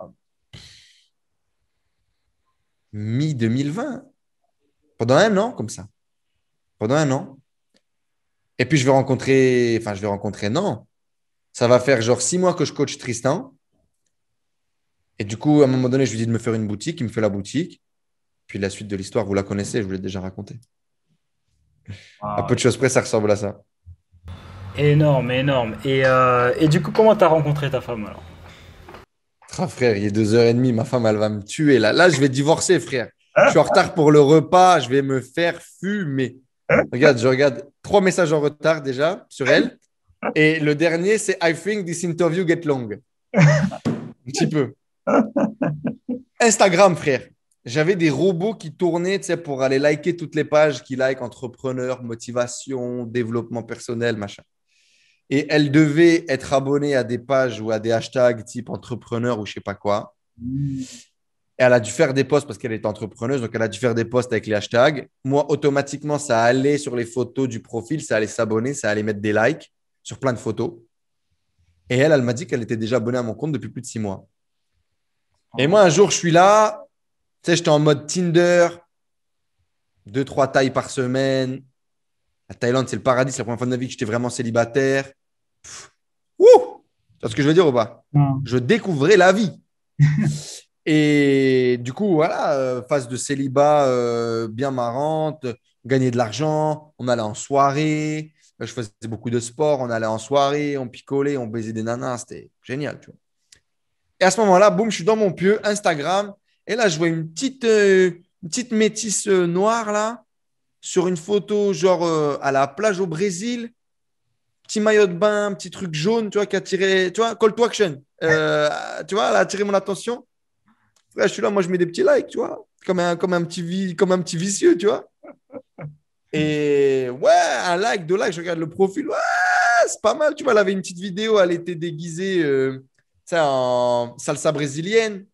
mi-2020. Pendant un an, comme ça. Pendant un an. Et puis, je vais rencontrer, enfin, je vais rencontrer, non. Ça va faire genre six mois que je coach Tristan. Et du coup, à un moment donné, je lui dis de me faire une boutique. Il me fait la boutique. Puis la suite de l'histoire, vous la connaissez, je vous l'ai déjà racontée. Un À peu de choses près, ça ressemble à ça. Énorme, énorme. Et, euh, et du coup, comment tu as rencontré ta femme alors ah, frère, il est deux heures et demie, ma femme, elle va me tuer. Là, là je vais divorcer, frère. Hein je suis en retard pour le repas, je vais me faire fumer. Hein regarde, je regarde trois messages en retard déjà sur elle. Hein et le dernier, c'est I think this interview get long. Un petit peu. Instagram, frère. J'avais des robots qui tournaient pour aller liker toutes les pages qui like entrepreneur, motivation, développement personnel, machin. Et elle devait être abonnée à des pages ou à des hashtags type entrepreneur ou je sais pas quoi. Hmm. Et elle a dû faire des posts parce qu'elle est entrepreneuse, donc elle a dû faire des posts avec les hashtags. Moi, automatiquement, ça allait sur les photos du profil, ça allait s'abonner, ça allait mettre des likes sur plein de photos. Et elle, elle m'a dit qu'elle était déjà abonnée à mon compte depuis plus de six mois. Et moi, un jour, je suis là, tu sais, j'étais en mode Tinder, deux, trois tailles par semaine. La Thaïlande, c'est le paradis, c'est la première fois de ma vie que j'étais vraiment célibataire. ouh Tu ce que je veux dire ou pas Je découvrais la vie. Et du coup, voilà, euh, phase de célibat euh, bien marrante, gagner de l'argent, on allait en soirée, euh, je faisais beaucoup de sport, on allait en soirée, on picolait, on baisait des nanas, c'était génial, tu vois. Et à ce moment-là, boum, je suis dans mon pieu, Instagram. Et là, je vois une petite, euh, petite métisse euh, noire là, sur une photo, genre euh, à la plage au Brésil. Petit maillot de bain, petit truc jaune, tu vois, qui a tiré, tu vois, call to action. tu vois, elle a attiré mon attention. je suis là, moi, je mets des petits likes, tu vois, comme un, comme un, petit, comme un petit vicieux, tu vois. Et ouais, un like, deux likes, je regarde le profil. Ouais, c'est pas mal, tu vois. Elle avait une petite vidéo, elle était déguisée en salsa brésilienne,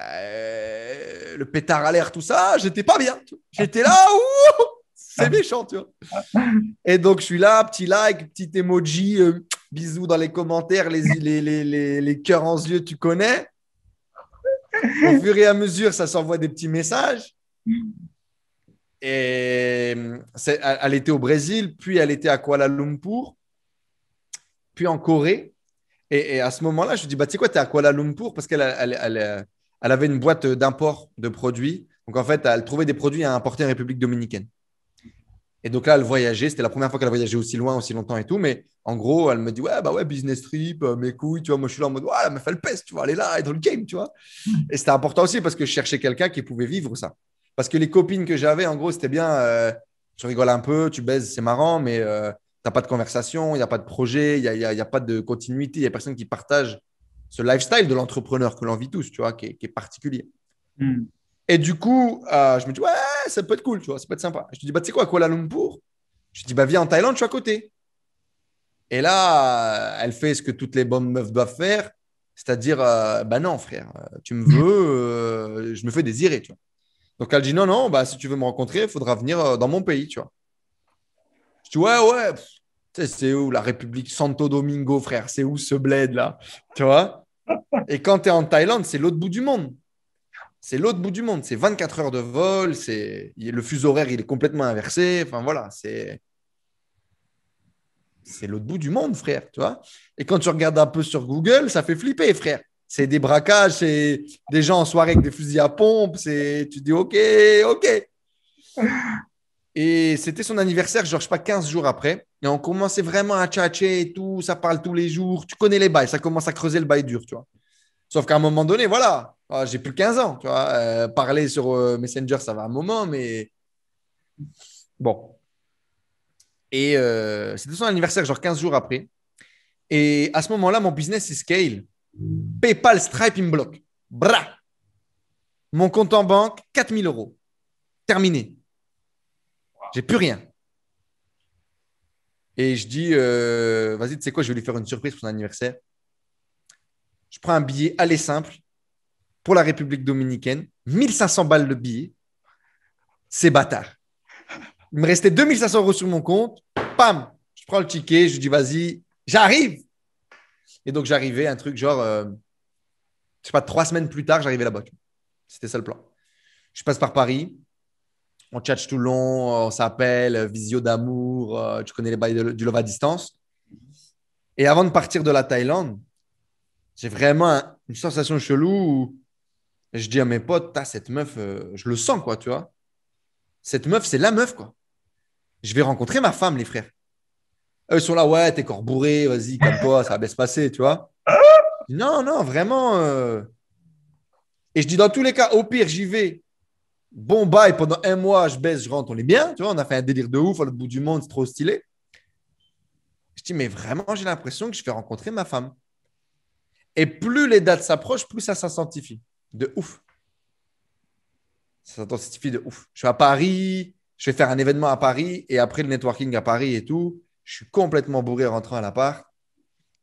euh, le pétard à l'air, tout ça, j'étais pas bien. J'étais là, c'est méchant, tu vois. Et donc, je suis là, petit like, petit emoji, euh, bisous dans les commentaires, les, les, les, les cœurs en yeux, tu connais. Au fur et à mesure, ça s'envoie des petits messages. Et elle était au Brésil, puis elle était à Kuala Lumpur, puis en Corée. Et, à ce moment-là, je me dis, bah, tu sais quoi, es à Kuala Lumpur parce qu'elle elle, avait une boîte d'import de produits. Donc, en fait, elle trouvait des produits à importer en République dominicaine. Et donc là, elle voyageait. C'était la première fois qu'elle voyageait aussi loin, aussi longtemps et tout. Mais en gros, elle me dit Ouais, bah ouais, business trip, euh, mes couilles, tu vois. Moi, je suis là en mode Ouais, me fait le peste, tu vois, elle est là, elle est dans le game, tu vois. Hmm. Et c'était important aussi parce que je cherchais quelqu'un qui pouvait vivre ça. Parce que les copines que j'avais, en gros, c'était bien. tu euh, rigoles un peu, tu baises, c'est marrant, mais euh, pas de conversation, il n'y a pas de projet, il n'y a, pas de continuité, il n'y a personne qui partage ce lifestyle de l'entrepreneur que l'on vit tous, tu vois, qui est, particulier. Hmm. Et du coup, euh, je me dis, ouais, ça peut être cool, tu vois, ça peut être sympa. Je te dis, bah, tu sais quoi, Kuala Lumpur Je dis, bah, viens en Thaïlande, je suis à côté. Et là, elle fait ce que toutes les bonnes meufs doivent faire, c'est-à-dire, euh, bah non, frère, euh, tu me hmm. veux, je me fais désirer, tu Donc elle dit, non, non, bah, si tu veux me rencontrer, il faudra venir dans mon pays, tu vois. Je dis, ouais, ouais, c'est où la République Santo Domingo, frère C'est où ce bled là Tu vois Et quand tu es en Thaïlande, c'est l'autre bout du monde. C'est l'autre bout du monde. C'est 24 heures de vol. C'est le fuseau horaire, il est complètement inversé. Enfin voilà, c'est c'est l'autre bout du monde, frère. Tu vois Et quand tu regardes un peu sur Google, ça fait flipper, frère. C'est des braquages, c'est des gens en soirée avec des fusils à pompe. C'est tu dis ok, ok. Et c'était son anniversaire, genre, je sais pas, 15 jours après. Et on commençait vraiment à tchatcher et tout. Ça parle tous les jours. Tu connais les bails. Ça commence à creuser le bail dur, tu vois. Sauf qu'à un moment donné, voilà, ah, j'ai plus 15 ans, tu vois. Euh, parler sur euh, Messenger, ça va un moment, mais bon. Et euh, c'était son anniversaire, genre 15 jours après. Et à ce moment-là, mon business, il scale. PayPal, Stripe, il me Bra Mon compte en banque, 4000 euros. Terminé. J'ai plus rien. Et je dis, euh, vas-y, tu sais quoi, je vais lui faire une surprise pour son anniversaire. Je prends un billet aller simple pour la République dominicaine, 1500 balles de billet. C'est bâtard. Il me restait 2500 euros sur mon compte. Pam, je prends le ticket, je dis, vas-y, j'arrive. Et donc, j'arrivais, un truc genre, Je euh, je sais pas, trois semaines plus tard, j'arrivais là-bas. C'était ça le plan. Je passe par Paris, on chatche tout le long, euh, on s'appelle, euh, visio d'amour, euh, tu connais les bails du love à distance. Et avant de partir de la Thaïlande, j'ai vraiment une sensation chelou je dis à mes potes, cette meuf, je le sens, quoi, tu vois. Cette meuf, c'est la meuf, quoi. Je vais rencontrer ma femme, les frères. Eux sont là, ouais, t'es corps vas-y, comme toi, ça va bien se passer, tu vois. Non, non, vraiment. Et je dis, dans tous les cas, au pire, j'y vais bon bail, pendant un mois, je baisse, je rentre, on est bien. Tu vois, on a fait un délire de ouf à l'autre bout du monde, c'est trop stylé. Je dis, mais vraiment, j'ai l'impression que je vais rencontrer ma femme. Et plus les dates s'approchent, plus ça s'intensifie. De ouf. Ça s'intensifie de ouf. Je suis à Paris, je vais faire un événement à Paris et après le networking à Paris et tout. Je suis complètement bourré rentrant à la part.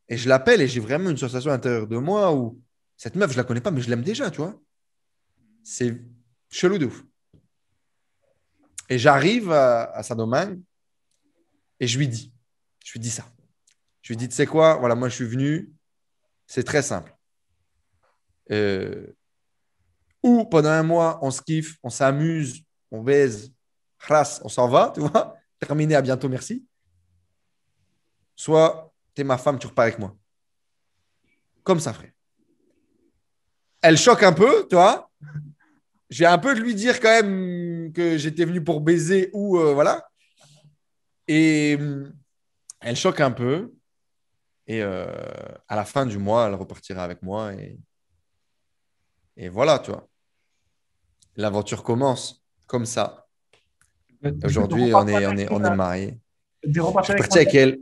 Et je l'appelle et j'ai vraiment une sensation à de moi où cette meuf, je ne la connais pas, mais je l'aime déjà, tu vois. C'est Chelou de ouf. Et j'arrive à, sa et je lui dis, je lui dis ça. Je lui dis, tu sais quoi, voilà, moi je suis venu, c'est très simple. Euh, ou pendant un mois, on se kiffe, on s'amuse, on baise, on s'en va, tu vois, terminé, à bientôt, merci. Soit tu es ma femme, tu repars avec moi. Comme ça, frère. Elle choque un peu, tu vois j'ai un peu de lui dire quand même que j'étais venu pour baiser ou euh, voilà. Et euh, elle choque un peu. Et euh, à la fin du mois, elle repartira avec moi. Et, et voilà, tu L'aventure commence comme ça. Aujourd'hui, on est, on est, on est mariés. Je suis avec elle.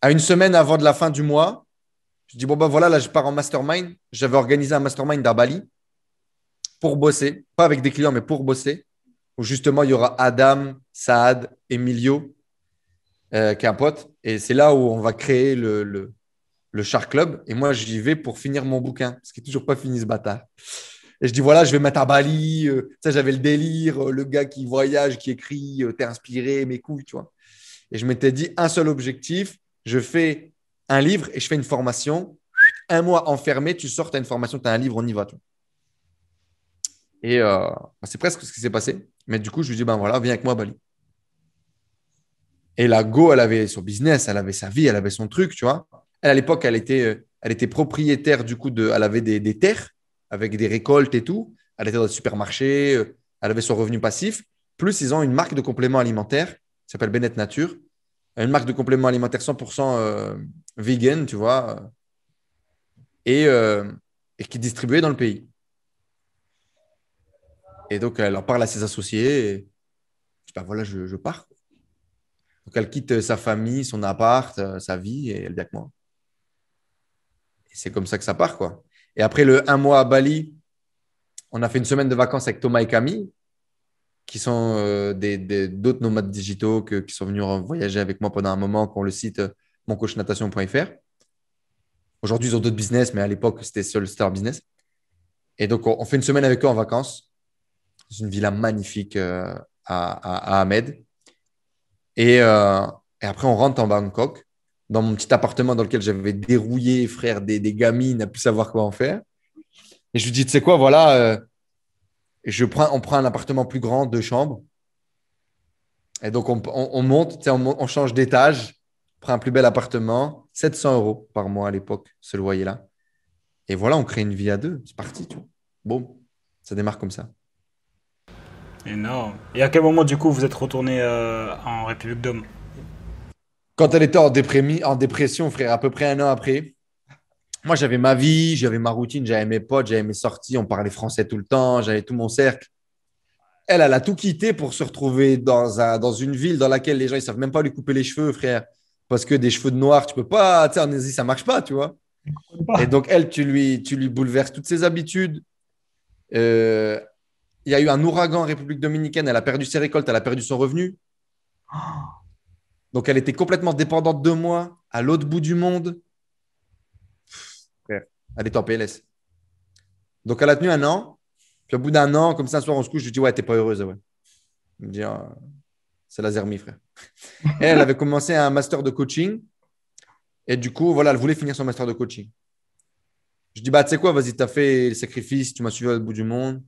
À une semaine avant de la fin du mois, je dis, bon, ben voilà, là, je pars en mastermind. J'avais organisé un mastermind à Bali pour bosser, pas avec des clients, mais pour bosser, où justement il y aura Adam, Saad, Emilio, euh, qui est un pote. Et c'est là où on va créer le, le, Char Club. Et moi, j'y vais pour finir mon bouquin, ce qui n'est toujours pas fini ce bâtard. Et je dis, voilà, je vais mettre à Bali. Euh, ça, j'avais le délire, euh, le gars qui voyage, qui écrit, t'es inspiré, mes couilles, tu vois. Et je m'étais dit, un seul objectif, je fais un livre et je fais une formation. Un mois enfermé, tu sors, tu une formation, tu as un livre, on y va. Tu vois. Et euh, bah, c'est presque ce qui s'est passé. Mais du coup, je lui dis, ben voilà, viens avec moi Bali. Et la Go, elle avait son business, elle avait sa vie, elle avait son truc, tu vois. Elle, à l'époque, elle était, euh, elle était propriétaire, du coup, de, elle avait des, terres avec des récoltes et tout. Elle était dans le supermarché, euh, elle avait son revenu passif. Plus, ils ont une marque de compléments alimentaires, qui s'appelle Bennett Nature. Une marque de compléments alimentaires 100% vegan, tu vois. Et, qui est dans le pays. Et donc, elle en parle à ses associés. Et... Ben voilà, je, pars. Donc, elle quitte sa famille, son appart, euh, sa vie, et elle vient avec moi. Et c'est comme ça que ça part, quoi. Et après le un mois à Bali, on a fait une semaine de vacances avec Thomas et Camille, qui sont euh, des, d'autres nomades digitaux qui sont venus voyager avec moi pendant un moment, qu'on le site euh, moncoachnatation.fr. Aujourd'hui, ils ont d'autres business, mais à l'époque, c'était seul Star Business. Et donc, on fait une semaine avec eux en vacances une villa magnifique euh, à, Ahmed. Euh, et, après, on rentre en Bangkok, dans mon petit appartement dans lequel j'avais dérouillé, frère, des, gamines, à plus savoir quoi en faire. Et je lui dis, tu sais quoi, voilà, euh, je prends, on prend un appartement plus grand, deux chambres. Et donc, on, monte, on, change d'étage, prend un plus bel appartement, 700 euros par mois à l'époque, ce loyer-là. Et voilà, on crée une vie à deux. C'est parti, tu vois. Bon, ça démarre comme ça non. Et à quel moment, du coup, vous êtes retourné euh, en République d'Homme Quand elle était en, en dépression, frère, à peu près un an après. Moi, j'avais ma vie, j'avais ma routine, j'avais mes potes, j'avais mes sorties, on parlait français tout le temps, j'avais tout mon cercle. Elle, elle a tout quitté pour se retrouver dans, un, dans une ville dans laquelle les gens, ils savent même pas lui couper les cheveux, frère. Parce que des cheveux de noir, tu peux pas, tu sais, en Asie, ça marche pas, tu vois. Et donc, elle, tu lui, tu lui bouleverses toutes ses habitudes. Euh, il y a eu un ouragan en République dominicaine, elle a perdu ses récoltes, elle a perdu son revenu. Donc elle était complètement dépendante de moi, à l'autre bout du monde. Elle est en PLS. Donc elle a tenu un an. Puis au bout d'un an, comme ça, un soir, on se couche, je lui dis Ouais, t'es pas heureuse. Ouais. Je me dis ah, C'est la zermie, frère. elle, avait commencé un master de coaching. Et du coup, voilà, elle voulait finir son master de coaching. Je dis Bah, tu sais quoi, vas-y, t'as fait le sacrifice, tu m'as suivi à l'autre bout du monde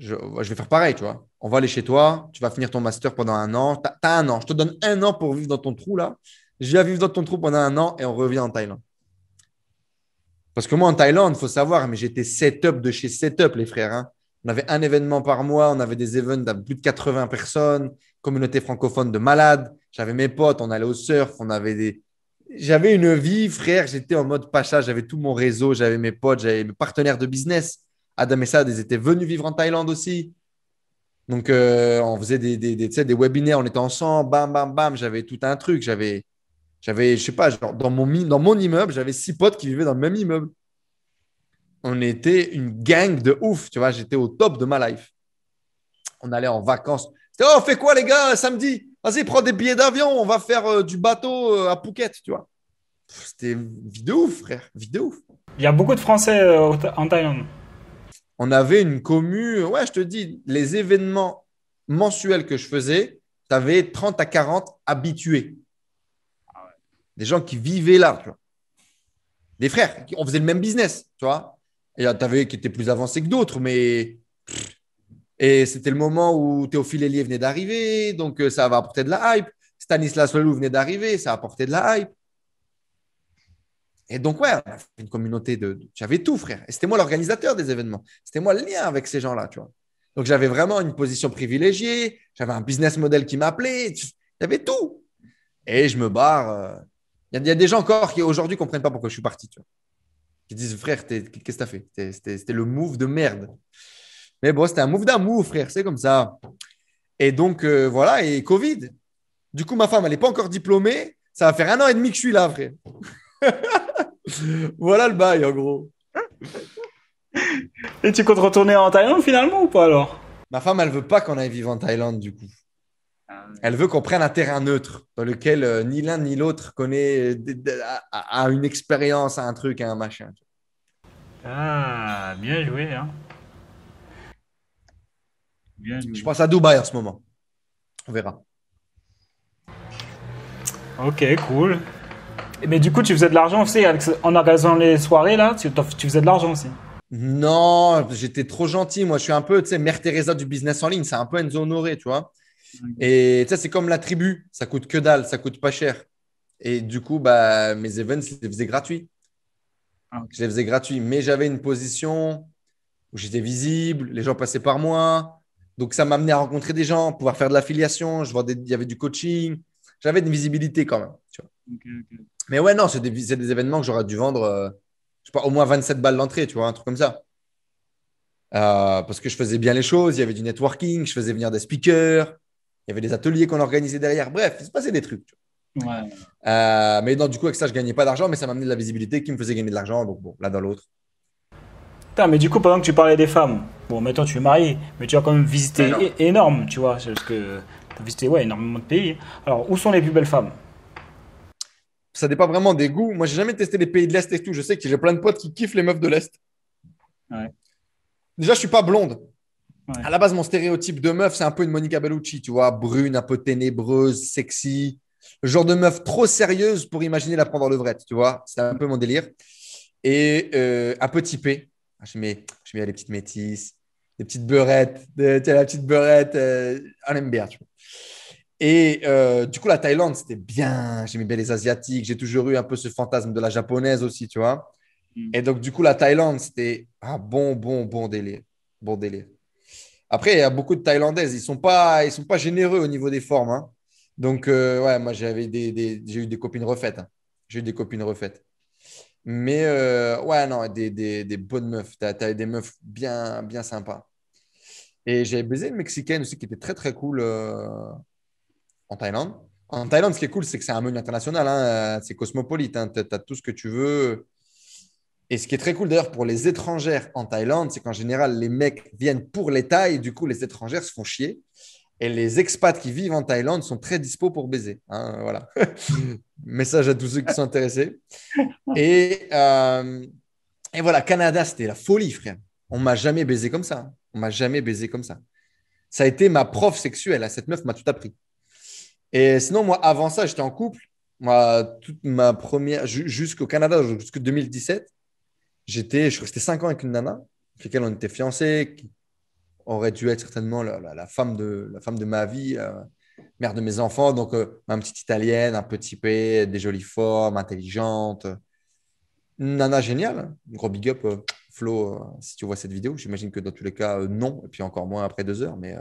je, vais faire pareil, tu vois. On va aller chez toi, tu vas finir ton master pendant un an. Tu as, un an, je te donne un an pour vivre dans ton trou là. Je viens vivre dans ton trou pendant un an et on revient en Thaïlande. Parce que moi, en Thaïlande, il faut savoir, mais j'étais setup de chez setup, les frères. Hein. On avait un événement par mois, on avait des events à plus de 80 personnes, communauté francophone de malades. J'avais mes potes, on allait au surf, on avait des. J'avais une vie, frère, j'étais en mode pacha, j'avais tout mon réseau, j'avais mes potes, j'avais mes partenaires de business. Adam et Sad, ils étaient venus vivre en Thaïlande aussi. Donc, euh, on faisait des, des, des, webinaires, on était ensemble, bam, bam, bam. J'avais tout un truc. J'avais, j'avais je sais pas, dans, mon, dans mon immeuble, j'avais six potes qui vivaient dans le même immeuble. On était une gang de ouf, tu vois. J'étais au top de ma life. On allait en vacances. C'était, oh, fais fait quoi, les gars, samedi Vas-y, prends des billets d'avion, on va faire euh, du bateau euh, à Phuket, tu vois. C'était vidéo, ouf, frère, vidéo. ouf. Il y a beaucoup de Français en Thaïlande on avait une commune. ouais, je te dis, les événements mensuels que je faisais, tu avais 30 à 40 habitués. Ah Des gens qui vivaient là, tu vois. Des frères, on faisait le même business, tu vois. Et tu avais qui étaient plus avancés que d'autres, mais. Et c'était le moment où Théophile Hélier venait d'arriver, donc euh, ça va apporter de la hype. Stanislas Lelou venait d'arriver, ça apportait de la hype. Et donc, ouais, une communauté de. j'avais tout, frère. Et c'était moi l'organisateur des événements. C'était moi le lien avec ces gens-là, tu vois. Donc, j'avais vraiment une position privilégiée. J'avais un business model qui m'appelait. J'avais tout. Et je me barre. Euh. Il y, a des gens encore qui aujourd'hui ne comprennent pas pourquoi je suis parti, tu vois. Qui disent, frère, qu'est-ce que t'as fait C'était le move de merde. Mais bon, c'était un move d'amour, frère. C'est comme ça. Et donc, euh, voilà. Et Covid. Du coup, ma femme, elle n'est pas encore diplômée. Ça va faire un an et demi que je suis là, frère. voilà le bail, en gros. Et tu comptes retourner en Thaïlande finalement ou pas alors Ma femme, elle veut pas qu'on aille vivre en Thaïlande du coup. Elle veut qu'on prenne un terrain neutre dans lequel euh, ni l'un ni l'autre connaît à, euh, une expérience, à un truc, un machin. Ah, bien joué. Hein. Bien joué. Je pense à Dubaï en ce moment. On verra. Ok, cool. Mais du coup, tu faisais de l'argent aussi en organisant les soirées, là, tu, faisais de l'argent aussi. Non, j'étais trop gentil. Moi, je suis un peu, tu sais, Mère Teresa du business en ligne. C'est un peu Enzo Honoré, tu vois. Et ça, c'est comme la tribu. Ça coûte que dalle, ça coûte pas cher. Et du coup, bah, mes events, je les faisais gratuits. Ah, je les faisais gratuits. Mais j'avais une position où j'étais visible, les gens passaient par moi. Donc, ça m'amenait à rencontrer des gens, pouvoir faire de l'affiliation. Je vois, il y avait du coaching. J'avais une visibilité quand même, tu vois. Mais ouais, non, c'est des, des, événements que j'aurais dû vendre, euh, je sais pas, au moins 27 balles d'entrée tu vois, un truc comme ça. Euh, parce que je faisais bien les choses, il y avait du networking, je faisais venir des speakers, il y avait des ateliers qu'on organisait derrière. Bref, il se passait des trucs. Tu vois. Ouais. Euh, mais non, du coup, avec ça, je gagnais pas d'argent, mais ça m'a amené de la visibilité qui me faisait gagner de l'argent. Donc, bon, l'un dans l'autre. Putain, mais du coup, pendant que tu parlais des femmes, bon, maintenant tu es marié, mais tu as quand même visité énorme, tu vois, parce que tu as visité ouais, énormément de pays. Alors, où sont les plus belles femmes ça dépend vraiment des goûts. Moi, j'ai jamais testé les pays de l'Est et tout. Je sais que j'ai plein de potes qui kiffent les meufs de l'Est. Déjà, je suis pas blonde. À la base, mon stéréotype de meuf, c'est un peu une Monica Bellucci, tu vois, brune, un peu ténébreuse, sexy. Le genre de meuf trop sérieuse pour imaginer la prendre en levrette, tu vois. C'est un peu mon délire. Et euh, un peu typé. Ah, je mets, je mets ah, les petites métisses, les petites beurettes, de, euh, la petite beurette. Elle aime bien, et euh, du coup, la Thaïlande, c'était bien. J'aimais bien les Asiatiques. J'ai toujours eu un peu ce fantasme de la japonaise aussi, tu vois. Mm. Et donc, du coup, la Thaïlande, c'était un bon, bon, bon délire. Bon délire. Après, il y a beaucoup de Thaïlandaises. Ils ne sont, pas, sont pas généreux au niveau des formes. Hein. Donc, euh, ouais, moi, j'avais j'ai eu des copines refaites. Hein. J'ai eu des copines refaites. Mais euh, ouais, non, des, bonnes meufs. Tu as, des meufs bien, bien sympas. Et j'avais baisé une Mexicaine aussi qui était très, très cool en Thaïlande. En Thaïlande, ce qui est cool, c'est que c'est un menu international. Hein, euh, c'est cosmopolite. Hein. Tu as tout ce que tu veux. Et ce qui est très cool d'ailleurs pour les étrangères en Thaïlande, c'est qu'en général, les mecs viennent pour les Thaïs. Et du coup, les étrangères se font chier. Et les expats qui vivent en Thaïlande sont très dispo pour baiser. Hein, voilà. Message à tous ceux qui sont intéressés. Et, euh, et voilà, Canada, c'était la folie, frère. On m'a jamais baisé comme ça. Hein. On m'a jamais baisé comme ça. Ça a été ma prof sexuelle. Cette meuf m'a tout appris. Et sinon, moi, avant ça, j'étais en couple. Moi, toute ma première, jusqu'au Canada, jusqu'en 2017, j'étais, je suis resté 5 ans avec une nana, avec laquelle on était fiancés, qui aurait dû être certainement la, femme, de, la femme de ma vie, euh, mère de mes enfants. Donc, ma euh, petite italienne, un petit P, des jolies formes, intelligente. Nana géniale, hein. gros big up. Euh, euh, si tu vois cette vidéo, j'imagine que dans tous les cas, euh, non, et puis encore moins après deux heures. Mais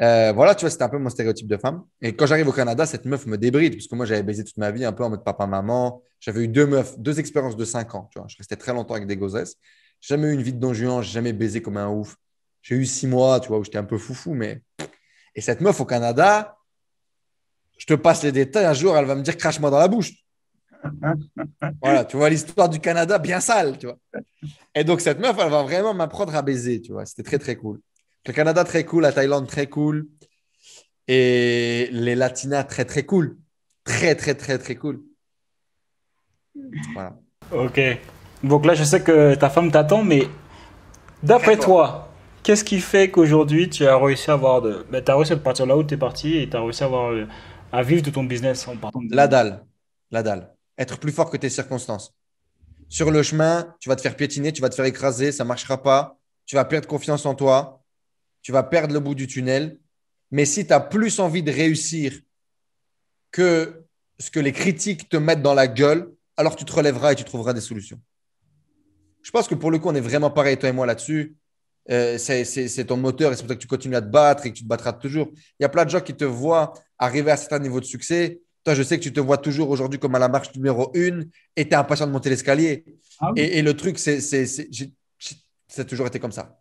euh, voilà, tu vois, c'était un peu mon stéréotype de femme. Et quand j'arrive au Canada, cette meuf me débride, parce que moi, j'avais baisé toute ma vie un peu en mode papa-maman. J'avais eu deux meufs, deux expériences de cinq ans. Tu vois, je restais très longtemps avec des gosses Jamais eu une vie de don jamais baisé comme un ouf. J'ai eu six mois, tu vois, où j'étais un peu foufou, mais. Et cette meuf au Canada, je te passe les détails, un jour, elle va me dire crache-moi dans la bouche. voilà, tu vois l'histoire du Canada bien sale, tu vois. Et donc, cette meuf, elle va vraiment m'apprendre à baiser, tu vois. C'était très, très cool. Le Canada, très cool. La Thaïlande, très cool. Et les Latinas, très, très cool. Très, très, très, très cool. Voilà. Ok. Donc là, je sais que ta femme t'attend, mais d'après toi, qu'est-ce qui fait qu'aujourd'hui, tu as réussi à avoir de. Ben, tu as réussi à partir là où tu es parti et tu as réussi à, avoir... Euh, à vivre de ton business en partant de. La dalle. La dalle être plus fort que tes circonstances. Sur le chemin, tu vas te faire piétiner, tu vas te faire écraser, ça ne marchera pas, tu vas perdre confiance en toi, tu vas perdre le bout du tunnel. Mais si tu as plus envie de réussir que ce que les critiques te mettent dans la gueule, alors tu te relèveras et tu trouveras des solutions. Je pense que pour le coup, on est vraiment pareil, toi et moi, là-dessus. Euh, c'est ton moteur et c'est pour ça que tu continues à te battre et que tu te battras toujours. Il y a plein de gens qui te voient arriver à certains niveaux de succès toi, je sais que tu te vois toujours aujourd'hui comme à la marche numéro une et tu es impatient de monter l'escalier. Ah et, le truc, c'est, c'est, ça a toujours été comme ça.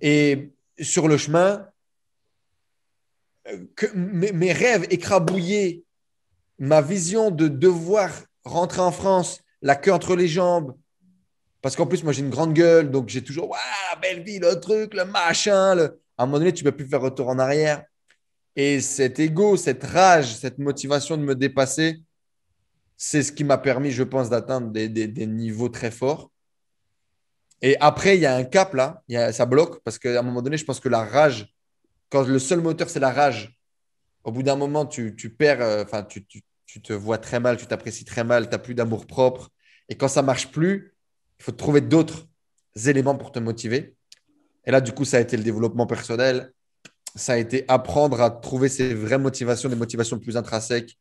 Et sur le chemin, euh, mes, rêves écrabouillés, ma vision de devoir rentrer en France, la queue entre les jambes, parce qu'en plus, moi, j'ai une grande gueule, donc j'ai toujours, waouh, belle vie, le truc, le machin. À un moment donné, tu ne peux plus faire retour en arrière. Et cet ego, cette rage, cette motivation de me dépasser, c'est ce qui m'a permis, je pense, d'atteindre des, niveaux très forts. Et après, il y a un cap là, y a, ça bloque, parce qu'à un moment donné, je pense que la rage, quand le seul moteur, c'est la rage, au bout d'un moment, tu, perds, euh, enfin, tu, te vois très mal, tu t'apprécies très mal, tu n'as plus d'amour propre. Et quand ça marche plus, il faut trouver d'autres éléments pour te motiver. Et là, du coup, ça a été le développement personnel, ça a été apprendre à trouver ses vraies motivations, des motivations plus intrinsèques,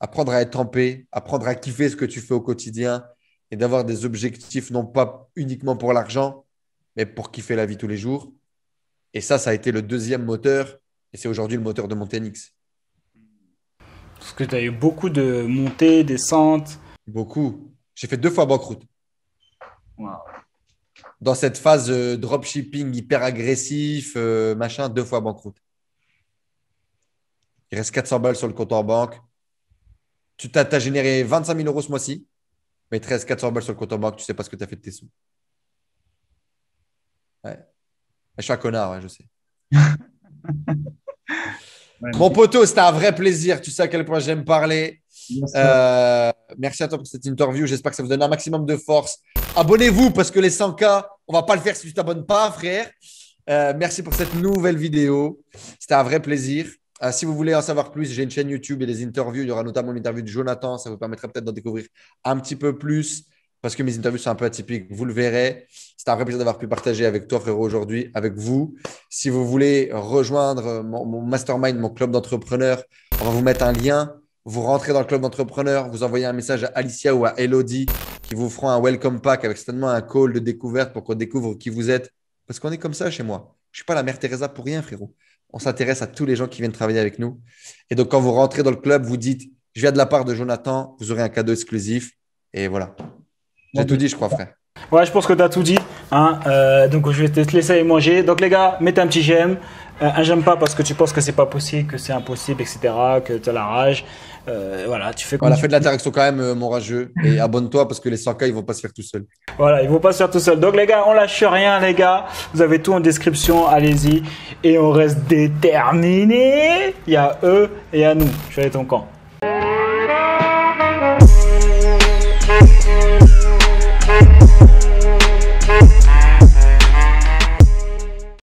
apprendre à être en paix, apprendre à kiffer ce que tu fais au quotidien et d'avoir des objectifs non pas uniquement pour l'argent, mais pour kiffer la vie tous les jours. Et ça, ça a été le deuxième moteur et c'est aujourd'hui le moteur de mon Parce que tu as eu beaucoup de montées, descentes. Beaucoup. J'ai fait deux fois banqueroute. Waouh dans cette phase euh, dropshipping hyper agressif, euh, machin, deux fois banqueroute. Il reste 400 balles sur le compte en banque. Tu as, généré 25 000 euros ce mois-ci, mais il te reste 400 balles sur le compte en banque. Tu ne sais pas ce que tu as fait de tes sous. Ouais. Je suis un connard, je sais. Mon poteau, c'était un vrai plaisir. Tu sais à quel point j'aime parler. Euh, merci. à toi pour cette interview. J'espère que ça vous donne un maximum de force. Abonnez-vous parce que les 100K, on va pas le faire si tu t'abonnes pas, frère. Euh, merci pour cette nouvelle vidéo. C'était un vrai plaisir. Euh, si vous voulez en savoir plus, j'ai une chaîne YouTube et des interviews. Il y aura notamment l'interview de Jonathan. Ça vous permettra peut-être d'en découvrir un petit peu plus parce que mes interviews sont un peu atypiques. Vous le verrez. C'était un vrai plaisir d'avoir pu partager avec toi, frérot, aujourd'hui, avec vous. Si vous voulez rejoindre mon, mon mastermind, mon club d'entrepreneurs, on va vous mettre un lien vous rentrez dans le club d'entrepreneurs, vous envoyez un message à Alicia ou à Elodie qui vous feront un welcome pack avec certainement un call de découverte pour qu'on découvre qui vous êtes. Parce qu'on est comme ça chez moi. Je ne suis pas la mère Teresa pour rien, frérot. On s'intéresse à tous les gens qui viennent travailler avec nous. Et donc, quand vous rentrez dans le club, vous dites Je viens de la part de Jonathan, vous aurez un cadeau exclusif. Et voilà. J'ai tout dit, je crois, frère. Ouais, je pense que tu as tout dit. Hein. Euh, donc, je vais te laisser manger. Donc, les gars, mettez un petit j'aime. Euh, un j'aime pas parce que tu penses que c'est pas possible, que c'est impossible, etc., que tu as la rage. Euh, voilà, tu fais voilà, de l'interaction quand même, euh, mon rageux. Et abonne-toi parce que les 100K, ils vont pas se faire tout seuls. Voilà, ils vont pas se faire tout seuls. Donc, les gars, on lâche rien, les gars. Vous avez tout en description. Allez-y. Et on reste déterminés. Il y a eux et à nous. Je vais ton camp.